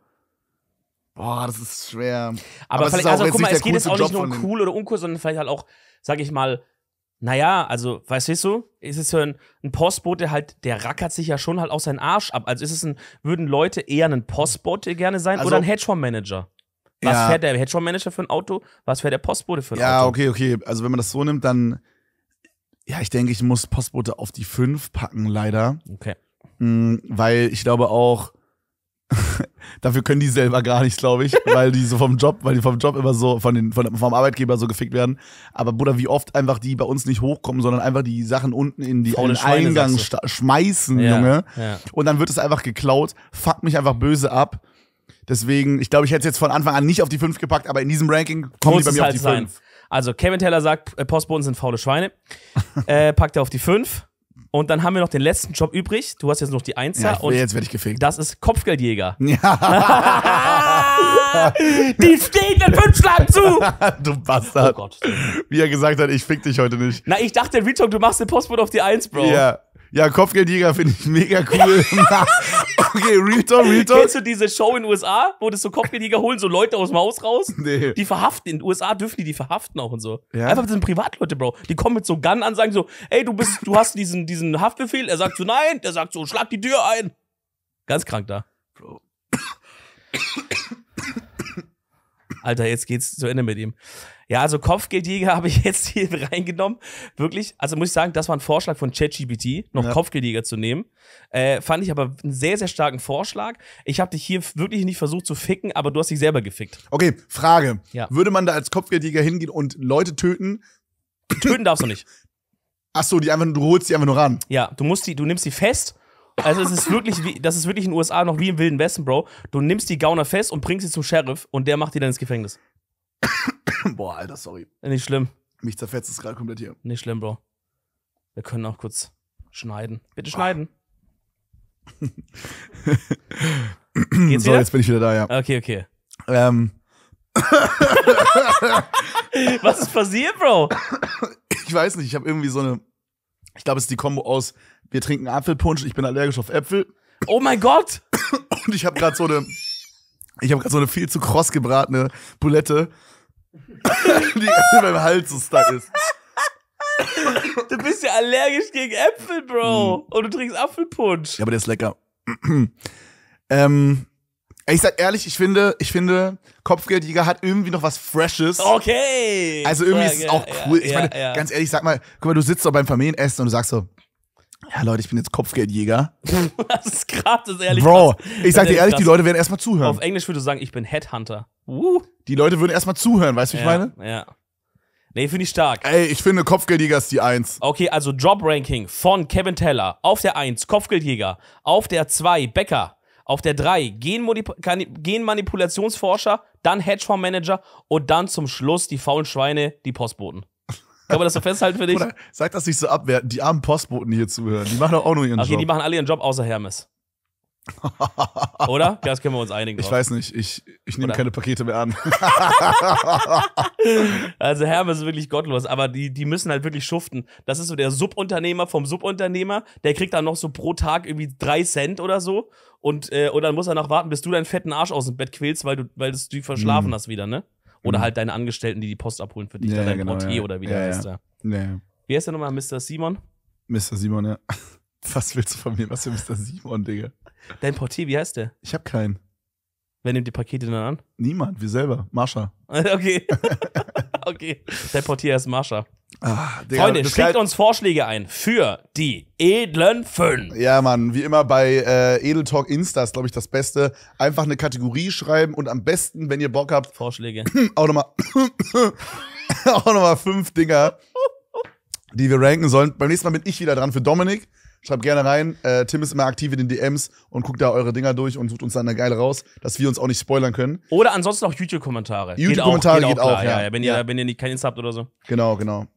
Speaker 2: Boah, das ist schwer. Aber, aber vielleicht, also guck mal, es geht jetzt auch nicht nur um cool oder uncool, sondern vielleicht halt auch, sag ich mal, naja, also, weißt, weißt du, ist es so ein, ein Postbote halt, der rackert sich ja schon halt auch seinen Arsch ab. Also ist es ein, würden Leute eher einen Postbote gerne sein also, oder ein Hedgefondsmanager? Was ja. fährt der Hedgefondsmanager für ein Auto? Was fährt der Postbote für ein ja, Auto? Ja,
Speaker 1: okay, okay. Also wenn man das so nimmt, dann ja, ich denke, ich muss Postbote auf die 5 packen, leider. Okay. Mhm, weil ich glaube auch, <laughs> dafür können die selber gar nichts, glaube ich, <laughs> weil die so vom Job, weil die vom Job immer so, von den, von, vom Arbeitgeber so gefickt werden. Aber Bruder, wie oft einfach die bei uns nicht hochkommen, sondern einfach die Sachen unten in die in den Eingang schmeißen, ja, Junge. Ja. Und dann wird es einfach geklaut, fuck mich einfach böse ab. Deswegen, ich glaube, ich hätte es jetzt von Anfang an nicht auf die 5 gepackt, aber in diesem Ranking kommen Muss halt die bei mir halt auf die
Speaker 2: 5. Also Kevin Teller sagt, äh, Postboten sind faule Schweine. <laughs> äh, packt er auf die 5. Und dann haben wir noch den letzten Job übrig. Du hast jetzt noch die 1. Ja, will, und jetzt werde ich gefickt. Das ist Kopfgeldjäger. <laughs> Ja. <laughs> die stehen den Fünfschlag zu. du Bastard. Oh Gott. Wie er
Speaker 1: gesagt hat, ich fick dich heute nicht.
Speaker 2: Na, ich dachte, Retalk, du machst den Postboten auf die 1, Bro. Ja.
Speaker 1: Ja, Kopfgeldjäger finde ich mega cool. <laughs> okay, Realtor, Realtor. Kennst
Speaker 2: du diese Show in den USA, wo das so Kopfgeldjäger holen, so Leute aus dem Haus raus? Nee. Die verhaften, in den USA dürfen die die verhaften auch und so. Ja? Einfach, das sind Privatleute, Bro. Die kommen mit so Gun an, sagen so, ey, du bist, du hast diesen, diesen Haftbefehl. Er sagt so, nein. Der sagt so, schlag die Tür ein. Ganz krank da. Bro. Alter, jetzt geht's zu Ende mit ihm. Ja, also Kopfgeldjäger <laughs> habe ich jetzt hier reingenommen. Wirklich, also muss ich sagen, das war ein Vorschlag von ChatGPT, noch ja. Kopfgeldjäger zu nehmen. Äh, fand ich aber einen sehr, sehr starken Vorschlag. Ich habe dich hier wirklich nicht versucht zu ficken, aber du hast dich selber gefickt.
Speaker 1: Okay, Frage. Ja. Würde man da als Kopfgeldjäger hingehen und Leute töten?
Speaker 2: Töten darfst du nicht. <laughs> Ach so, die einfach, du holst die einfach nur ran. Ja, du musst die, du nimmst die fest also es ist wirklich, wie, das ist wirklich in den USA noch wie im Wilden Westen, Bro. Du nimmst die Gauner fest und bringst sie zum Sheriff und der macht die dann ins Gefängnis. <laughs> Boah, Alter, sorry. Nicht schlimm. Mich zerfetzt es gerade komplett hier. Nicht schlimm, Bro. Wir können auch kurz schneiden. Bitte schneiden. <laughs> Geht's so, wieder? jetzt bin ich wieder da, ja. Okay, okay.
Speaker 1: Ähm. <laughs>
Speaker 2: Was ist passiert, Bro?
Speaker 1: Ich weiß nicht, ich habe irgendwie so eine. Ich glaube, es ist die Kombo aus, wir trinken Apfelpunsch, ich bin allergisch auf Äpfel. Oh mein Gott! Und ich habe gerade so eine. Ich habe gerade so eine viel zu kross gebratene Bulette die beim Hals so stuck ist.
Speaker 2: Du bist ja allergisch gegen Äpfel, Bro. Hm. Und du trinkst
Speaker 1: Apfelpunsch. Ja, aber der ist lecker. <clears throat> ähm, ich sag ehrlich, ich finde, ich finde, Kopfgeldjäger hat irgendwie noch was Freshes. Okay. Also irgendwie ja, ist es auch cool. Ja, ich meine, ja, ganz ehrlich, sag mal, guck mal, du sitzt doch beim Familienessen und du sagst so, ja, Leute, ich bin jetzt Kopfgeldjäger. <laughs>
Speaker 2: das ist krass, das ist ehrlich. Bro, krass. ich sag dir ehrlich, krass. die Leute werden erstmal zuhören. Auf Englisch würde ich sagen, ich bin Headhunter.
Speaker 1: Uh. Die Leute würden erstmal zuhören, weißt du, ja, wie ich
Speaker 2: meine? Ja. Nee, finde ich stark. Ey, ich finde Kopfgeldjäger ist die Eins. Okay, also Job-Ranking von Kevin Teller. Auf der Eins Kopfgeldjäger. Auf der Zwei Bäcker. Auf der Drei Genmanipulationsforscher. Dann Hedgefondsmanager. Und dann zum Schluss die faulen Schweine, die Postboten. Kann man das so festhalten für dich? Oder
Speaker 1: sag das nicht so abwerten. Die armen Postboten, die hier zuhören, die machen doch auch nur ihren okay, Job. Okay, die machen
Speaker 2: alle ihren Job außer Hermes. <laughs> Oder? Das können wir uns einigen. Ich drauf. weiß nicht, ich, ich nehme keine
Speaker 1: Pakete mehr an. <laughs>
Speaker 2: also Hermes ist wirklich gottlos, aber die, die müssen halt wirklich schuften. Das ist so der Subunternehmer vom Subunternehmer, der kriegt dann noch so pro Tag irgendwie drei Cent oder so. Und, äh, und dann muss er noch warten, bis du deinen fetten Arsch aus dem Bett quälst, weil du, weil du verschlafen hm. hast wieder, ne? Oder mhm. halt deine Angestellten, die die Post abholen für dich, ja, dein genau, Portier ja. oder wie der heißt. Ja. Ja. Wie heißt der nochmal? Mr. Simon?
Speaker 1: Mr. Simon, ja. <laughs> Was willst du von mir? Was für Mr. Simon, Digga? Dein Portier, wie heißt der? Ich hab keinen. Wer nimmt die Pakete dann an? Niemand, wir selber. Marsha.
Speaker 2: <laughs> okay. <laughs> okay. Dein Portier heißt Marsha.
Speaker 1: Ah, Digga, Freunde, schickt halt-
Speaker 2: uns Vorschläge ein für die edlen fünf. Ja,
Speaker 1: Mann, wie immer bei äh, Edeltalk Insta ist, glaube ich, das Beste. Einfach eine Kategorie schreiben und am besten, wenn ihr Bock habt, Vorschläge. <clears throat> Auch nochmal <clears throat> auch nochmal fünf Dinger, die wir ranken sollen. Beim nächsten Mal bin ich wieder dran für Dominik. Schreibt gerne rein. Äh, Tim ist immer aktiv in den DMs und guckt da eure Dinger durch und sucht uns dann eine geile raus, dass wir uns auch nicht spoilern können.
Speaker 2: Oder ansonsten auch YouTube-Kommentare. YouTube-Kommentare geht, auch, geht, auch, geht auch, ja. ja. wenn, ihr, ja. wenn ihr nicht kein Insta habt oder so. Genau, genau.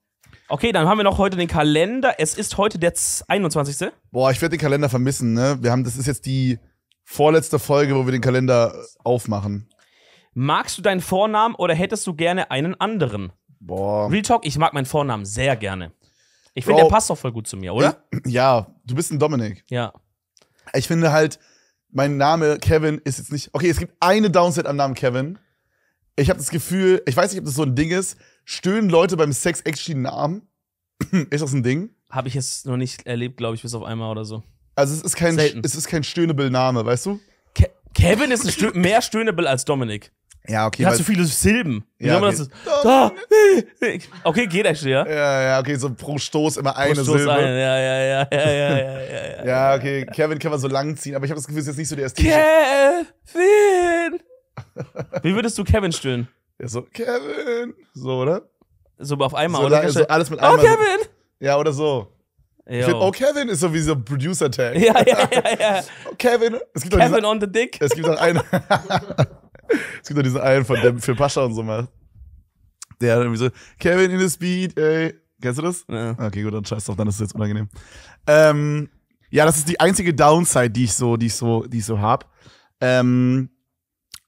Speaker 2: Okay, dann haben wir noch heute den Kalender. Es ist heute der 21. Boah, ich werde den Kalender
Speaker 1: vermissen, ne? Wir haben, das ist jetzt die vorletzte Folge, wo wir den Kalender äh, aufmachen.
Speaker 2: Magst du deinen Vornamen oder hättest du gerne einen anderen? Boah. Real Talk, ich mag meinen Vornamen sehr gerne. Ich finde, der passt doch voll gut zu mir, oder?
Speaker 1: Ja, du bist ein Dominik. Ja. Ich finde halt, mein Name Kevin ist jetzt nicht. Okay, es gibt eine Downside am Namen Kevin. Ich habe das Gefühl, ich weiß nicht, ob das so ein Ding ist. Stöhnen Leute beim Sex actually
Speaker 2: einen Arm? <clears throat> ist das ein Ding? Habe ich jetzt noch nicht erlebt, glaube ich, bis auf einmal oder so. Also es ist kein, Selten. es ist kein Stöhnable-Name, weißt du? Ke Kevin ist Stö mehr Stöhnable als Dominik.
Speaker 1: Ja, okay. Hast du viele
Speaker 2: Silben? Ja, okay. Das ist,
Speaker 1: da, <laughs> okay, geht actually, ja. Ja, ja, okay, so pro Stoß immer eine pro Stoß Silbe. Eine. Ja, ja, ja, ja, ja, ja, ja, ja. ja, <laughs> okay, Kevin kann man so lang ziehen, aber ich habe das Gefühl, es ist jetzt nicht so der Ästhetische.
Speaker 2: Kevin! Wie würdest du Kevin stöhnen? Ja, so, Kevin! So, oder? So auf einmal, so, oder? So alles mit oh, einmal. Oh, Kevin!
Speaker 1: Ja, oder so. Yo. Ich find, oh, Kevin ist so wie so ein Producer-Tag. Ja, ja, ja, ja. <laughs> Oh, Kevin. Es gibt Kevin diese, on the dick. Es gibt doch einen. <laughs> es gibt doch diesen einen, von dem für Pascha und so mal. Der irgendwie so, Kevin in the Speed, ey. Kennst du das? Ja. Okay, gut, dann scheiß drauf, dann ist es jetzt unangenehm. Ähm, ja, das ist die einzige Downside, die ich so, die ich so, die ich so hab. Ähm,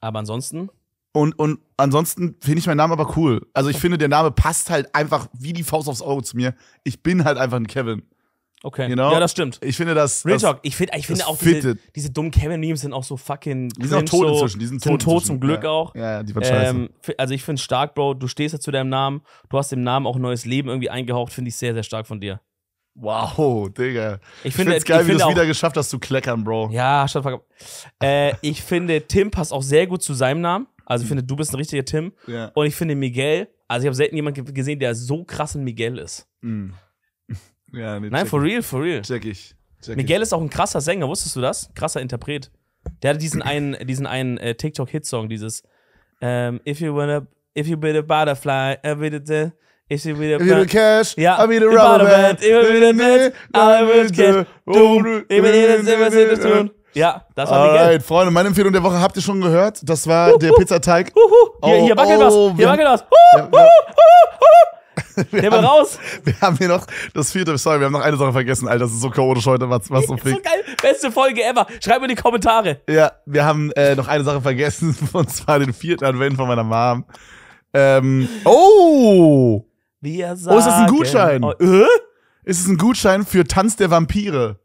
Speaker 2: aber ansonsten.
Speaker 1: Und, und ansonsten finde ich meinen Namen aber cool. Also ich finde, der Name passt halt einfach wie die Faust aufs Auge zu mir. Ich bin halt einfach ein Kevin. Okay. You know? Ja, das stimmt. Ich finde das. Real das, Talk, ich finde ich find auch diese,
Speaker 2: diese, dummen Kevin-Memes sind auch so fucking. Die sind auch tot so, inzwischen. Die sind, sind tot, zum Glück ja. auch. Ja, ja, die waren ähm, scheiße. Also ich finde es stark, Bro. Du stehst ja zu deinem Namen. Du hast dem Namen auch ein neues Leben irgendwie eingehaucht. Finde ich sehr, sehr stark von dir. Wow, Digga. Ich finde es geil, wie du es wieder geschafft hast zu kleckern, Bro. Ja, statt äh, Ich finde, Tim passt auch sehr gut zu seinem Namen. Also ich finde, du bist ein richtiger Tim. Ja. Und ich finde Miguel, also ich habe selten jemanden gesehen, der so krass ein Miguel ist. Mm. <laughs> Ja, nee, Nein, for real, for real. Check ich. Check Miguel ich. ist auch ein krasser Sänger, wusstest du das? Krasser Interpret. Der hatte diesen einen, diesen einen äh, tiktok hitsong dieses um, ähm, If you wanna, if you be the butterfly, every day. Ich sehe wieder, wieder Cash, ja. ich wieder Rubberband, immer wieder nett,
Speaker 1: aber wieder Cash, dumm, immer jedes, immer jedes tun.
Speaker 2: Ja, das war Alright, Miguel.
Speaker 1: Freunde, meine Empfehlung der Woche habt ihr schon gehört. Das war uh, der Pizzateig. Uh, Hier, oh, hier oh, wackelt oh, was, hier wackelt
Speaker 2: was. Uh, uh, Wir
Speaker 1: <laughs> raus. Wir haben hier noch das vierte, sorry, wir haben noch eine Sache vergessen, Alter, das ist so chaotisch heute, was, was so viel. <laughs>
Speaker 2: geil, beste Folge ever. Schreibt mir die Kommentare.
Speaker 1: Ja, wir haben äh, noch eine Sache vergessen, <laughs> und zwar den vierten Advent von meiner Mom. Ähm, oh!
Speaker 2: Wir sagen, oh, ist das ein Gutschein? Oh,
Speaker 1: äh? Ist es ein Gutschein für Tanz der Vampire?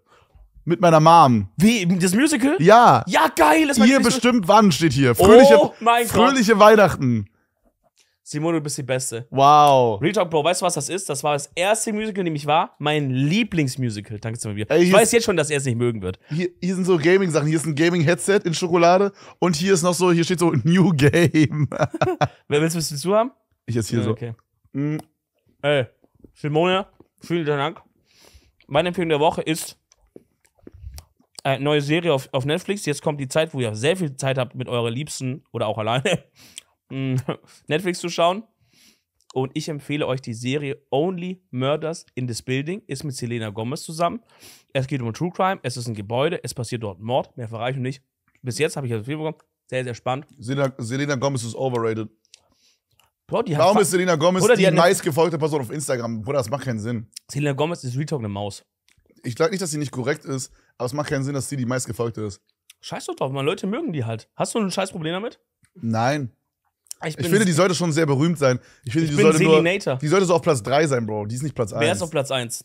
Speaker 1: Mit meiner Mom. Wie? Das Musical? Ja. Ja, geil. Ist Ihr bestimmt wann steht hier. Fröhliche, oh fröhliche Gott. Weihnachten.
Speaker 2: Simone, du bist die Beste. Wow. Real Talk, Bro, weißt du, was das ist? Das war das erste Musical, in dem ich war. Mein Lieblingsmusical. Danke zu mir. Ey, ich weiß jetzt schon, dass er es nicht mögen wird.
Speaker 1: Hier, hier sind so Gaming-Sachen. Hier ist ein Gaming-Headset in Schokolade. Und hier ist noch so, hier steht so <laughs> New Game.
Speaker 2: Wer willst, willst zu haben?
Speaker 1: Ich jetzt hier okay. so. Okay.
Speaker 2: Mm. Ey, Simone, vielen Dank. Meine Empfehlung der Woche ist eine neue Serie auf, auf Netflix. Jetzt kommt die Zeit, wo ihr sehr viel Zeit habt, mit eurer Liebsten oder auch alleine <laughs> hm, Netflix zu schauen. Und ich empfehle euch die Serie Only Murders in this Building. Ist mit Selena Gomez zusammen. Es geht um True Crime. Es ist ein Gebäude. Es passiert dort Mord. Mehr verreiche ich nicht. Bis jetzt habe ich das Film bekommen. Sehr, sehr spannend. Selena, Selena Gomez ist overrated. Bro, die Warum ist Selena Gomez Bruder, die, die meistgefolgte
Speaker 1: Person auf Instagram? Bruder, das macht keinen Sinn. Selena Gomez ist Retalk eine Maus. Ich glaube nicht, dass sie nicht korrekt ist, aber es macht keinen Sinn, dass sie die meistgefolgte ist.
Speaker 2: Scheiß doch drauf, man. Leute mögen die halt. Hast du ein scheiß Problem damit?
Speaker 1: Nein. Ich, ich finde, die sollte schon sehr berühmt sein. Ich finde, ich die, sollte nur, die
Speaker 2: sollte so auf Platz 3
Speaker 1: sein, Bro. Die ist nicht Platz 1. Wer ist auf Platz 1?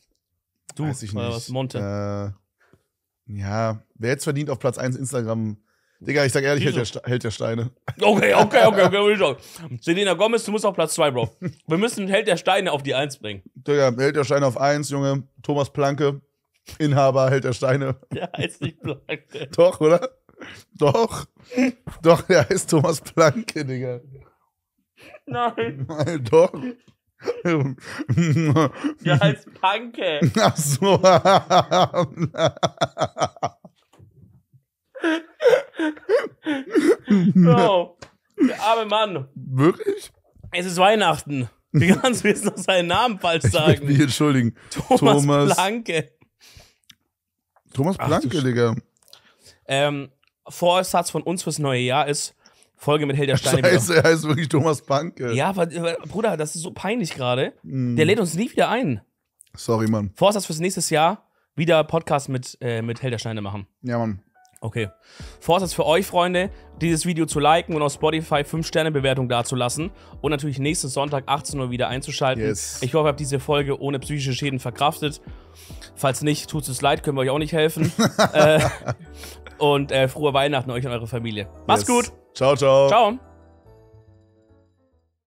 Speaker 1: Du, Weiß ich nicht. was? Monte.
Speaker 2: Äh,
Speaker 1: ja, wer jetzt verdient auf Platz 1 Instagram Digga, ich sag ehrlich, hält der, hält der, Steine.
Speaker 2: Okay, okay, okay, okay. <laughs> Selena Gomez, du musst auf Platz 2, Bro. Wir müssen Held der Steine auf die 1 bringen.
Speaker 1: Digga, Held der Steine auf 1, Junge. Thomas Planke, Inhaber, Held der Steine. <laughs> Der
Speaker 2: heißt nicht Planke. Doch, oder? Doch. Doch, der heißt Thomas Planke, Digga. Nein. Nein, doch.
Speaker 1: Der heißt Panke. <laughs> Ach so.
Speaker 2: <laughs> so. Der arme Mann. Wirklich? Es ist Weihnachten. Wie <laughs> kannst du jetzt noch seinen Namen falsch sagen? Ich möchte mich
Speaker 1: entschuldigen. Thomas, Thomas Blanke. Thomas Blanke, Ach, Digga.
Speaker 2: Ähm, Vorsatz von uns fürs neue Jahr ist Folge mit Helder Steine. Scheiße, er heißt wirklich Thomas Blanke. Ja, Bruder, das ist so peinlich gerade. Mm. Der lädt uns nie wieder ein. Sorry, Mann. Vorsatz fürs nächste Jahr wieder Podcast mit, äh, mit Helder Steine machen. Ja, Mann. Okay. Vorsatz für euch, Freunde, dieses Video zu liken und auf Spotify 5-Sterne-Bewertung dazulassen und natürlich nächsten Sonntag 18 Uhr wieder einzuschalten. Yes. Ich hoffe, ihr habt diese Folge ohne psychische Schäden verkraftet. Falls nicht, tut es leid, können wir euch auch nicht helfen. <laughs> Äh, und äh, frohe Weihnachten euch und eure Familie. Macht's yes. gut. Ciao, ciao. Ciao.